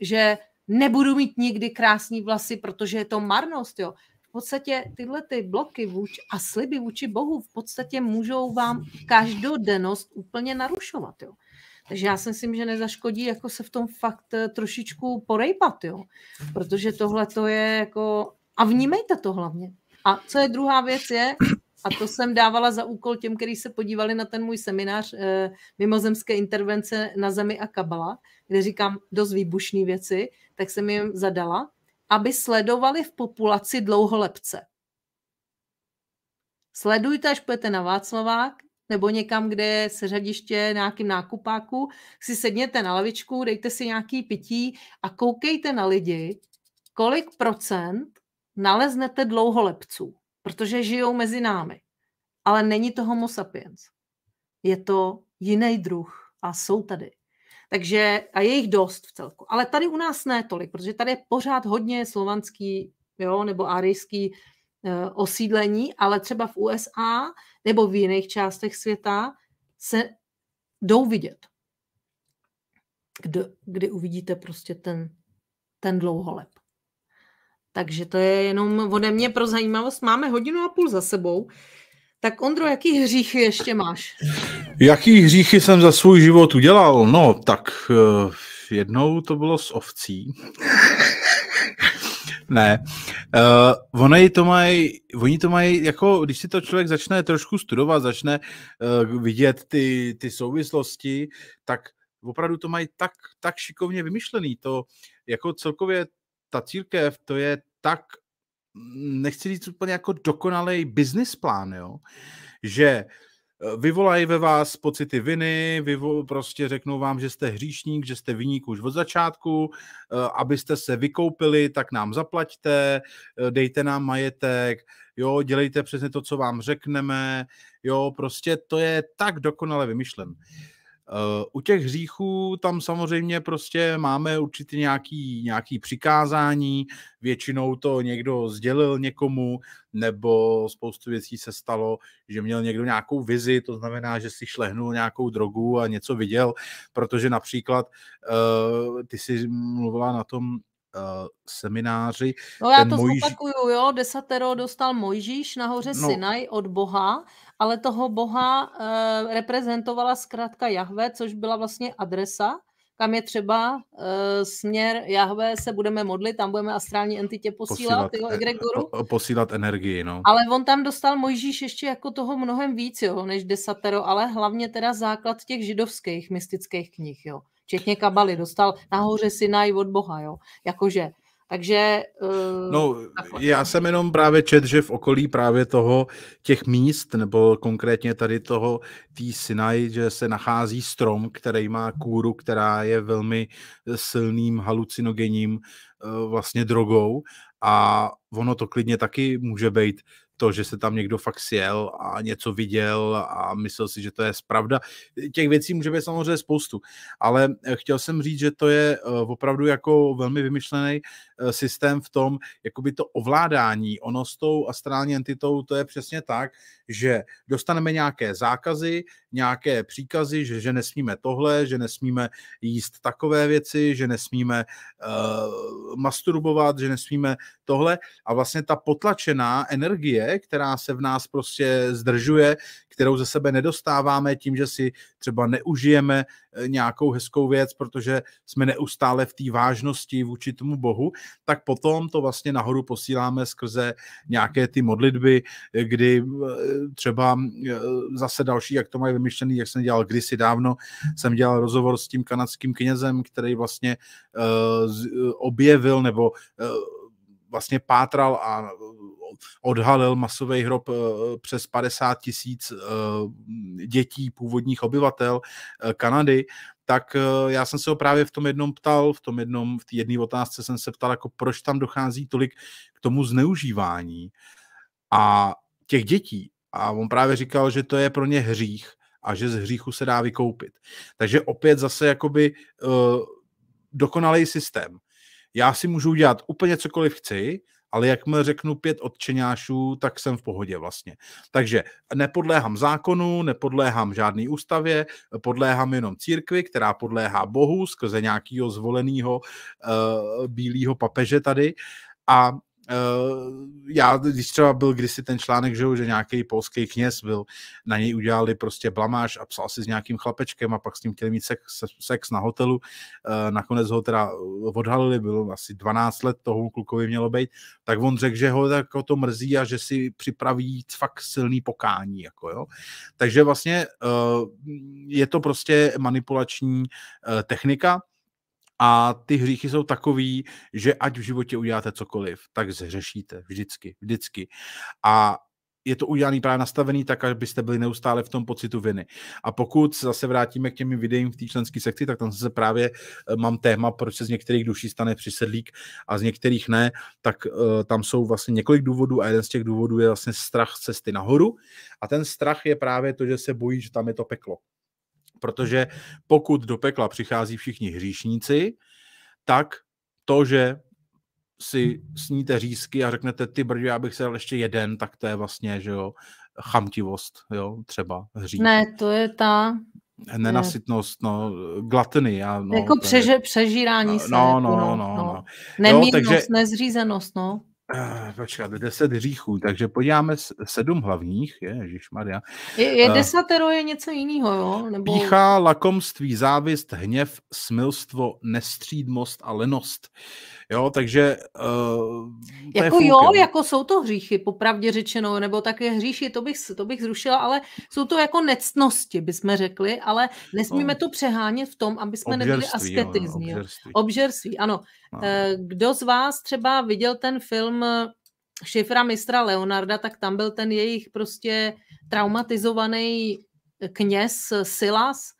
že nebudu mít nikdy krásný vlasy, protože je to marnost, jo. V podstatě tyhle ty bloky vůči, a sliby vůči Bohu v podstatě můžou vám každodennost úplně narušovat, jo. Takže já si myslím, že nezaškodí jako se v tom fakt eh, trošičku porejpat, jo. Protože tohle to je jako... A vnímejte to hlavně. A co je druhá věc je, a to jsem dávala za úkol těm, kteří se podívali na ten můj seminář eh, Mimozemské intervence na zemi a kabala, kde říkám dost výbušné věci, tak jsem jim zadala, aby sledovali v populaci dlouholepce. Sledujte, až půjdete na Václavák, nebo někam, kde je seřadiště nějakým nákupáku, si sedněte na lavičku, dejte si nějaký pití a koukejte na lidi, kolik procent naleznete dlouholepců, protože žijou mezi námi. Ale není to homo sapiens. Je to jiný druh a jsou tady. Takže a je jich dost v celku. Ale tady u nás ne tolik, protože tady je pořád hodně slovanský jo, nebo árijský Eh, osídlení, ale třeba v USA nebo v jiných částech světa se jdou vidět. kdy kdy uvidíte prostě ten, ten dlouholep. Takže to je jenom ode mě pro zajímavost. Máme hodinu a půl za sebou. Tak Ondro, jaký hříchy ještě máš? Jaký hříchy jsem za svůj život udělal? No, tak eh, jednou to bylo s ovcí. Ne. Uh, eh, oni to mají, oni to mají, jako když si to člověk začne trošku studovat, začne uh, vidět ty, ty souvislosti, tak opravdu to mají tak, tak šikovně vymyšlený. To jako celkově ta církev, to je tak, nechci říct úplně jako dokonalý business plán, jo? že uh, vyvolají ve vás pocity viny, vyvo, prostě řeknou vám, že jste hříšník, že jste vyník už od začátku, eh, abyste se vykoupili, tak nám zaplaťte, eh, dejte nám majetek, jo, dělejte přesně to, co vám řekneme, jo, prostě to je tak dokonale vymyšlené. Eh, u těch hříchů tam samozřejmě prostě máme určitě nějaký, nějaký přikázání, většinou to někdo sdělil někomu, nebo spoustu věcí se stalo, že měl někdo nějakou vizi, to znamená, že si šlehnul nějakou drogu a něco viděl, protože například eh, ty si mluvila na tom uh, semináři. No já ten to Mojží... zopakuju, jo, desatero dostal Mojžíš nahoře no, Sinaj od Boha ale toho boha eh, reprezentovala zkrátka Jahve, což byla vlastně adresa, kam je třeba e, směr Jahve se budeme modlit, tam budeme astrální entitě posílat, posílat jeho egregoru. E- e- posílat energii, no. Ale on tam dostal Mojžíš ještě jako toho mnohem víc, jo, než desatero, ale hlavně teda základ těch židovských mystických knih, jo. Včetně kabaly dostal nahoře Sinaj od Boha, jo. Jakože takže... Uh, no, já jsem jenom právě čet, že v okolí právě toho těch míst, nebo konkrétně tady toho tý Sinai, že se nachází strom, který má kůru, která je velmi silným halucinogením, uh, eh, vlastně drogou a ono to klidně taky může být to, že se tam někdo fakt sjel a něco viděl a myslel si, že to je pravda. Těch věcí může být samozřejmě spoustu, ale eh, chtěl jsem říct, že to je opravdu jako velmi vymyšlený Eh, systém v tom, jakoby to ovládání. Ono s tou astrální entitou to je přesně tak, že dostaneme nějaké zákazy, nějaké příkazy, že, že nesmíme tohle, že nesmíme jíst takové věci, že nesmíme uh, masturbovat, že nesmíme tohle. A vlastně ta potlačená energie, která se v nás prostě zdržuje, kterou ze sebe nedostáváme tím, že si třeba neužijeme eh, nějakou hezkou věc, protože jsme neustále v té vážnosti vůči tomu Bohu, tak potom to vlastně nahoru posíláme skrze nějaké ty modlitby, eh, kdy eh, třeba zase další, jak to mají vymyšlený, jak jsem dělal kdysi dávno, jsem dělal rozhovor s tím kanadským knězem, který vlastně objevil nebo vlastně pátral a eh, odhalil masový hrob eh, přes 50 tisíc eh, dětí, původních obyvatel Kanady, tak já jsem se ho právě v tom jednom ptal, v tom jednom, v té jedné otázce jsem se ptal, jako proč tam dochází tolik k tomu zneužívání a těch dětí. A on právě říkal, že to je pro ně hřích a že z hříchu se dá vykoupit. Takže opět zase jakoby uh, dokonalý systém já si můžu dělat úplně cokoliv chci, ale jakmile řeknu pět odčenášů, tak jsem v pohodě vlastně. Takže nepodléhám zákonu, nepodléhám žádný ústavě, podléhám jenom církvi, která podléhá Bohu skrze nějakého zvoleného uh, bílého papeže tady. A Eh, já, když třeba byl kdysi ten článek, že, že nějaký polský kněz byl, na něj udělali prostě blamáž a psal si s nějakým chlapečkem a pak s ním chtěli mít sex, sex na hotelu. Eh, nakonec ho teda odhalili, bylo asi 12 let toho klukovi mělo být, tak on řekl, že ho tak to mrzí a že si připraví fakt silný pokání. Jako, jo. Takže vlastně eh, je to prostě manipulační technika, a ty hříchy jsou takový, že ať v životě uděláte cokoliv, tak zřešíte vždycky, vždycky. A je to udělaný právě nastavený tak, abyste byli neustále v tom pocitu viny. A pokud zase vrátíme k těm videím v té členské sekci, tak tam se právě eh, mám téma, proč se z některých duší stane přisedlík a z některých ne, tak uh, tam jsou vlastně několik důvodů a jeden z těch důvodů je vlastně strach cesty nahoru a ten strach je právě to, že se bojí, že tam je to peklo. Protože pokud do pekla přichází všichni hříšníci, tak to, že si sníte řízky a řeknete, ty brdě, já bych se dal ještě jeden, tak to je vlastně, že jo, chamtivost, jo, třeba hřích. Ne, to je ta... Nenasytnost, no, glatny. A, no, jako přeže, přežírání no, se. No, jako no, no, no, no, no. no. Nemírnost, jo, takže, nezřízenost, no. Eh, počkat, deset hříchů, takže podíváme sedm hlavních, je, Maria. Je, je eh, desatero je něco jiného, jo? Nebo... Pícha, lakomství, závist, hněv, smilstvo, nestřídmost a lenost. Jo, takže... Uh, jako jo, funky. jako jsou to hříchy, popravdě řečeno, nebo také hříchy? to bych, to bych zrušila, ale jsou to jako nectnosti, bychom řekli, ale nesmíme no. to přehánět v tom, aby jsme obžerství, nebyli asketizmi. Obžerství. obžerství, ano. No. Eh, kdo z vás třeba viděl ten film eh, Šifra mistra Leonarda, tak tam byl ten jejich prostě traumatizovaný kněz eh, Silas,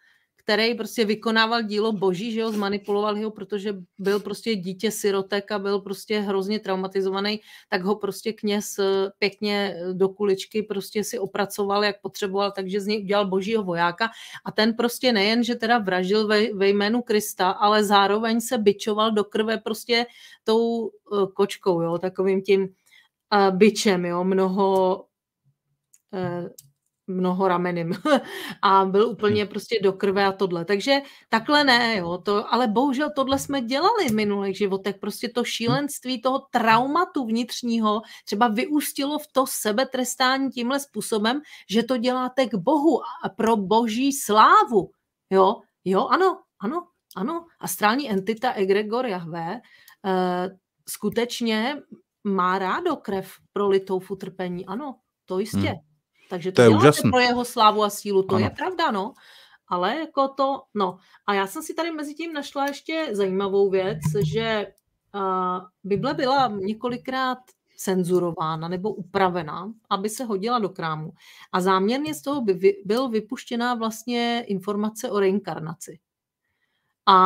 který prostě vykonával dílo boží, že ho zmanipuloval, ho, protože byl prostě dítě sirotek a byl prostě hrozně traumatizovaný, tak ho prostě kněz eh, pěkně eh, do kuličky prostě si opracoval, jak potřeboval, takže z něj udělal božího vojáka a ten prostě nejen, že teda vražil ve, ve jménu Krista, ale zároveň se bičoval do krve prostě tou eh, kočkou, jo, takovým tím uh, bičem, jo, mnoho uh, mnoho ramenem a byl mhm. úplně prostě do krve a tohle. Takže takhle ne, jo, to, ale bohužel tohle jsme dělali v minulých životech, prostě to mhm. šílenství toho traumatu vnitřního třeba vyústilo v to sebetrestání tímhle způsobem, že to děláte k Bohu a pro boží slávu, jo, jo, ano, ano, ano, astrální entita Egregor Jahve eh, skutečně má rádo krev prolitou v utrpení, ano, to jistě. Hmm. Takže to, to je úžasný. pro jeho slávu a sílu, to ano. je pravda, no. Ale jako to, no. A já jsem si tady mezi tím našla ještě zajímavou věc, že uh, Bible byla několikrát cenzurována nebo upravena, aby se hodila do krámu. A záměrně z toho by, by byl vypuštěná vlastně informace o reinkarnaci. A,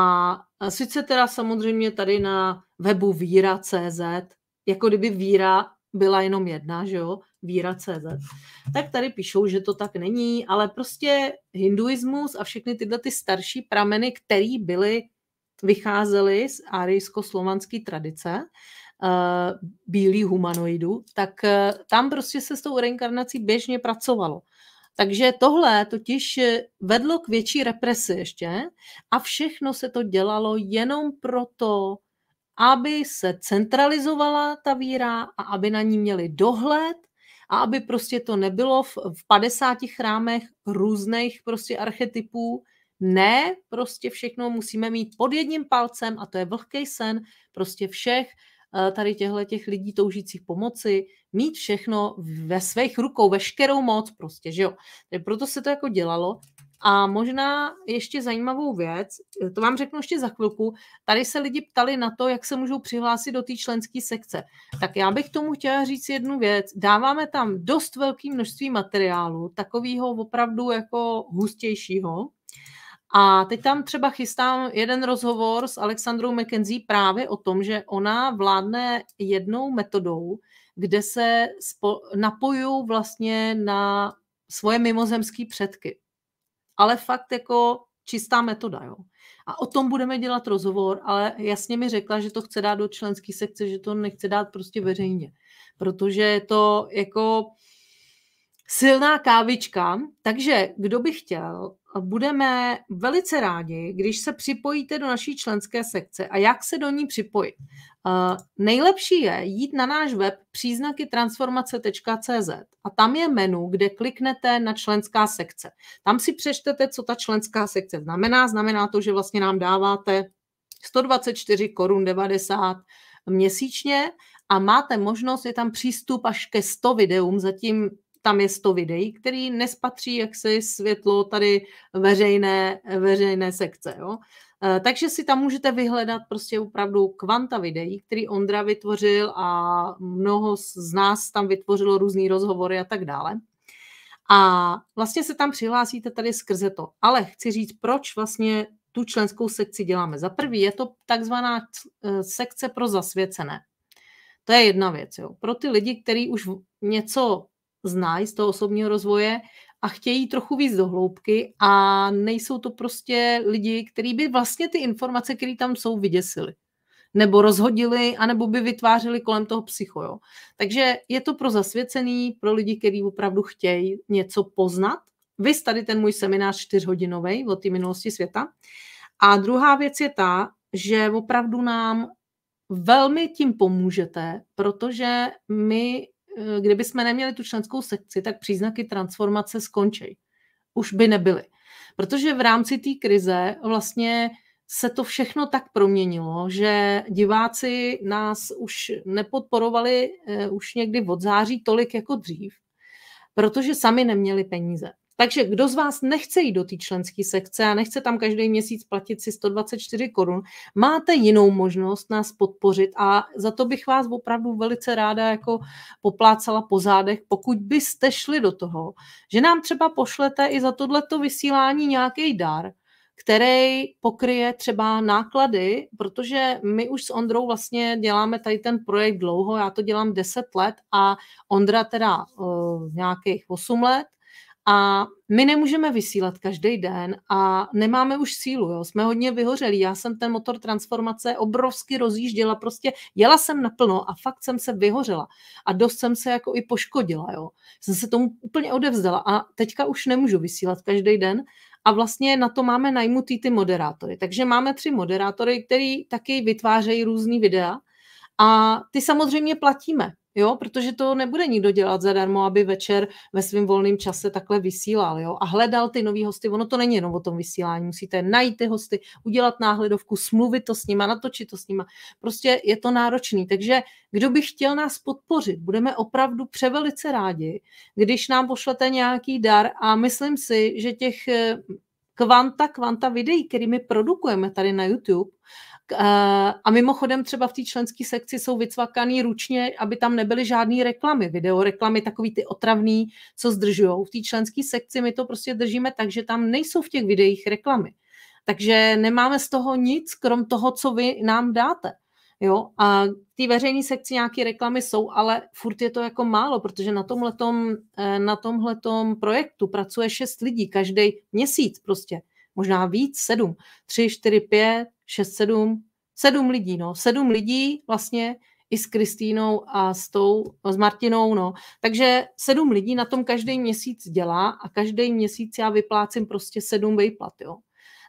a sice teda samozřejmě tady na webu víra.cz, jako kdyby víra byla jenom jedna, že jo, Víra.cz, tak tady píšou, že to tak není, ale prostě hinduismus a všechny tyhle ty starší prameny, které byly, vycházely z arijsko-slovanské tradice, eh, bílý humanoidů, tak eh, tam prostě se s tou reinkarnací běžně pracovalo. Takže tohle totiž eh, vedlo k větší represi ještě a všechno se to dělalo jenom proto, aby se centralizovala ta víra a aby na ní měli dohled a aby prostě to nebylo v, v 50 chrámech různých prostě archetypů, ne, prostě všechno musíme mít pod jedním palcem a to je vlhký sen prostě všech eh, tady těchto těch lidí toužících pomoci, mít všechno ve svých rukou, veškerou moc prostě, že jo. Proto se to jako dělalo a možná ještě zajímavou věc, to vám řeknu ještě za chvilku, tady se lidi ptali na to, jak se můžou přihlásit do té členské sekce. Tak já bych tomu chtěla říct jednu věc. Dáváme tam dost velké množství materiálu, takového opravdu jako hustějšího, a teď tam třeba chystám jeden rozhovor s Alexandrou McKenzie právě o tom, že ona vládne jednou metodou, kde se napojují vlastně na svoje mimozemské předky ale fakt jako čistá metoda. Jo. A o tom budeme dělat rozhovor, ale jasně mi řekla, že to chce dát do členské sekce, že to nechce dát prostě veřejně. Protože je to jako silná kávička, takže kdo by chtěl, budeme velice rádi, když se připojíte do naší členské sekce a jak se do ní připojit. Uh, nejlepší je jít na náš web příznakytransformace.cz a tam je menu, kde kliknete na členská sekce. Tam si přečtete, co ta členská sekce znamená. Znamená to, že vlastně nám dáváte 124 korun 90 měsíčně a máte možnost, je tam přístup až ke 100 videům, zatím tam je 100 videí, který nespatří jaksi světlo tady veřejné, veřejné sekce. Jo? E, takže si tam můžete vyhledat prostě opravdu kvanta videí, který Ondra vytvořil a mnoho z nás tam vytvořilo různý rozhovory a tak dále. A vlastně se tam přihlásíte tady skrze to. Ale chci říct, proč vlastně tu členskou sekci děláme. Za prvý je to takzvaná e, sekce pro zasvěcené. To je jedna věc. Jo. Pro ty lidi, kteří už něco znají z toho osobního rozvoje a chtějí trochu víc do hloubky a nejsou to prostě lidi, kteří by vlastně ty informace, které tam jsou, vyděsili nebo rozhodili, anebo by vytvářeli kolem toho psycho. Jo. Takže je to pro zasvěcený, pro lidi, kteří opravdu chtějí něco poznat. Vy tady ten můj seminář čtyřhodinový o té minulosti světa. A druhá věc je ta, že opravdu nám velmi tím pomůžete, protože my Eh, kdyby jsme neměli tu členskou sekci, tak příznaky transformace skončí. Už by nebyly. Protože v rámci té krize vlastně se to všechno tak proměnilo, že diváci nás už nepodporovali eh, už někdy od září tolik jako dřív, protože sami neměli peníze. Takže kdo z vás nechce jít do té členské sekce a nechce tam každý měsíc platit si 124 korun, máte jinou možnost nás podpořit a za to bych vás opravdu velice ráda jako poplácala po zádech, pokud byste šli do toho, že nám třeba pošlete i za tohleto vysílání nějaký dar, který pokryje třeba náklady, protože my už s Ondrou vlastně děláme tady ten projekt dlouho, já to dělám 10 let a Ondra teda uh, nějakých 8 let a my nemůžeme vysílat každý den a nemáme už sílu, jo? jsme hodně vyhořeli. Já jsem ten motor transformace obrovsky rozjížděla, prostě jela jsem naplno a fakt jsem se vyhořela. A dost jsem se jako i poškodila, jo? jsem se tomu úplně odevzdala a teďka už nemůžu vysílat každý den, a vlastně na to máme najmutý ty moderátory. Takže máme tři moderátory, který taky vytvářejí různý videa a ty samozřejmě platíme. Jo, protože to nebude nikdo dělat zadarmo, aby večer ve svém volném čase takhle vysílal jo? a hledal ty nový hosty. Ono to není jenom o tom vysílání, musíte najít ty hosty, udělat náhledovku, smluvit to s nima, natočit to s nima. Prostě je to náročný. Takže kdo by chtěl nás podpořit, budeme opravdu převelice rádi, když nám pošlete nějaký dar a myslím si, že těch eh, kvanta, kvanta videí, kterými produkujeme tady na YouTube Eh, a mimochodem třeba v té členské sekci jsou vycvakaný ručně, aby tam nebyly žádné reklamy, videoreklamy, takový ty otravný, co zdržujou. V té členské sekci my to prostě držíme tak, že tam nejsou v těch videích reklamy. Takže nemáme z toho nic, krom toho, co vy nám dáte. Jo, a ty veřejné sekci nějaké reklamy jsou, ale furt je to jako málo, protože na tomhletom, eh, na tomhletom projektu pracuje šest lidí, každý měsíc prostě možná víc, sedm, tři, čtyři, pět, šest, sedm, sedm lidí, no, sedm lidí vlastně i s Kristýnou a s, tou, s Martinou, no. Takže sedm lidí na tom každý měsíc dělá a každý měsíc já vyplácím prostě sedm vejplat, jo.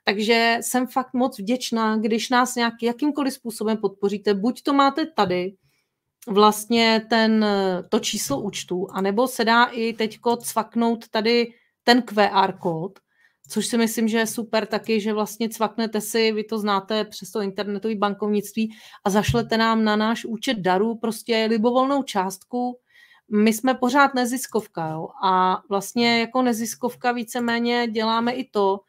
Takže jsem fakt moc vděčná, když nás nějak jakýmkoliv způsobem podpoříte. Buď to máte tady, vlastně ten, to číslo účtu, anebo se dá i teďko cvaknout tady ten QR kód Což si myslím, že je super taky, že vlastně cvaknete si, vy to znáte přes to internetové bankovnictví a zašlete nám na náš účet darů prostě libovolnou částku. My jsme pořád neziskovka jo? a vlastně jako neziskovka víceméně děláme i to,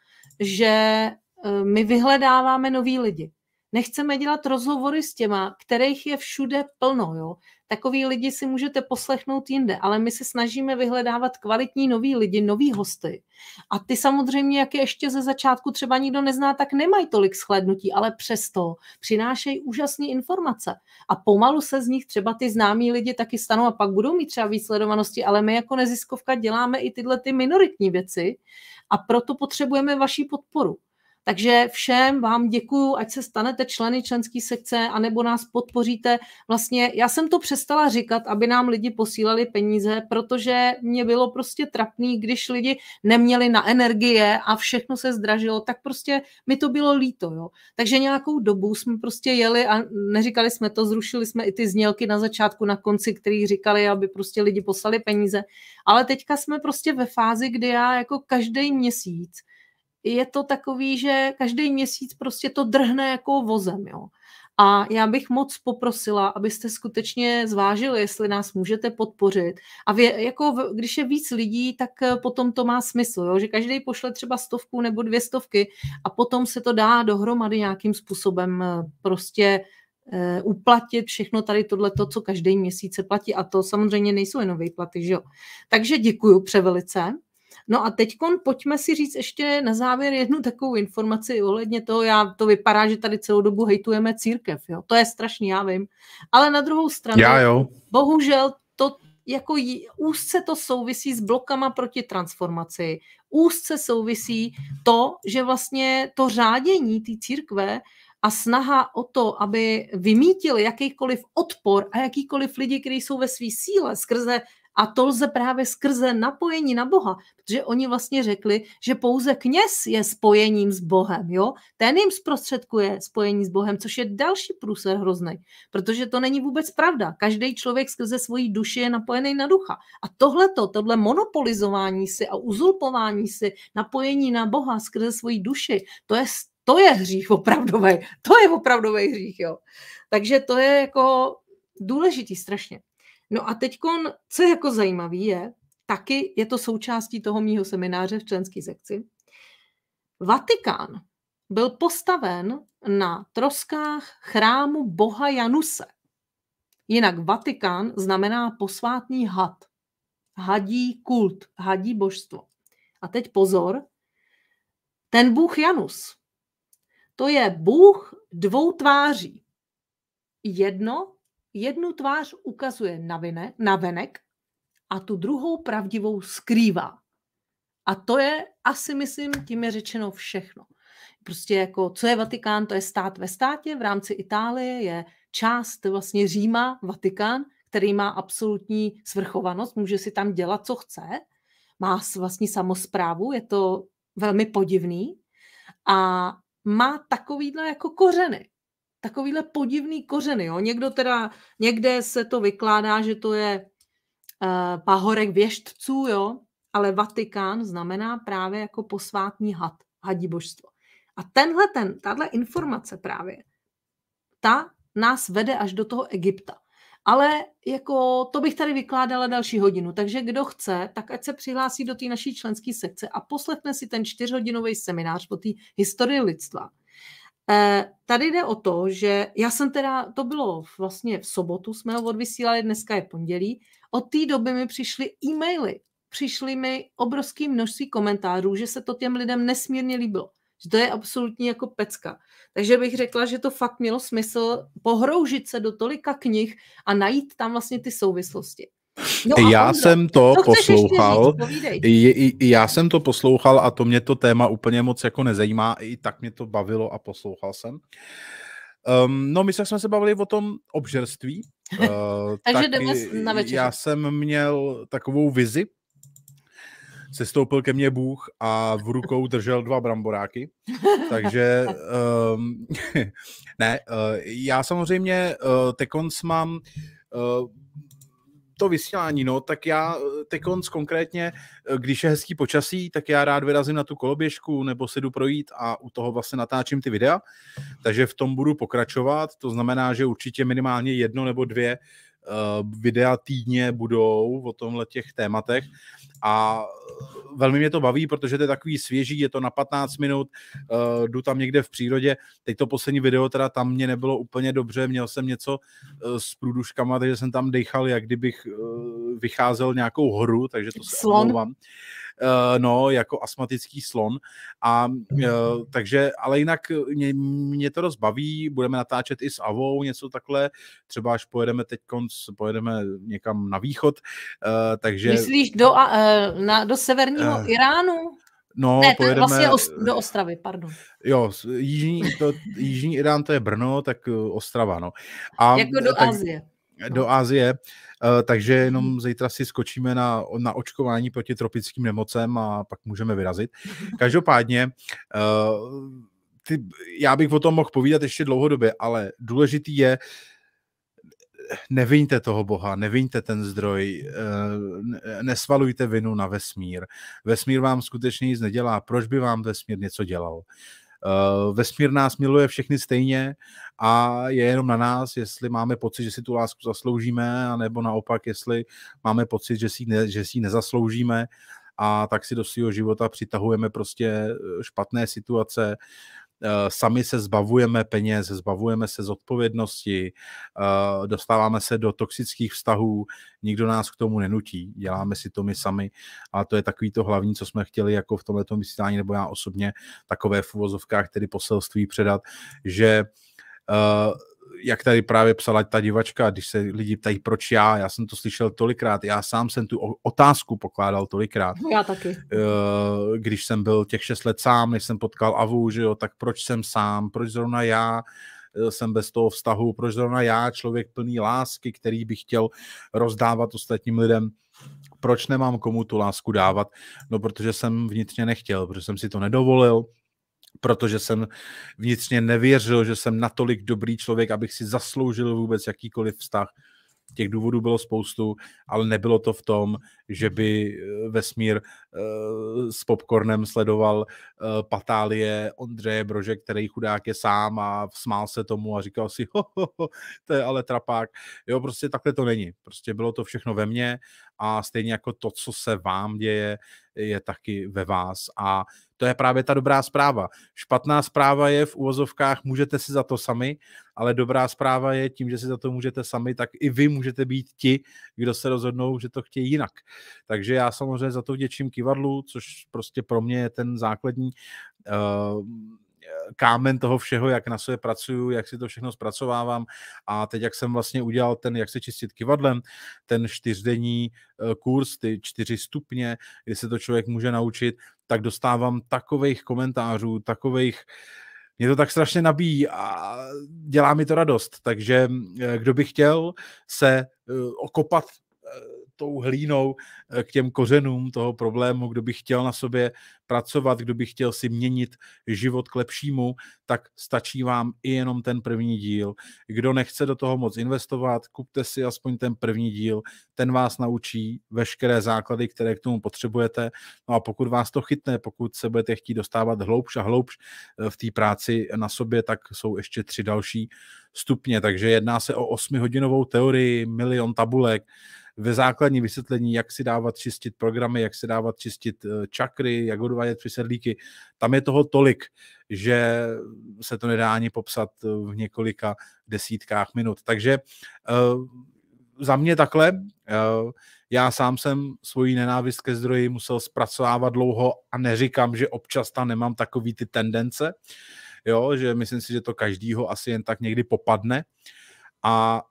že eh, my vyhledáváme nový lidi. Nechceme dělat rozhovory s těma, kterých je všude plno. Jo? Takový lidi si můžete poslechnout jinde, ale my se snažíme vyhledávat kvalitní nový lidi, nový hosty. A ty samozřejmě, jak je ještě ze začátku třeba nikdo nezná, tak nemají tolik shlednutí, ale přesto přinášejí úžasné informace. A pomalu se z nich třeba ty známí lidi taky stanou a pak budou mít třeba výsledovanosti. ale my jako neziskovka děláme i tyhle ty minoritní věci a proto potřebujeme vaši podporu. Takže všem vám děkuju, ať se stanete členy členské sekce, anebo nás podpoříte. Vlastně já jsem to přestala říkat, aby nám lidi posílali peníze, protože mě bylo prostě trapný, když lidi neměli na energie a všechno se zdražilo, tak prostě mi to bylo líto. Jo. Takže nějakou dobu jsme prostě jeli a neříkali jsme to, zrušili jsme i ty znělky na začátku, na konci, který říkali, aby prostě lidi poslali peníze. Ale teďka jsme prostě ve fázi, kdy já jako každý měsíc je to takový, že každý měsíc prostě to drhne jako vozem, jo. A já bych moc poprosila, abyste skutečně zvážili, jestli nás můžete podpořit. A vě, jako v, když je víc lidí, tak eh, potom to má smysl, jo? že každý pošle třeba stovku nebo dvě stovky a potom se to dá dohromady nějakým způsobem eh, prostě e, uplatit všechno tady tohleto, co každý měsíc se platí. A to samozřejmě nejsou jenom výplaty, že jo. Takže děkuju převelice. No a teď pojďme si říct ještě na závěr jednu takovou informaci ohledně toho, já to vypadá, že tady celou dobu hejtujeme církev, jo? to je strašný, já vím. Ale na druhou stranu, já jo. bohužel to jako jí, úzce to souvisí s blokama proti transformaci, úzce souvisí to, že vlastně to řádění té církve a snaha o to, aby vymítil jakýkoliv odpor a jakýkoliv lidi, kteří jsou ve své síle skrze a to lze právě skrze napojení na Boha, protože oni vlastně řekli, že pouze kněz je spojením s Bohem, jo? Ten jim zprostředkuje spojení s Bohem, což je další průser hrozný, protože to není vůbec pravda. Každý člověk skrze svoji duši je napojený na ducha. A tohleto, tohle monopolizování si a uzulpování si napojení na Boha skrze svoji duši, to je to je hřích opravdový, to je opravdový hřích, jo. Takže to je jako důležitý strašně. No a teď, co je jako zajímavé, je, taky je to součástí toho mýho semináře v členské sekci, Vatikán byl postaven na troskách chrámu boha Januse. Jinak Vatikán znamená posvátný had. Hadí kult, hadí božstvo. A teď pozor, ten bůh Janus, to je bůh dvou tváří. Jedno jednu tvář ukazuje na, vine, na venek a tu druhou pravdivou skrývá. A to je asi, myslím, tím je řečeno všechno. Prostě jako, co je Vatikán, to je stát ve státě, v rámci Itálie je část vlastně Říma, Vatikán, který má absolutní svrchovanost, může si tam dělat, co chce, má vlastní samozprávu, je to velmi podivný a má takovýhle jako kořeny takovýhle podivný kořeny. Jo? Někdo teda, někde se to vykládá, že to je uh, pahorek věštců, jo? ale Vatikán znamená právě jako posvátní had, hadí božstvo. A tenhle, ten, tahle informace právě, ta nás vede až do toho Egypta. Ale jako to bych tady vykládala další hodinu, takže kdo chce, tak ať se přihlásí do té naší členské sekce a poslechne si ten čtyřhodinový seminář o té historii lidstva Eh, tady jde o to, že já jsem teda, to bylo vlastně v sobotu, jsme ho odvysílali, dneska je pondělí, od té doby mi přišly e-maily, přišly mi obrovské množství komentářů, že se to těm lidem nesmírně líbilo, že to je absolutní jako pecka. Takže bych řekla, že to fakt mělo smysl pohroužit se do tolika knih a najít tam vlastně ty souvislosti. No já Ondro, jsem to poslouchal. Říct, já jsem to poslouchal a to mě to téma úplně moc jako nezajímá. I tak mě to bavilo a poslouchal jsem. Um, no, my jsme se bavili o tom obžerství. Uh, Takže tak jdeme na večeři. Já jsem měl takovou vizi, sestoupil ke mně Bůh a v rukou držel dva bramboráky. Takže um, ne, uh, já samozřejmě uh, eh, tekonc mám uh, to vysílání, no, tak já eh, tekonc konkrétně, eh, když je hezký počasí, tak já rád vyrazím na tu koloběžku nebo se jdu projít a u toho vlastně natáčím ty videa, takže v tom budu pokračovat, to znamená, že určitě minimálně jedno nebo dvě Eh, videa týdně budou o tomhle těch tématech a eh, velmi mě to baví, protože to je takový svěží, je to na 15 minut, uh, jdu tam někde v přírodě, teď to poslední video teda tam mě nebylo úplně dobře, měl jsem něco uh, s průduškama, takže jsem tam dechal, jak kdybych uh, vycházel nějakou hru, takže to se omlouvám. Uh, Eh, no, jako astmatický slon. A mhm. eh, takže, ale jinak mě, mě to rozbaví budeme natáčet i s Avou něco takhle, třeba až pojedeme teď konc, pojedeme někam na východ, eh, takže... Myslíš do, na, do severního uh, Iránu? No, ne, pojedeme... vlastně do Ostravy, pardon. Jo, jižní, to, jižní Irán to je Brno, tak Ostrava, no. A, jako do tak, Azie. No. do Asie, eh, takže mhm. jenom zítra si skočíme na, na očkování proti tropickým nemocem a pak můžeme vyrazit. Každopádně, eh, ty, já bych o tom mohl povídat ještě dlouhodobě, ale důležitý je, neviňte toho boha, neviňte ten zdroj, eh, nesvalujte vinu na vesmír. Vesmír vám skutečně nic nedělá. Proč by vám vesmír něco dělal? Vesmír nás miluje všechny stejně a je jenom na nás, jestli máme pocit, že si tu lásku zasloužíme, nebo naopak, jestli máme pocit, že si, ne, že si nezasloužíme a tak si do svého života přitahujeme prostě eh, špatné situace, eh, sami se zbavujeme peněz, zbavujeme se zodpovědnosti, eh, dostáváme se do toxických vztahů, nikdo nás k tomu nenutí, děláme si to my sami a to je takový to hlavní, co jsme chtěli jako v tomto vysílání, nebo já osobně takové v uvozovkách tedy poselství předat, že Eh, jak tady právě psala ta divačka, když se lidi ptají, proč já, já jsem to slyšel tolikrát, já sám jsem tu otázku pokládal tolikrát. Já taky. Eh, když jsem byl těch šest let sám, než jsem potkal Avu, že jo, tak proč jsem sám, proč zrovna já, eh, jsem bez toho vztahu, proč zrovna já, člověk plný lásky, který bych chtěl rozdávat ostatním lidem, proč nemám komu tu lásku dávat? No, protože jsem vnitřně nechtěl, protože jsem si to nedovolil, protože jsem vnitřně nevěřil, že jsem natolik dobrý člověk, abych si zasloužil vůbec jakýkoliv vztah. Těch důvodů bylo spoustu, ale nebylo to v tom, že by eh, vesmír eh, s popcornem sledoval eh, patálie Ondřeje Brože, který chudák je sám a smál se tomu a říkal si, ho, ho, ho, to je ale trapák. Jo, prostě takhle to není. Prostě bylo to všechno ve mně a stejně jako to, co se vám děje, je taky ve vás. A to je právě ta dobrá zpráva. Špatná zpráva je v uvozovkách, můžete si za to sami, ale dobrá zpráva je tím, že si za to můžete sami, tak i vy můžete být ti, kdo se rozhodnou, že to chtějí jinak. Takže já samozřejmě za to vděčím kivadlu, což prostě pro mě je ten základní uh, kámen toho všeho, jak na sobě pracuju, jak si to všechno zpracovávám a teď, jak jsem vlastně udělal ten, jak se čistit kivadlem, ten čtyřdenní eh, kurz, ty čtyři stupně, kdy se to člověk může naučit, tak dostávám takových komentářů, takových mě to tak strašně nabíjí a dělá mi to radost. Takže eh, kdo by chtěl se eh, okopat tou hlínou eh, k těm kořenům toho problému, kdo by chtěl na sobě pracovat, kdo by chtěl si měnit život k lepšímu, tak stačí vám i jenom ten první díl. Kdo nechce do toho moc investovat, kupte si aspoň ten první díl, ten vás naučí veškeré základy, které k tomu potřebujete. No a pokud vás to chytne, pokud se budete chtít dostávat hloubš a hloubš eh, v té práci na sobě, tak jsou ještě tři další stupně. Takže jedná se o osmihodinovou teorii, milion tabulek, ve základní vysvětlení, jak si dávat čistit programy, jak si dávat čistit eh, čakry, jak odvádět přisedlíky. Tam je toho tolik, že se to nedá ani popsat eh, v několika desítkách minut. Takže eh, za mě takhle. Já sám jsem svoji nenávist ke zdroji musel zpracovávat dlouho a neříkám, že občas tam nemám takový ty tendence, jo, že myslím si, že to každýho asi jen tak někdy popadne. A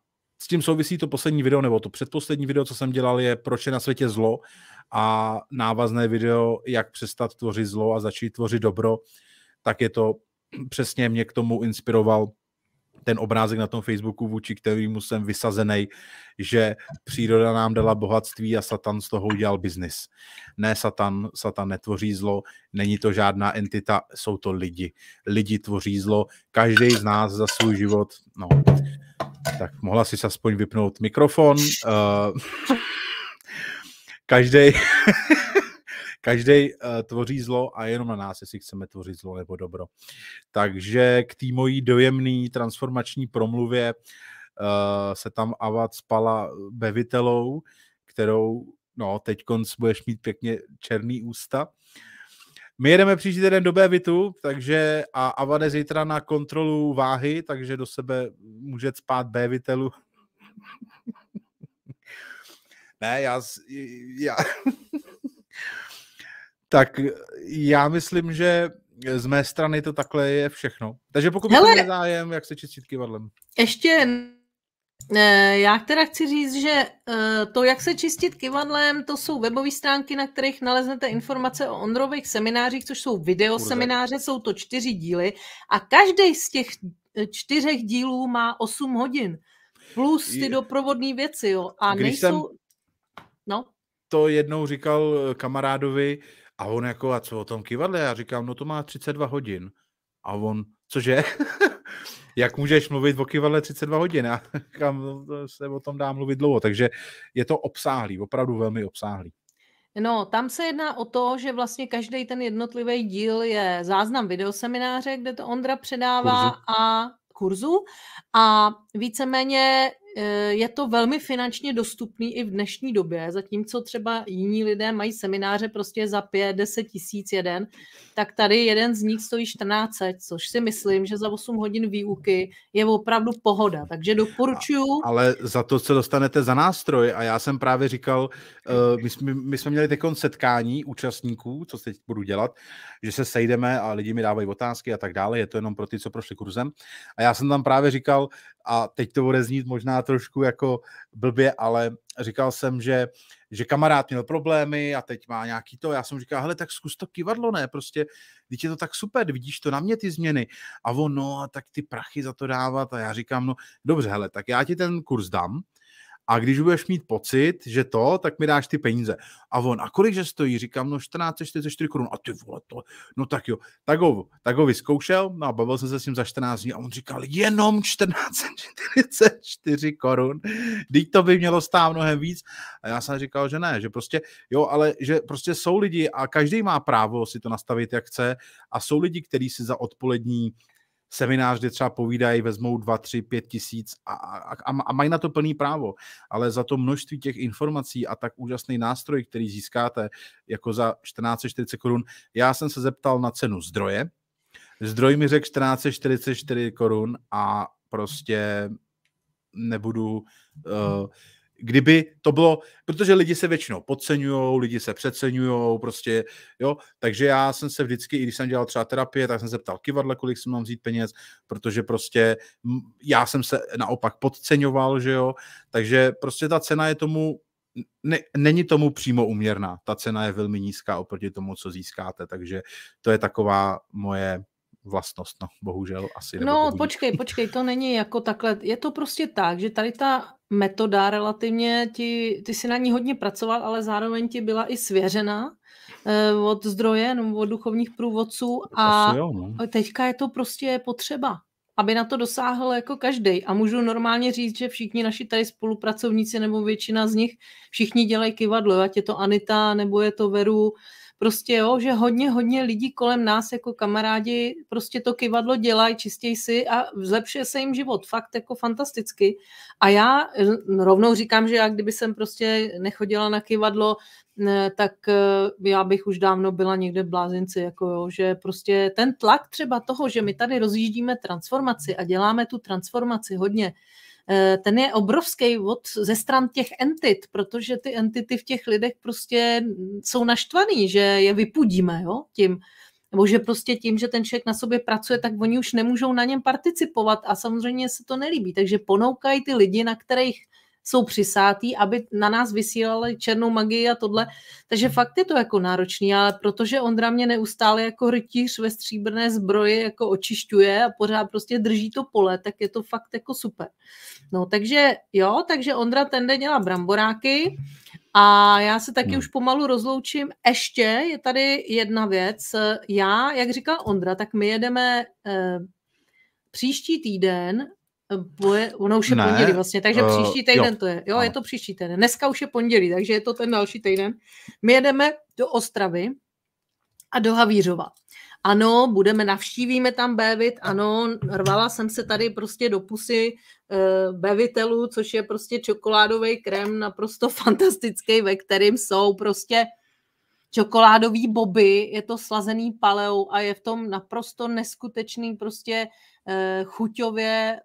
s tím souvisí to poslední video, nebo to předposlední video, co jsem dělal, je Proč je na světě zlo a návazné video, jak přestat tvořit zlo a začít tvořit dobro, tak je to přesně mě k tomu inspiroval ten obrázek na tom Facebooku, vůči kterému jsem vysazený, že příroda nám dala bohatství a Satan z toho udělal biznis. Ne, Satan, Satan netvoří zlo, není to žádná entita, jsou to lidi. Lidi tvoří zlo, každý z nás za svůj život. No. Tak mohla si aspoň vypnout mikrofon. každý eh, každý eh, tvoří zlo a jenom na nás, jestli chceme tvořit zlo nebo dobro. Takže k té mojí dojemný transformační promluvě eh, se tam Avat spala bevitelou, kterou no, teď budeš mít pěkně černý ústa. Uh, my jedeme příští týden do Bévitu, takže a Avade zítra na kontrolu váhy, takže do sebe může spát Bévitelu. ne, já, já tak já myslím, že z mé strany to takhle je všechno. Takže pokud máte zájem, jak se čistit kivadlem. Ještě Eh, já teda chci říct, že eh, to, jak se čistit kivadlem, to jsou webové stránky, na kterých naleznete informace o Ondrových seminářích, což jsou videosemináře, jsou to čtyři díly a každý z těch eh, čtyřech dílů má 8 hodin. Plus ty doprovodné věci, jo. A Když nejsou... Jsem no? to jednou říkal kamarádovi a on jako, a co o tom kivadle? Já říkám, no to má 32 hodin. A on, cože? jak můžeš mluvit o kivadle 32 hodin? Já kam se o tom dá mluvit dlouho, takže je to obsáhlý, opravdu velmi obsáhlý. No, tam se jedná o to, že vlastně každý ten jednotlivý díl je záznam videosemináře, kde to Ondra předává kurzu. a kurzu a víceméně Eh, je to velmi finančně dostupný i v dnešní době, zatímco třeba jiní lidé mají semináře prostě za 5, 10 tisíc jeden, tak tady jeden z nich stojí 14, což si myslím, že za 8 hodin výuky je opravdu pohoda, takže doporučuju. Ale za to co dostanete za nástroj a já jsem právě říkal, eh, my jsme, my jsme měli teď setkání účastníků, co teď budu dělat, že se sejdeme a lidi mi dávají otázky a tak dále, je to jenom pro ty, co prošli kurzem a já jsem tam právě říkal, a teď to bude znít možná trošku jako blbě, ale říkal jsem, že, že kamarád měl problémy a teď má nějaký to. Já jsem říkal, hele, tak zkus to kivadlo, ne, prostě, když je to tak super, vidíš to na mě ty změny. A ono, tak ty prachy za to dávat. A já říkám, no dobře, hele, tak já ti ten kurz dám, a když budeš mít pocit, že to, tak mi dáš ty peníze. A on, a kolik že stojí? Říkám, no 1444 korun. A ty vole, to, no tak jo. Tak ho, tak ho vyzkoušel, no a bavil jsem se s ním za 14 dní a on říkal, jenom 1444 korun. Teď to by mělo stát mnohem víc. A já jsem říkal, že ne, že prostě, jo, ale že prostě jsou lidi a každý má právo si to nastavit, jak chce a jsou lidi, kteří si za odpolední seminář, kde třeba povídají, vezmou 2, 3, 5 tisíc a, a, a mají na to plný právo, ale za to množství těch informací a tak úžasný nástroj, který získáte jako za 1440 korun, já jsem se zeptal na cenu zdroje, zdroj mi řekl 1444 korun a prostě nebudu uh, kdyby to bylo, protože lidi se většinou podceňují, lidi se přeceňují, prostě, jo, takže já jsem se vždycky, i když jsem dělal třeba terapie, tak jsem se ptal kivadle, kolik jsem mám vzít peněz, protože prostě já jsem se naopak podceňoval, že jo, takže prostě ta cena je tomu, ne, není tomu přímo uměrná, ta cena je velmi nízká oproti tomu, co získáte, takže to je taková moje vlastnost, no, bohužel asi. No, počkej, počkej, to není jako takhle, je to prostě tak, že tady ta metoda relativně, ti, ty si na ní hodně pracoval, ale zároveň ti byla i svěřena eh, od zdroje no, od duchovních průvodců a jo, no. teďka je to prostě potřeba aby na to dosáhl jako každý. A můžu normálně říct, že všichni naši tady spolupracovníci nebo většina z nich, všichni dělají kivadlo, ať je to Anita, nebo je to Veru, prostě jo, že hodně, hodně lidí kolem nás jako kamarádi prostě to kivadlo dělají, čistěj si a zlepšuje se jim život, fakt jako fantasticky. A já eh, rovnou říkám, že já kdyby jsem prostě nechodila na kivadlo, tak eh, já bych už dávno byla někde v blázinci, jako jo, že prostě ten tlak třeba toho, že my tady rozjíždíme transformaci a děláme tu transformaci hodně, Eh, ten je obrovský od, ze stran těch entit, protože ty entity v těch lidech prostě jsou naštvaný, že je vypudíme jo, tím, nebo že prostě tím, že ten člověk na sobě pracuje, tak oni už nemůžou na něm participovat a samozřejmě se to nelíbí. Takže ponoukají ty lidi, na kterých jsou přisátý, aby na nás vysílali černou magii a tohle. Takže hmm. fakt je to jako náročný, ale protože Ondra mě neustále jako rytíř ve stříbrné zbroji jako očišťuje a pořád prostě drží to pole, tak je to fakt jako super. No takže jo, takže Ondra ten den dělá bramboráky, a já se taky no. už pomalu rozloučím. Ještě je tady jedna věc. Já, jak říkal Ondra, tak my jedeme eh, příští týden Boje, ono už je ne, pondělí vlastně, takže uh, příští týden jo, to je. Jo, ano. je to příští týden. Dneska už je pondělí, takže je to ten další týden. My jedeme do Ostravy a do Havířova. Ano, budeme, navštívíme tam Bévit, ano, rvala jsem se tady prostě do pusy uh, eh, Bévitelu, což je prostě čokoládový krém naprosto fantastický, ve kterým jsou prostě čokoládový boby, je to slazený paleo a je v tom naprosto neskutečný prostě Eh, chuťově eh,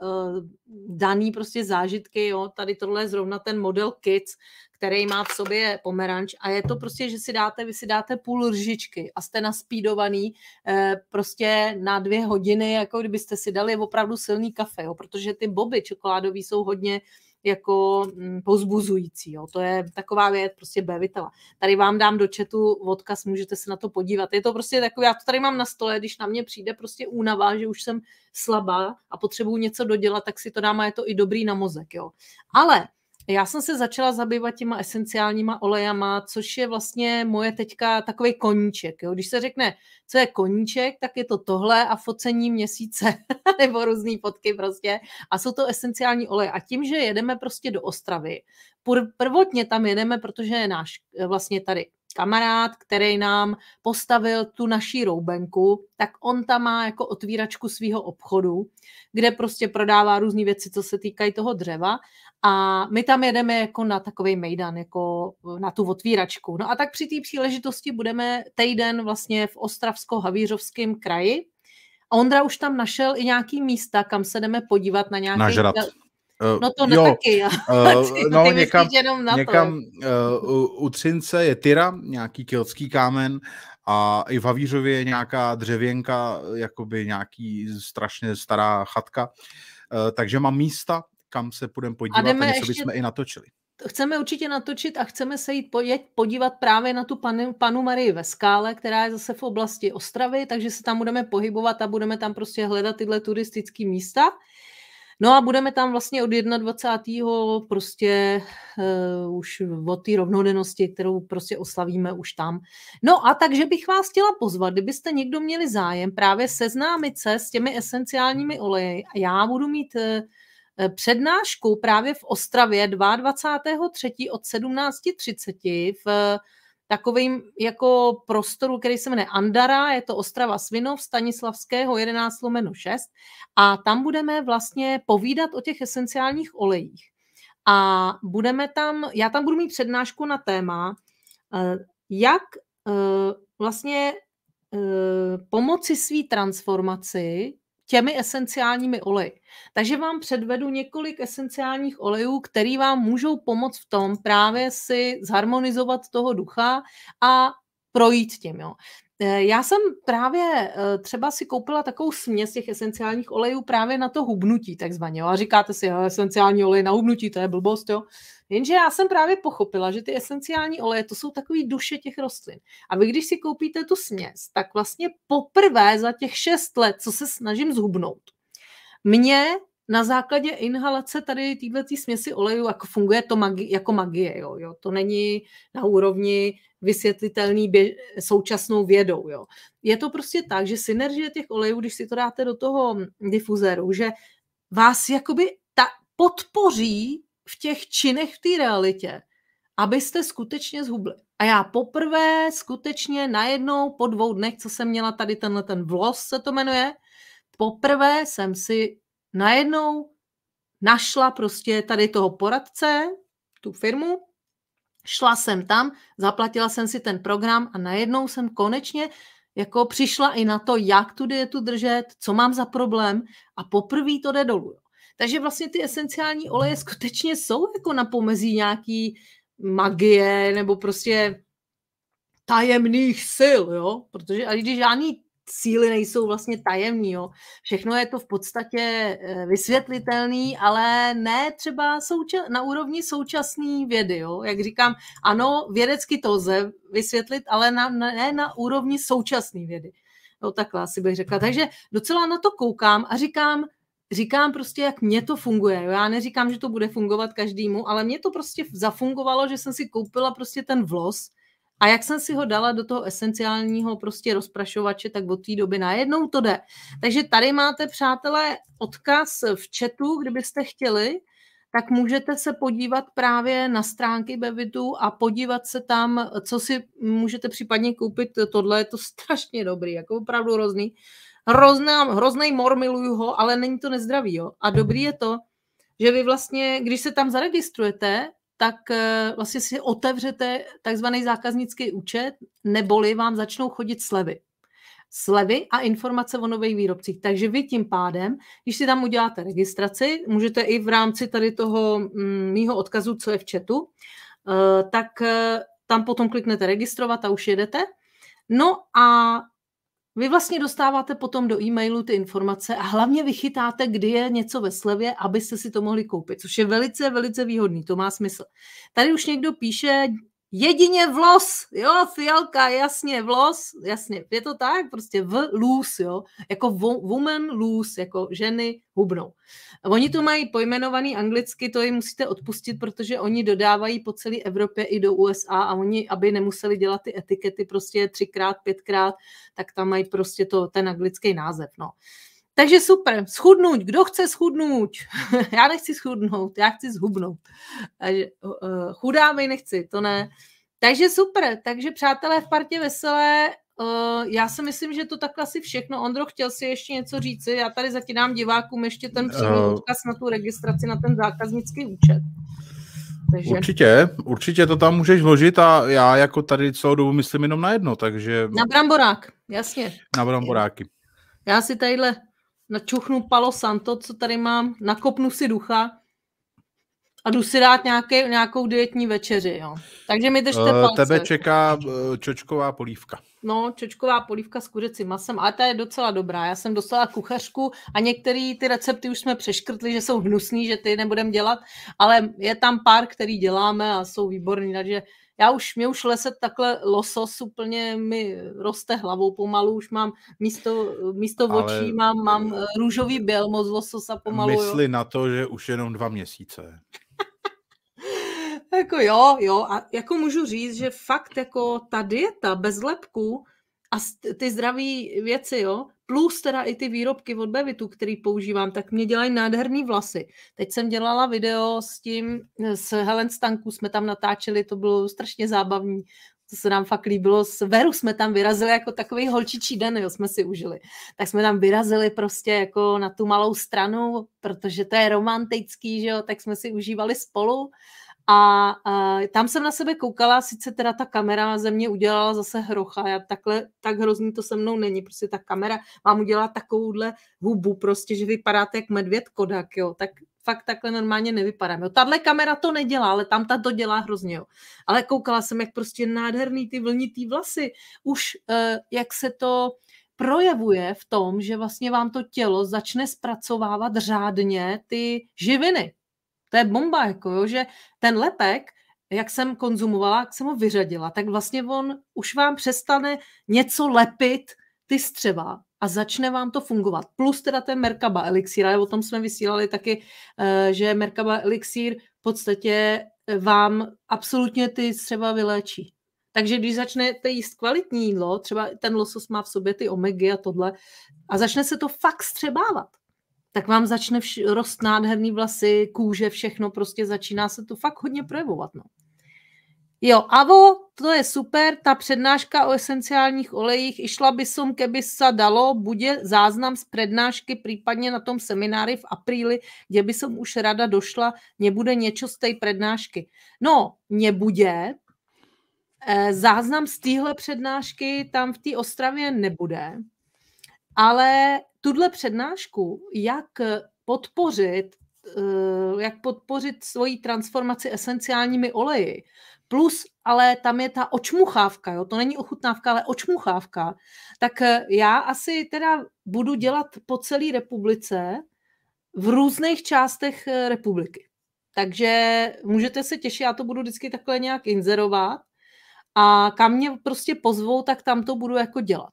daný prostě zážitky, jo, tady tohle je zrovna ten model Kids, který má v sobě pomeranč a je to prostě, že si dáte, vy si dáte půl lžičky a jste naspídovaný eh, prostě na dvě hodiny, jako kdybyste si dali opravdu silný kafe, jo, protože ty boby čokoládový jsou hodně eh, jako mm, pozbuzující. Jo. To je taková věc prostě bevitela. Tady vám dám do četu odkaz, můžete se na to podívat. Je to prostě takový, já to tady mám na stole, když na mě přijde prostě únava, že už jsem slabá a potřebuju něco dodělat, tak si to dám a je to i dobrý na mozek. Jo. Ale já jsem se začala zabývat těma esenciálníma olejama, což je vlastně moje teďka takový koníček. Jo? Když se řekne, co je koníček, tak je to tohle a focení měsíce nebo různé fotky prostě. A jsou to esenciální oleje. A tím, že jedeme prostě do Ostravy, prvotně tam jedeme, protože je náš vlastně tady kamarád, který nám postavil tu naší roubenku, tak on tam má jako otvíračku svého obchodu, kde prostě prodává různé věci, co se týkají toho dřeva a my tam jedeme jako na takový mejdan, jako na tu otvíračku. No a tak při té příležitosti budeme týden vlastně v Ostravsko-Havířovském kraji, a Ondra už tam našel i nějaký místa, kam se jdeme podívat na nějaký... Nažrat. Uh, no to jo, taky, jo. Uh, eh, no, někam, jenom na někam uh, u, u Třince je tyra, nějaký kiltský kámen a i v Havířově je nějaká dřevěnka, jakoby nějaký strašně stará chatka. Uh, takže mám místa, kam se půjdeme podívat a, a něco ještě... bychom i natočili chceme určitě natočit a chceme se jít podívat právě na tu panu, panu Marii ve skále, která je zase v oblasti Ostravy, takže se tam budeme pohybovat a budeme tam prostě hledat tyhle turistické místa. No a budeme tam vlastně od 21. prostě uh, už od té rovnodennosti, kterou prostě oslavíme už tam. No a takže bych vás chtěla pozvat, kdybyste někdo měli zájem právě seznámit se s těmi esenciálními oleji. Já budu mít uh, přednášku právě v Ostravě 22.3. od 17.30 v takovým jako prostoru, který se jmenuje Andara, je to Ostrava Svinov, Stanislavského 11 lomeno 6 a tam budeme vlastně povídat o těch esenciálních olejích. A budeme tam, já tam budu mít přednášku na téma, eh, jak eh, vlastně eh, pomoci svý transformaci těmi esenciálními oleji. Takže vám předvedu několik esenciálních olejů, které vám můžou pomoct v tom právě si zharmonizovat toho ducha a projít tím. Jo. E, já jsem právě e, třeba si koupila takovou směs těch esenciálních olejů právě na to hubnutí takzvaně. Jo. A říkáte si, esenciální olej na hubnutí, to je blbost, jo. Jenže já jsem právě pochopila, že ty esenciální oleje, to jsou takové duše těch rostlin. A vy, když si koupíte tu směs, tak vlastně poprvé za těch šest let, co se snažím zhubnout, mě na základě inhalace tady této směsi olejů jako funguje to magi, jako magie. Jo, jo. To není na úrovni vysvětlitelný běž, současnou vědou. Jo. Je to prostě tak, že synergie těch olejů, když si to dáte do toho difuzéru, že vás jakoby ta podpoří v těch činech, v té realitě, abyste skutečně zhubli. A já poprvé skutečně najednou po dvou dnech, co jsem měla tady tenhle ten vlos, se to jmenuje, poprvé jsem si najednou našla prostě tady toho poradce, tu firmu, šla jsem tam, zaplatila jsem si ten program a najednou jsem konečně jako přišla i na to, jak tu dietu držet, co mám za problém a poprvé to jde dolů. Takže vlastně ty esenciální oleje skutečně jsou jako na pomezí nějaký magie nebo prostě tajemných sil, jo? Protože a když žádný síly nejsou vlastně tajemní, jo? Všechno je to v podstatě eh, vysvětlitelný, ale ne třeba souča- na úrovni současné vědy, jo? Jak říkám, ano, vědecky to lze vysvětlit, ale na, ne na úrovni současné vědy. Jo, no, takhle asi bych řekla. Takže docela na to koukám a říkám, říkám prostě, jak mě to funguje. Já neříkám, že to bude fungovat každému, ale mě to prostě zafungovalo, že jsem si koupila prostě ten vlos a jak jsem si ho dala do toho esenciálního prostě rozprašovače, tak od té doby najednou to jde. Takže tady máte, přátelé, odkaz v chatu, kdybyste chtěli, tak můžete se podívat právě na stránky Bevitu a podívat se tam, co si můžete případně koupit. Tohle je to strašně dobrý, jako opravdu hrozný hrozná, hroznej mor, miluju ho, ale není to nezdravý, jo. A dobrý mhm. je to, že vy vlastně, když se tam zaregistrujete, tak eh, vlastně si otevřete takzvaný zákaznický účet, neboli vám začnou chodit slevy. Slevy a informace o nových výrobcích. Takže vy tím pádem, když si tam uděláte registraci, můžete i v rámci tady toho mm, mýho odkazu, co je v chatu, eh, tak eh, tam potom kliknete registrovat a už jedete. No a vy vlastně dostáváte potom do e-mailu ty informace a hlavně vychytáte, kdy je něco ve slevě, abyste si to mohli koupit, což je velice, velice výhodný, to má smysl. Tady už někdo píše, Jedině vlos, jo, fialka, jasně, vlos, jasně, je to tak, prostě v lůz, jo, jako woman loose, jako ženy hubnou. Oni to mají pojmenovaný anglicky, to jim musíte odpustit, protože oni dodávají po celé Evropě i do USA a oni, aby nemuseli dělat ty etikety prostě třikrát, pětkrát, tak tam mají prostě to, ten anglický název, no. Takže super, schudnout, kdo chce schudnout? já nechci schudnout, já chci zhubnout. Takže, uh, nechci, to ne. Takže super, takže přátelé v partě veselé, uh, já si myslím, že to tak asi všechno. Ondro, chtěl si ještě něco říci? Já tady zatím divákům ještě ten eh, přímý odkaz na tu registraci, na ten zákaznický účet. Takže... Určitě, určitě to tam můžeš vložit a já jako tady celou dobu myslím jenom na jedno, takže... Na bramborák, jasně. Na bramboráky. Já si tadyhle načuchnu Palo Santo, co tady mám, nakopnu si ducha a jdu si dát nějaký, nějakou dietní večeři, jo. Takže mi držte eh, palce. Tebe čeká eh, čočková polívka. No, čočková polívka s kuřecím masem, ale ta je docela dobrá. Já jsem dostala kuchařku a některé ty recepty už jsme přeškrtli, že jsou hnusný, že ty nebudem dělat, ale je tam pár, který děláme a jsou výborný, takže já už, mě už leset takhle losos úplně mi roste hlavou pomalu, už mám místo, místo Ale očí, mám, mám eh, eh, růžový z lososa pomalu. Mysli jo. na to, že už jenom dva měsíce. jako jo, jo, a jako můžu říct, že fakt jako ta dieta bez lepku, a ty zdraví věci, jo, plus teda i ty výrobky od Bevitu, který používám, tak mě dělají nádherný vlasy. Teď jsem dělala video s tím, s Helen Stanku jsme tam natáčeli, to bylo strašně zábavní, to se nám fakt líbilo. S Veru jsme tam vyrazili jako takový holčičí den, jo, jsme si užili. Tak jsme tam vyrazili prostě jako na tu malou stranu, protože to je romantický, že jo, tak jsme si užívali spolu a, a tam jsem na sebe koukala, sice teda ta kamera ze mě udělala zase hrocha, já takhle, tak hrozný to se mnou není, prostě ta kamera vám udělá takovouhle hubu prostě, že vypadáte jak medvěd Kodak, jo, tak fakt takhle normálně nevypadám. Jo. Tahle kamera to nedělá, ale tam ta to dělá hrozně. Jo. Ale koukala jsem, jak prostě nádherný ty vlnitý vlasy, už eh, jak se to projevuje v tom, že vlastně vám to tělo začne zpracovávat řádně ty živiny. To je bomba, jako jo, že ten lepek, jak jsem konzumovala, jak jsem ho vyřadila, tak vlastně on už vám přestane něco lepit ty střeva a začne vám to fungovat. Plus teda ten Merkaba elixír, ale o tom jsme vysílali taky, eh, že Merkaba elixír v podstatě eh, vám absolutně ty střeva vyléčí. Takže když začnete jíst kvalitní jídlo, třeba ten losos má v sobě ty omegy a tohle, a začne se to fakt střebávat, tak vám začne vš- rost nádherný vlasy, kůže, všechno, prostě začíná se to fakt hodně projevovat. No. Jo, Avo, to je super, ta přednáška o esenciálních olejích, išla by som, keby sa dalo, bude záznam z přednášky, případně na tom semináři v apríli, kde by som už rada došla, nebude něco z té přednášky. No, nebude, e, záznam z téhle přednášky tam v té Ostravě nebude, ale tuhle přednášku, jak podpořit eh, jak podpořit svoji transformaci esenciálními oleji. Plus, ale tam je ta očmuchávka, jo? to není ochutnávka, ale očmuchávka. Tak eh, já asi teda budu dělat po celé republice v různých částech eh, republiky. Takže můžete se těšit, já to budu vždycky takhle nějak inzerovat a kam mě prostě pozvou, tak tam to budu jako dělat.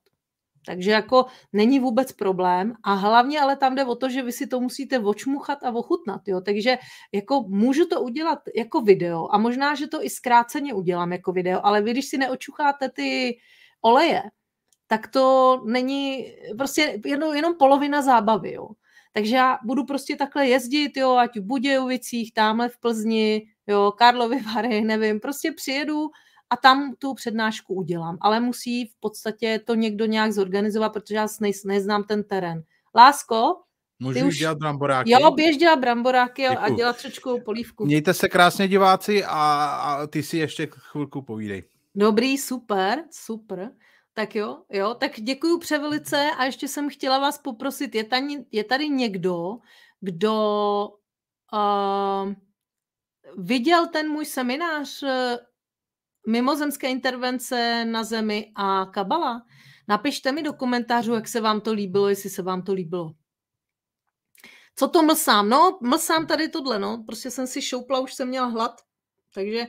Takže jako není vůbec problém a hlavně ale tam jde o to, že vy si to musíte očmuchat a ochutnat, jo. Takže jako můžu to udělat jako video a možná, že to i zkráceně udělám jako video, ale vy když si neočucháte ty oleje, tak to není prostě jenom, jenom polovina zábavy, jo. Takže já budu prostě takhle jezdit, jo, ať v Budějovicích, tamhle v Plzni, jo, Karlovy Vary, nevím, prostě přijedu a tam tu přednášku udělám. Ale musí v podstatě to někdo nějak zorganizovat, protože já neznám ten terén. Lásko, Můžu už... dělat bramboráky? Jo, běž dělat bramboráky Děkuju. a dělat třečku polívku. Mějte se krásně diváci a, a ty si ještě chvilku povídej. Dobrý, super, super. Tak jo, jo, tak děkuji převelice a ještě jsem chtěla vás poprosit, je tady, je tady někdo, kdo uh, viděl ten můj seminář mimozemské intervence na Zemi a kabala. Napište mi do komentářů, jak se vám to líbilo, jestli se vám to líbilo. Co to mlsám? No, mlsám tady tohle, no. Prostě jsem si šoupla, už jsem měla hlad. Takže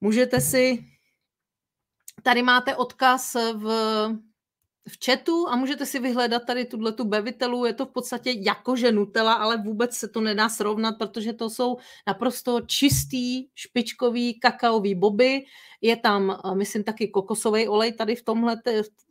můžete si... Tady máte odkaz v v chatu a můžete si vyhledat tady tuhle tu bevitelu, je to v podstatě jakože Nutella, ale vůbec se to nedá srovnat, protože to jsou naprosto čistý špičkový kakaový boby, je tam, eh, myslím, taky kokosový olej tady v tomhle,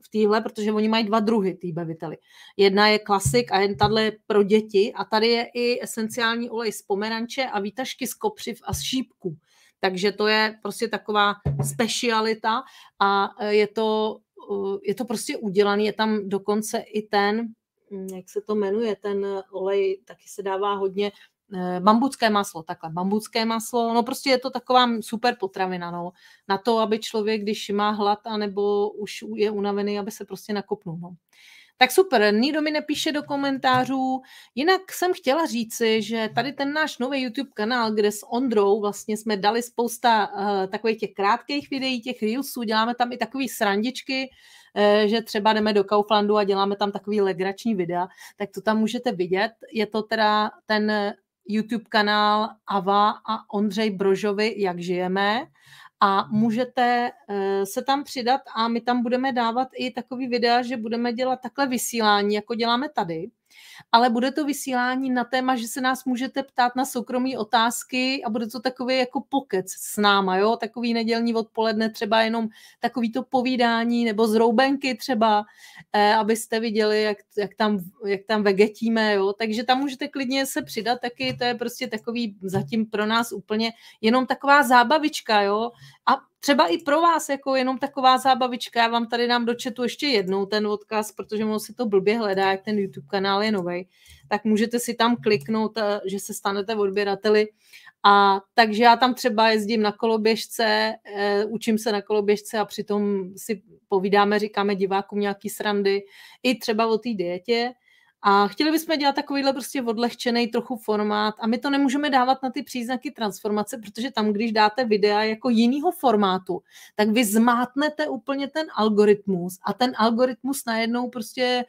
v téhle, protože oni mají dva druhy té bevitely. Jedna je klasik a jen tahle pro děti a tady je i esenciální olej z pomeranče a výtažky z kopřiv a z šípku. Takže to je prostě taková specialita a eh, je to Eh, je to prostě udělaný, je tam dokonce i ten, mm, jak se to jmenuje, ten olej taky se dává hodně, eh, bambucké maslo, takhle, bambucké maslo, no prostě je to taková super potravina, no, na to, aby člověk, když má hlad, anebo už je unavený, aby se prostě nakopnul, no. Tak super, nikdo mi nepíše do komentářů. Jinak jsem chtěla říci, že tady ten náš nový YouTube kanál, kde s Ondrou vlastně jsme dali spousta uh, takových těch krátkých videí, těch reelsů, děláme tam i takové srandičky, uh, že třeba jdeme do Kauflandu a děláme tam takový legrační videa, tak to tam můžete vidět. Je to teda ten YouTube kanál Ava a Ondřej Brožovi Jak žijeme a můžete eh, se tam přidat a my tam budeme dávat i takový videa, že budeme dělat takhle vysílání, jako děláme tady, ale bude to vysílání na téma, že se nás můžete ptát na soukromé otázky a bude to takový jako pokec s náma, jo? Takový nedělní odpoledne třeba jenom takový to povídání nebo zroubenky třeba, eh, abyste viděli, jak, jak, tam, jak tam vegetíme, jo? Takže tam můžete klidně se přidat taky, to je prostě takový zatím pro nás úplně jenom taková zábavička, jo? A Třeba i pro vás jako jenom taková zábavička, já vám tady dám do chatu ještě jednou ten odkaz, protože ono si to blbě hledá, jak ten YouTube kanál je nový, tak můžete si tam kliknout, eh, že se stanete odběrateli. A takže já tam třeba jezdím na koloběžce, eh, učím se na koloběžce a přitom si povídáme, říkáme divákům nějaký srandy, i třeba o té dietě. A chtěli bychom dělat takovýhle prostě odlehčený trochu formát a my to nemůžeme dávat na ty příznaky transformace, protože tam, když dáte videa jako jinýho formátu, tak vy zmátnete úplně ten algoritmus a ten algoritmus najednou prostě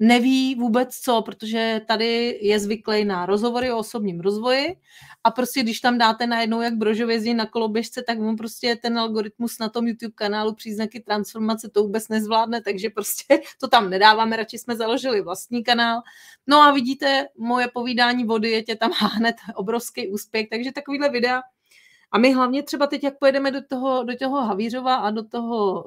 neví vůbec co, protože tady je zvyklý na rozhovory o osobním rozvoji a prostě když tam dáte najednou, jak brožově jezdí na koloběžce, tak mu prostě ten algoritmus na tom YouTube kanálu příznaky transformace to vůbec nezvládne, takže prostě to tam nedáváme, radši jsme založili vlastní kanál. No a vidíte, moje povídání vody je tě tam hned obrovský úspěch, takže takovýhle videa a my hlavně třeba teď, jak pojedeme do toho, do toho Havířova a do toho,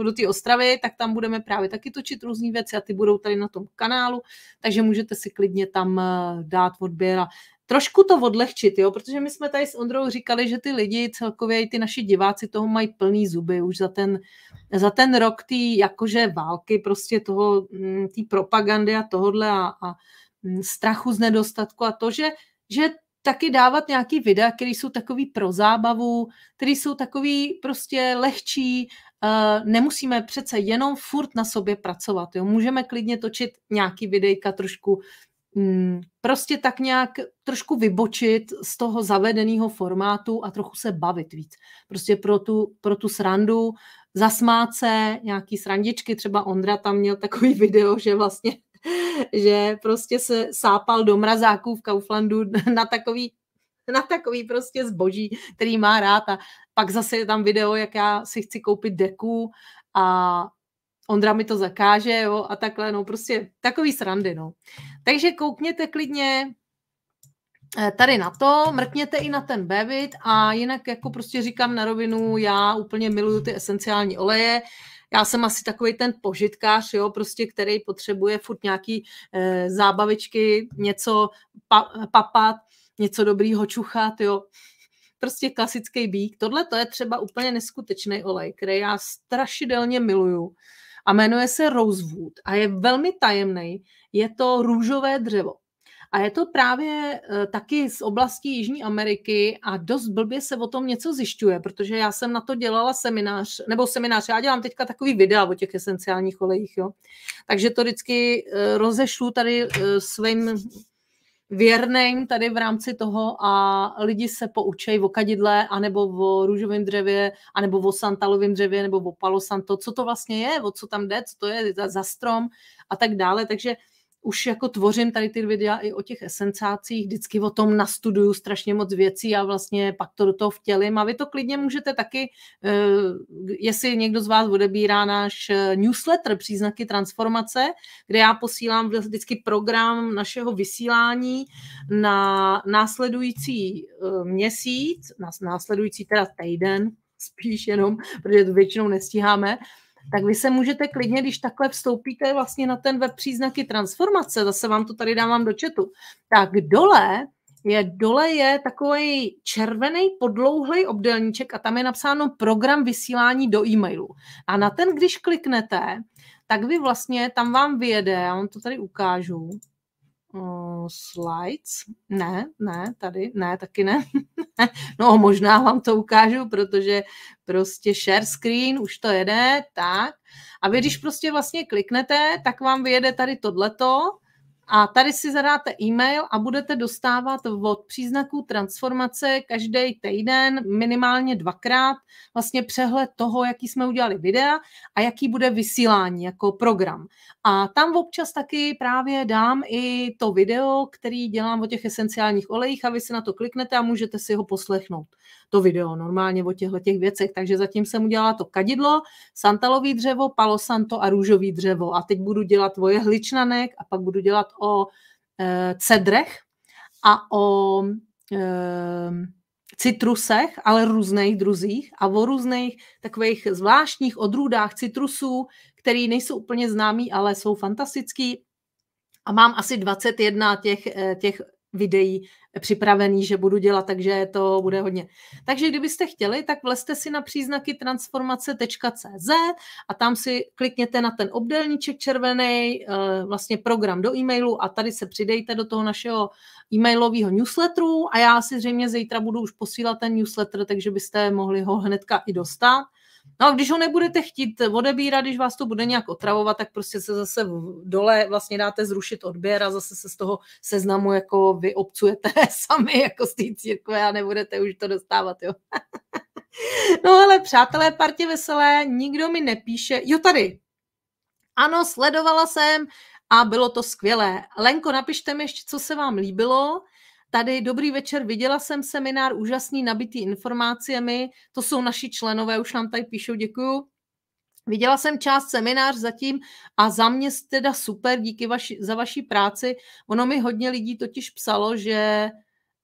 eh, do té Ostravy, tak tam budeme právě taky točit různé věci a ty budou tady na tom kanálu, takže můžete si klidně tam eh, dát odběr a trošku to odlehčit, jo, protože my jsme tady s Ondrou říkali, že ty lidi celkově i ty naši diváci toho mají plný zuby už za ten, za ten rok tý jakože války prostě toho, mm, té propagandy a tohodle a, a mm, strachu z nedostatku a to, že že taky dávat nějaký videa, které jsou takový pro zábavu, které jsou takový prostě lehčí, nemusíme přece jenom furt na sobě pracovat, jo? můžeme klidně točit nějaký videjka trošku mm, prostě tak nějak trošku vybočit z toho zavedeného formátu a trochu se bavit víc. Prostě pro tu, pro tu srandu, zasmát se, nějaký srandičky, třeba Ondra tam měl takový video, že vlastně že prostě se sápal do mrazáků v Kauflandu na takový na takový prostě zboží, který má rád a pak zase je tam video, jak já si chci koupit deku a Ondra mi to zakáže, jo, a takhle, no prostě takový srandy, no. Takže koukněte klidně eh, tady na to, mrkněte i na ten bevit a jinak jako prostě říkám na rovinu, já úplně miluju ty esenciální oleje, já jsem asi takový ten požitkář, jo, prostě, který potřebuje furt nějaký eh, zábavičky, něco pa, papat, něco dobrýho čuchat, jo. Prostě klasický bík. Tohle to je třeba úplně neskutečný olej, který já strašidelně miluju a jmenuje se Rosewood a je velmi tajemný. Je to růžové dřevo. A je to právě eh, taky z oblasti Jižní Ameriky a dost blbě se o tom něco zjišťuje, protože já jsem na to dělala seminář, nebo seminář, já dělám teďka takový videa o těch esenciálních olejích, jo. Takže to vždycky eh, rozešlu tady eh, svým věrným tady v rámci toho a lidi se poučejí o kadidle, anebo o růžovém dřevě, anebo o santalovém dřevě, nebo o palosanto, co to vlastně je, o co tam jde, co to je za strom a tak dále. Takže už jako tvořím tady ty videa i o těch esencácích, vždycky o tom nastuduju strašně moc věcí a vlastně pak to do toho vtělím. A vy to klidně můžete taky, eh, jestli někdo z vás odebírá náš eh, newsletter Příznaky transformace, kde já posílám vždycky program našeho vysílání na následující eh, měsíc, na následující teda týden, spíš jenom, protože to většinou nestíháme, tak vy se můžete klidně, když takhle vstoupíte vlastně na ten web příznaky transformace, zase vám to tady dávám do četu, tak dole je, dole je takový červený podlouhlej obdelníček a tam je napsáno program vysílání do e-mailu. A na ten, když kliknete, tak vy vlastně, tam vám vyjede, já vám to tady ukážu, uh, slides. Ne, ne, tady, ne, taky ne. no možná vám to ukážu, protože prostě share screen, už to jede, tak. A vy když mhm. prostě vlastně kliknete, tak vám vyjede tady tohleto a tady si zadáte e-mail a budete dostávat od příznaků transformace každý týden minimálně dvakrát vlastně přehled toho, jaký jsme udělali videa a jaký bude vysílání jako program. A tam občas taky právě dám i to video, který dělám o těch esenciálních olejích a vy si na to kliknete a můžete si ho poslechnout. To video normálně o těchto těch věcech. Takže zatím jsem udělala to kadidlo, santalový dřevo, palosanto a růžový dřevo. A teď budu dělat tvoje hličnanek a pak budu dělat o e, cedrech a o e, citrusech, ale různých druzích a o různých takových zvláštních odrůdách citrusů, které nejsou úplně známý, ale jsou fantastický. A mám asi 21 těch, e, těch videí připravený, že budu dělat, takže to bude hodně. Takže kdybyste chtěli, tak vlezte si na příznaky transformace.cz a tam si klikněte na ten obdelníček červený, eh, vlastně program do e-mailu a tady se přidejte do toho našeho e-mailového newsletteru a já si zřejmě zítra budu už posílat ten newsletter, takže byste mohli ho hnedka i dostat. No a když ho nebudete chtít odebírat, když vás to bude nějak otravovat, tak prostě se zase dole vlastně dáte zrušit odběr a zase se z toho seznamu jako vy obcujete sami jako z té církve a nebudete už to dostávat, jo. no ale přátelé, partě veselé, nikdo mi nepíše, jo tady, ano, sledovala jsem a bylo to skvělé. Lenko, napište mi ještě, co se vám líbilo, Tady dobrý večer, viděla jsem seminár úžasný, nabitý informacemi, to jsou naši členové, už nám tady píšou, děkuju. Viděla jsem část seminář zatím a za mě teda super, díky vaši, za vaší práci. Ono mi hodně lidí totiž psalo, že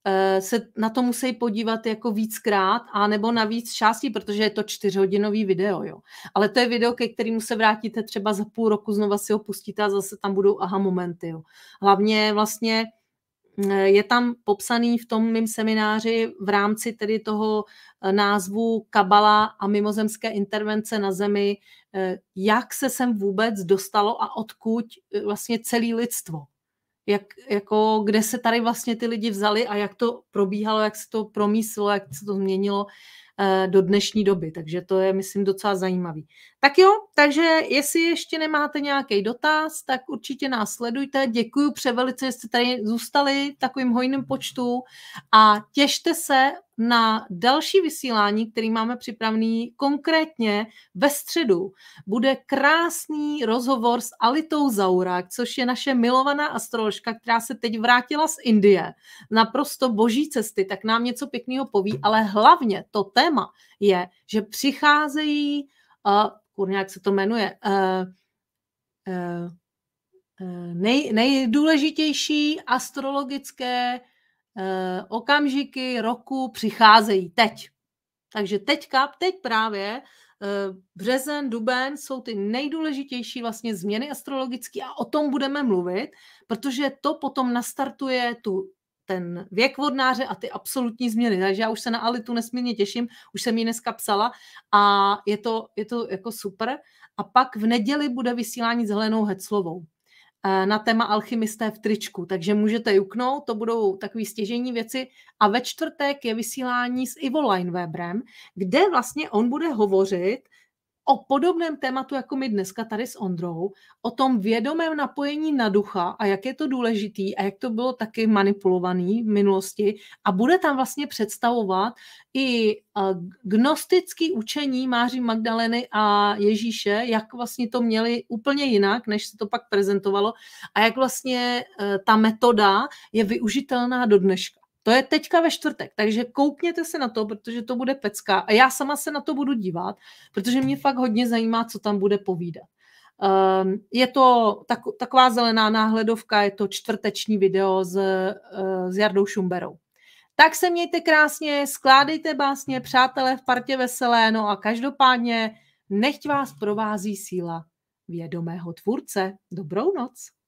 eh, se na to musí podívat jako víckrát a nebo na víc částí, protože je to čtyřhodinový video, jo. Ale to je video, ke kterému se vrátíte třeba za půl roku, znova si ho pustíte a zase tam budou aha momenty, jo. Hlavně vlastně Eh, je tam popsaný v tom mém semináři v rámci tedy toho eh, názvu Kabala a mimozemské intervence na Zemi, eh, jak se sem vůbec dostalo a odkud vlastně celé lidstvo. Jak, jako, kde se tady vlastně ty lidi vzali a jak to probíhalo, jak se to promíslo, jak se to změnilo. Eh, do dnešní doby, takže to je, myslím, docela zajímavý. Tak jo, takže jestli ještě nemáte nějaký dotaz, tak určitě nás sledujte. Děkuji převelice, že jste tady zůstali v takovým hojným počtu a těšte se na další vysílání, který máme připravený konkrétně ve středu. Bude krásný rozhovor s Alitou Zaurák, což je naše milovaná astrologka, která se teď vrátila z Indie. Naprosto boží cesty, tak nám něco pěkného poví, ale hlavně to téma téma je, že přicházejí, uh, eh, kurně, jak se to jmenuje, uh, uh, nej, nejdůležitější astrologické uh, okamžiky roku přicházejí teď. Takže teďka, teď právě březen, duben jsou ty nejdůležitější vlastně změny astrologické a o tom budeme mluvit, protože to potom nastartuje tu ten věk vodnáře a ty absolutní změny. Takže já už se na Alitu nesmírně těším, už jsem ji dneska psala a je to, je to jako super. A pak v neděli bude vysílání s Helenou Heclovou eh, na téma alchymisté v tričku, takže můžete juknout, to budou takové stěžení věci. A ve čtvrtek je vysílání s Ivo Linewebrem, kde vlastně on bude hovořit o podobném tématu, jako my dneska tady s Ondrou, o tom vědomém napojení na ducha a jak je to důležitý a jak to bylo taky manipulovaný v minulosti a bude tam vlastně představovat i eh, gnostický učení Máří Magdaleny a Ježíše, jak vlastně to měli úplně jinak, než se to pak prezentovalo a jak vlastně eh, ta metoda je využitelná do dneška. To je teďka ve čtvrtek, takže koukněte se na to, protože to bude pecka a já sama se na to budu dívat, protože mě fakt hodně zajímá, co tam bude povídat. Um, je to tak, taková zelená náhledovka, je to čtvrteční video s, eh, s Jardou Šumberou. Tak se mějte krásně, skládejte básně, přátelé v partě veselé, no a každopádně nechť vás provází síla vědomého tvůrce. Dobrou noc!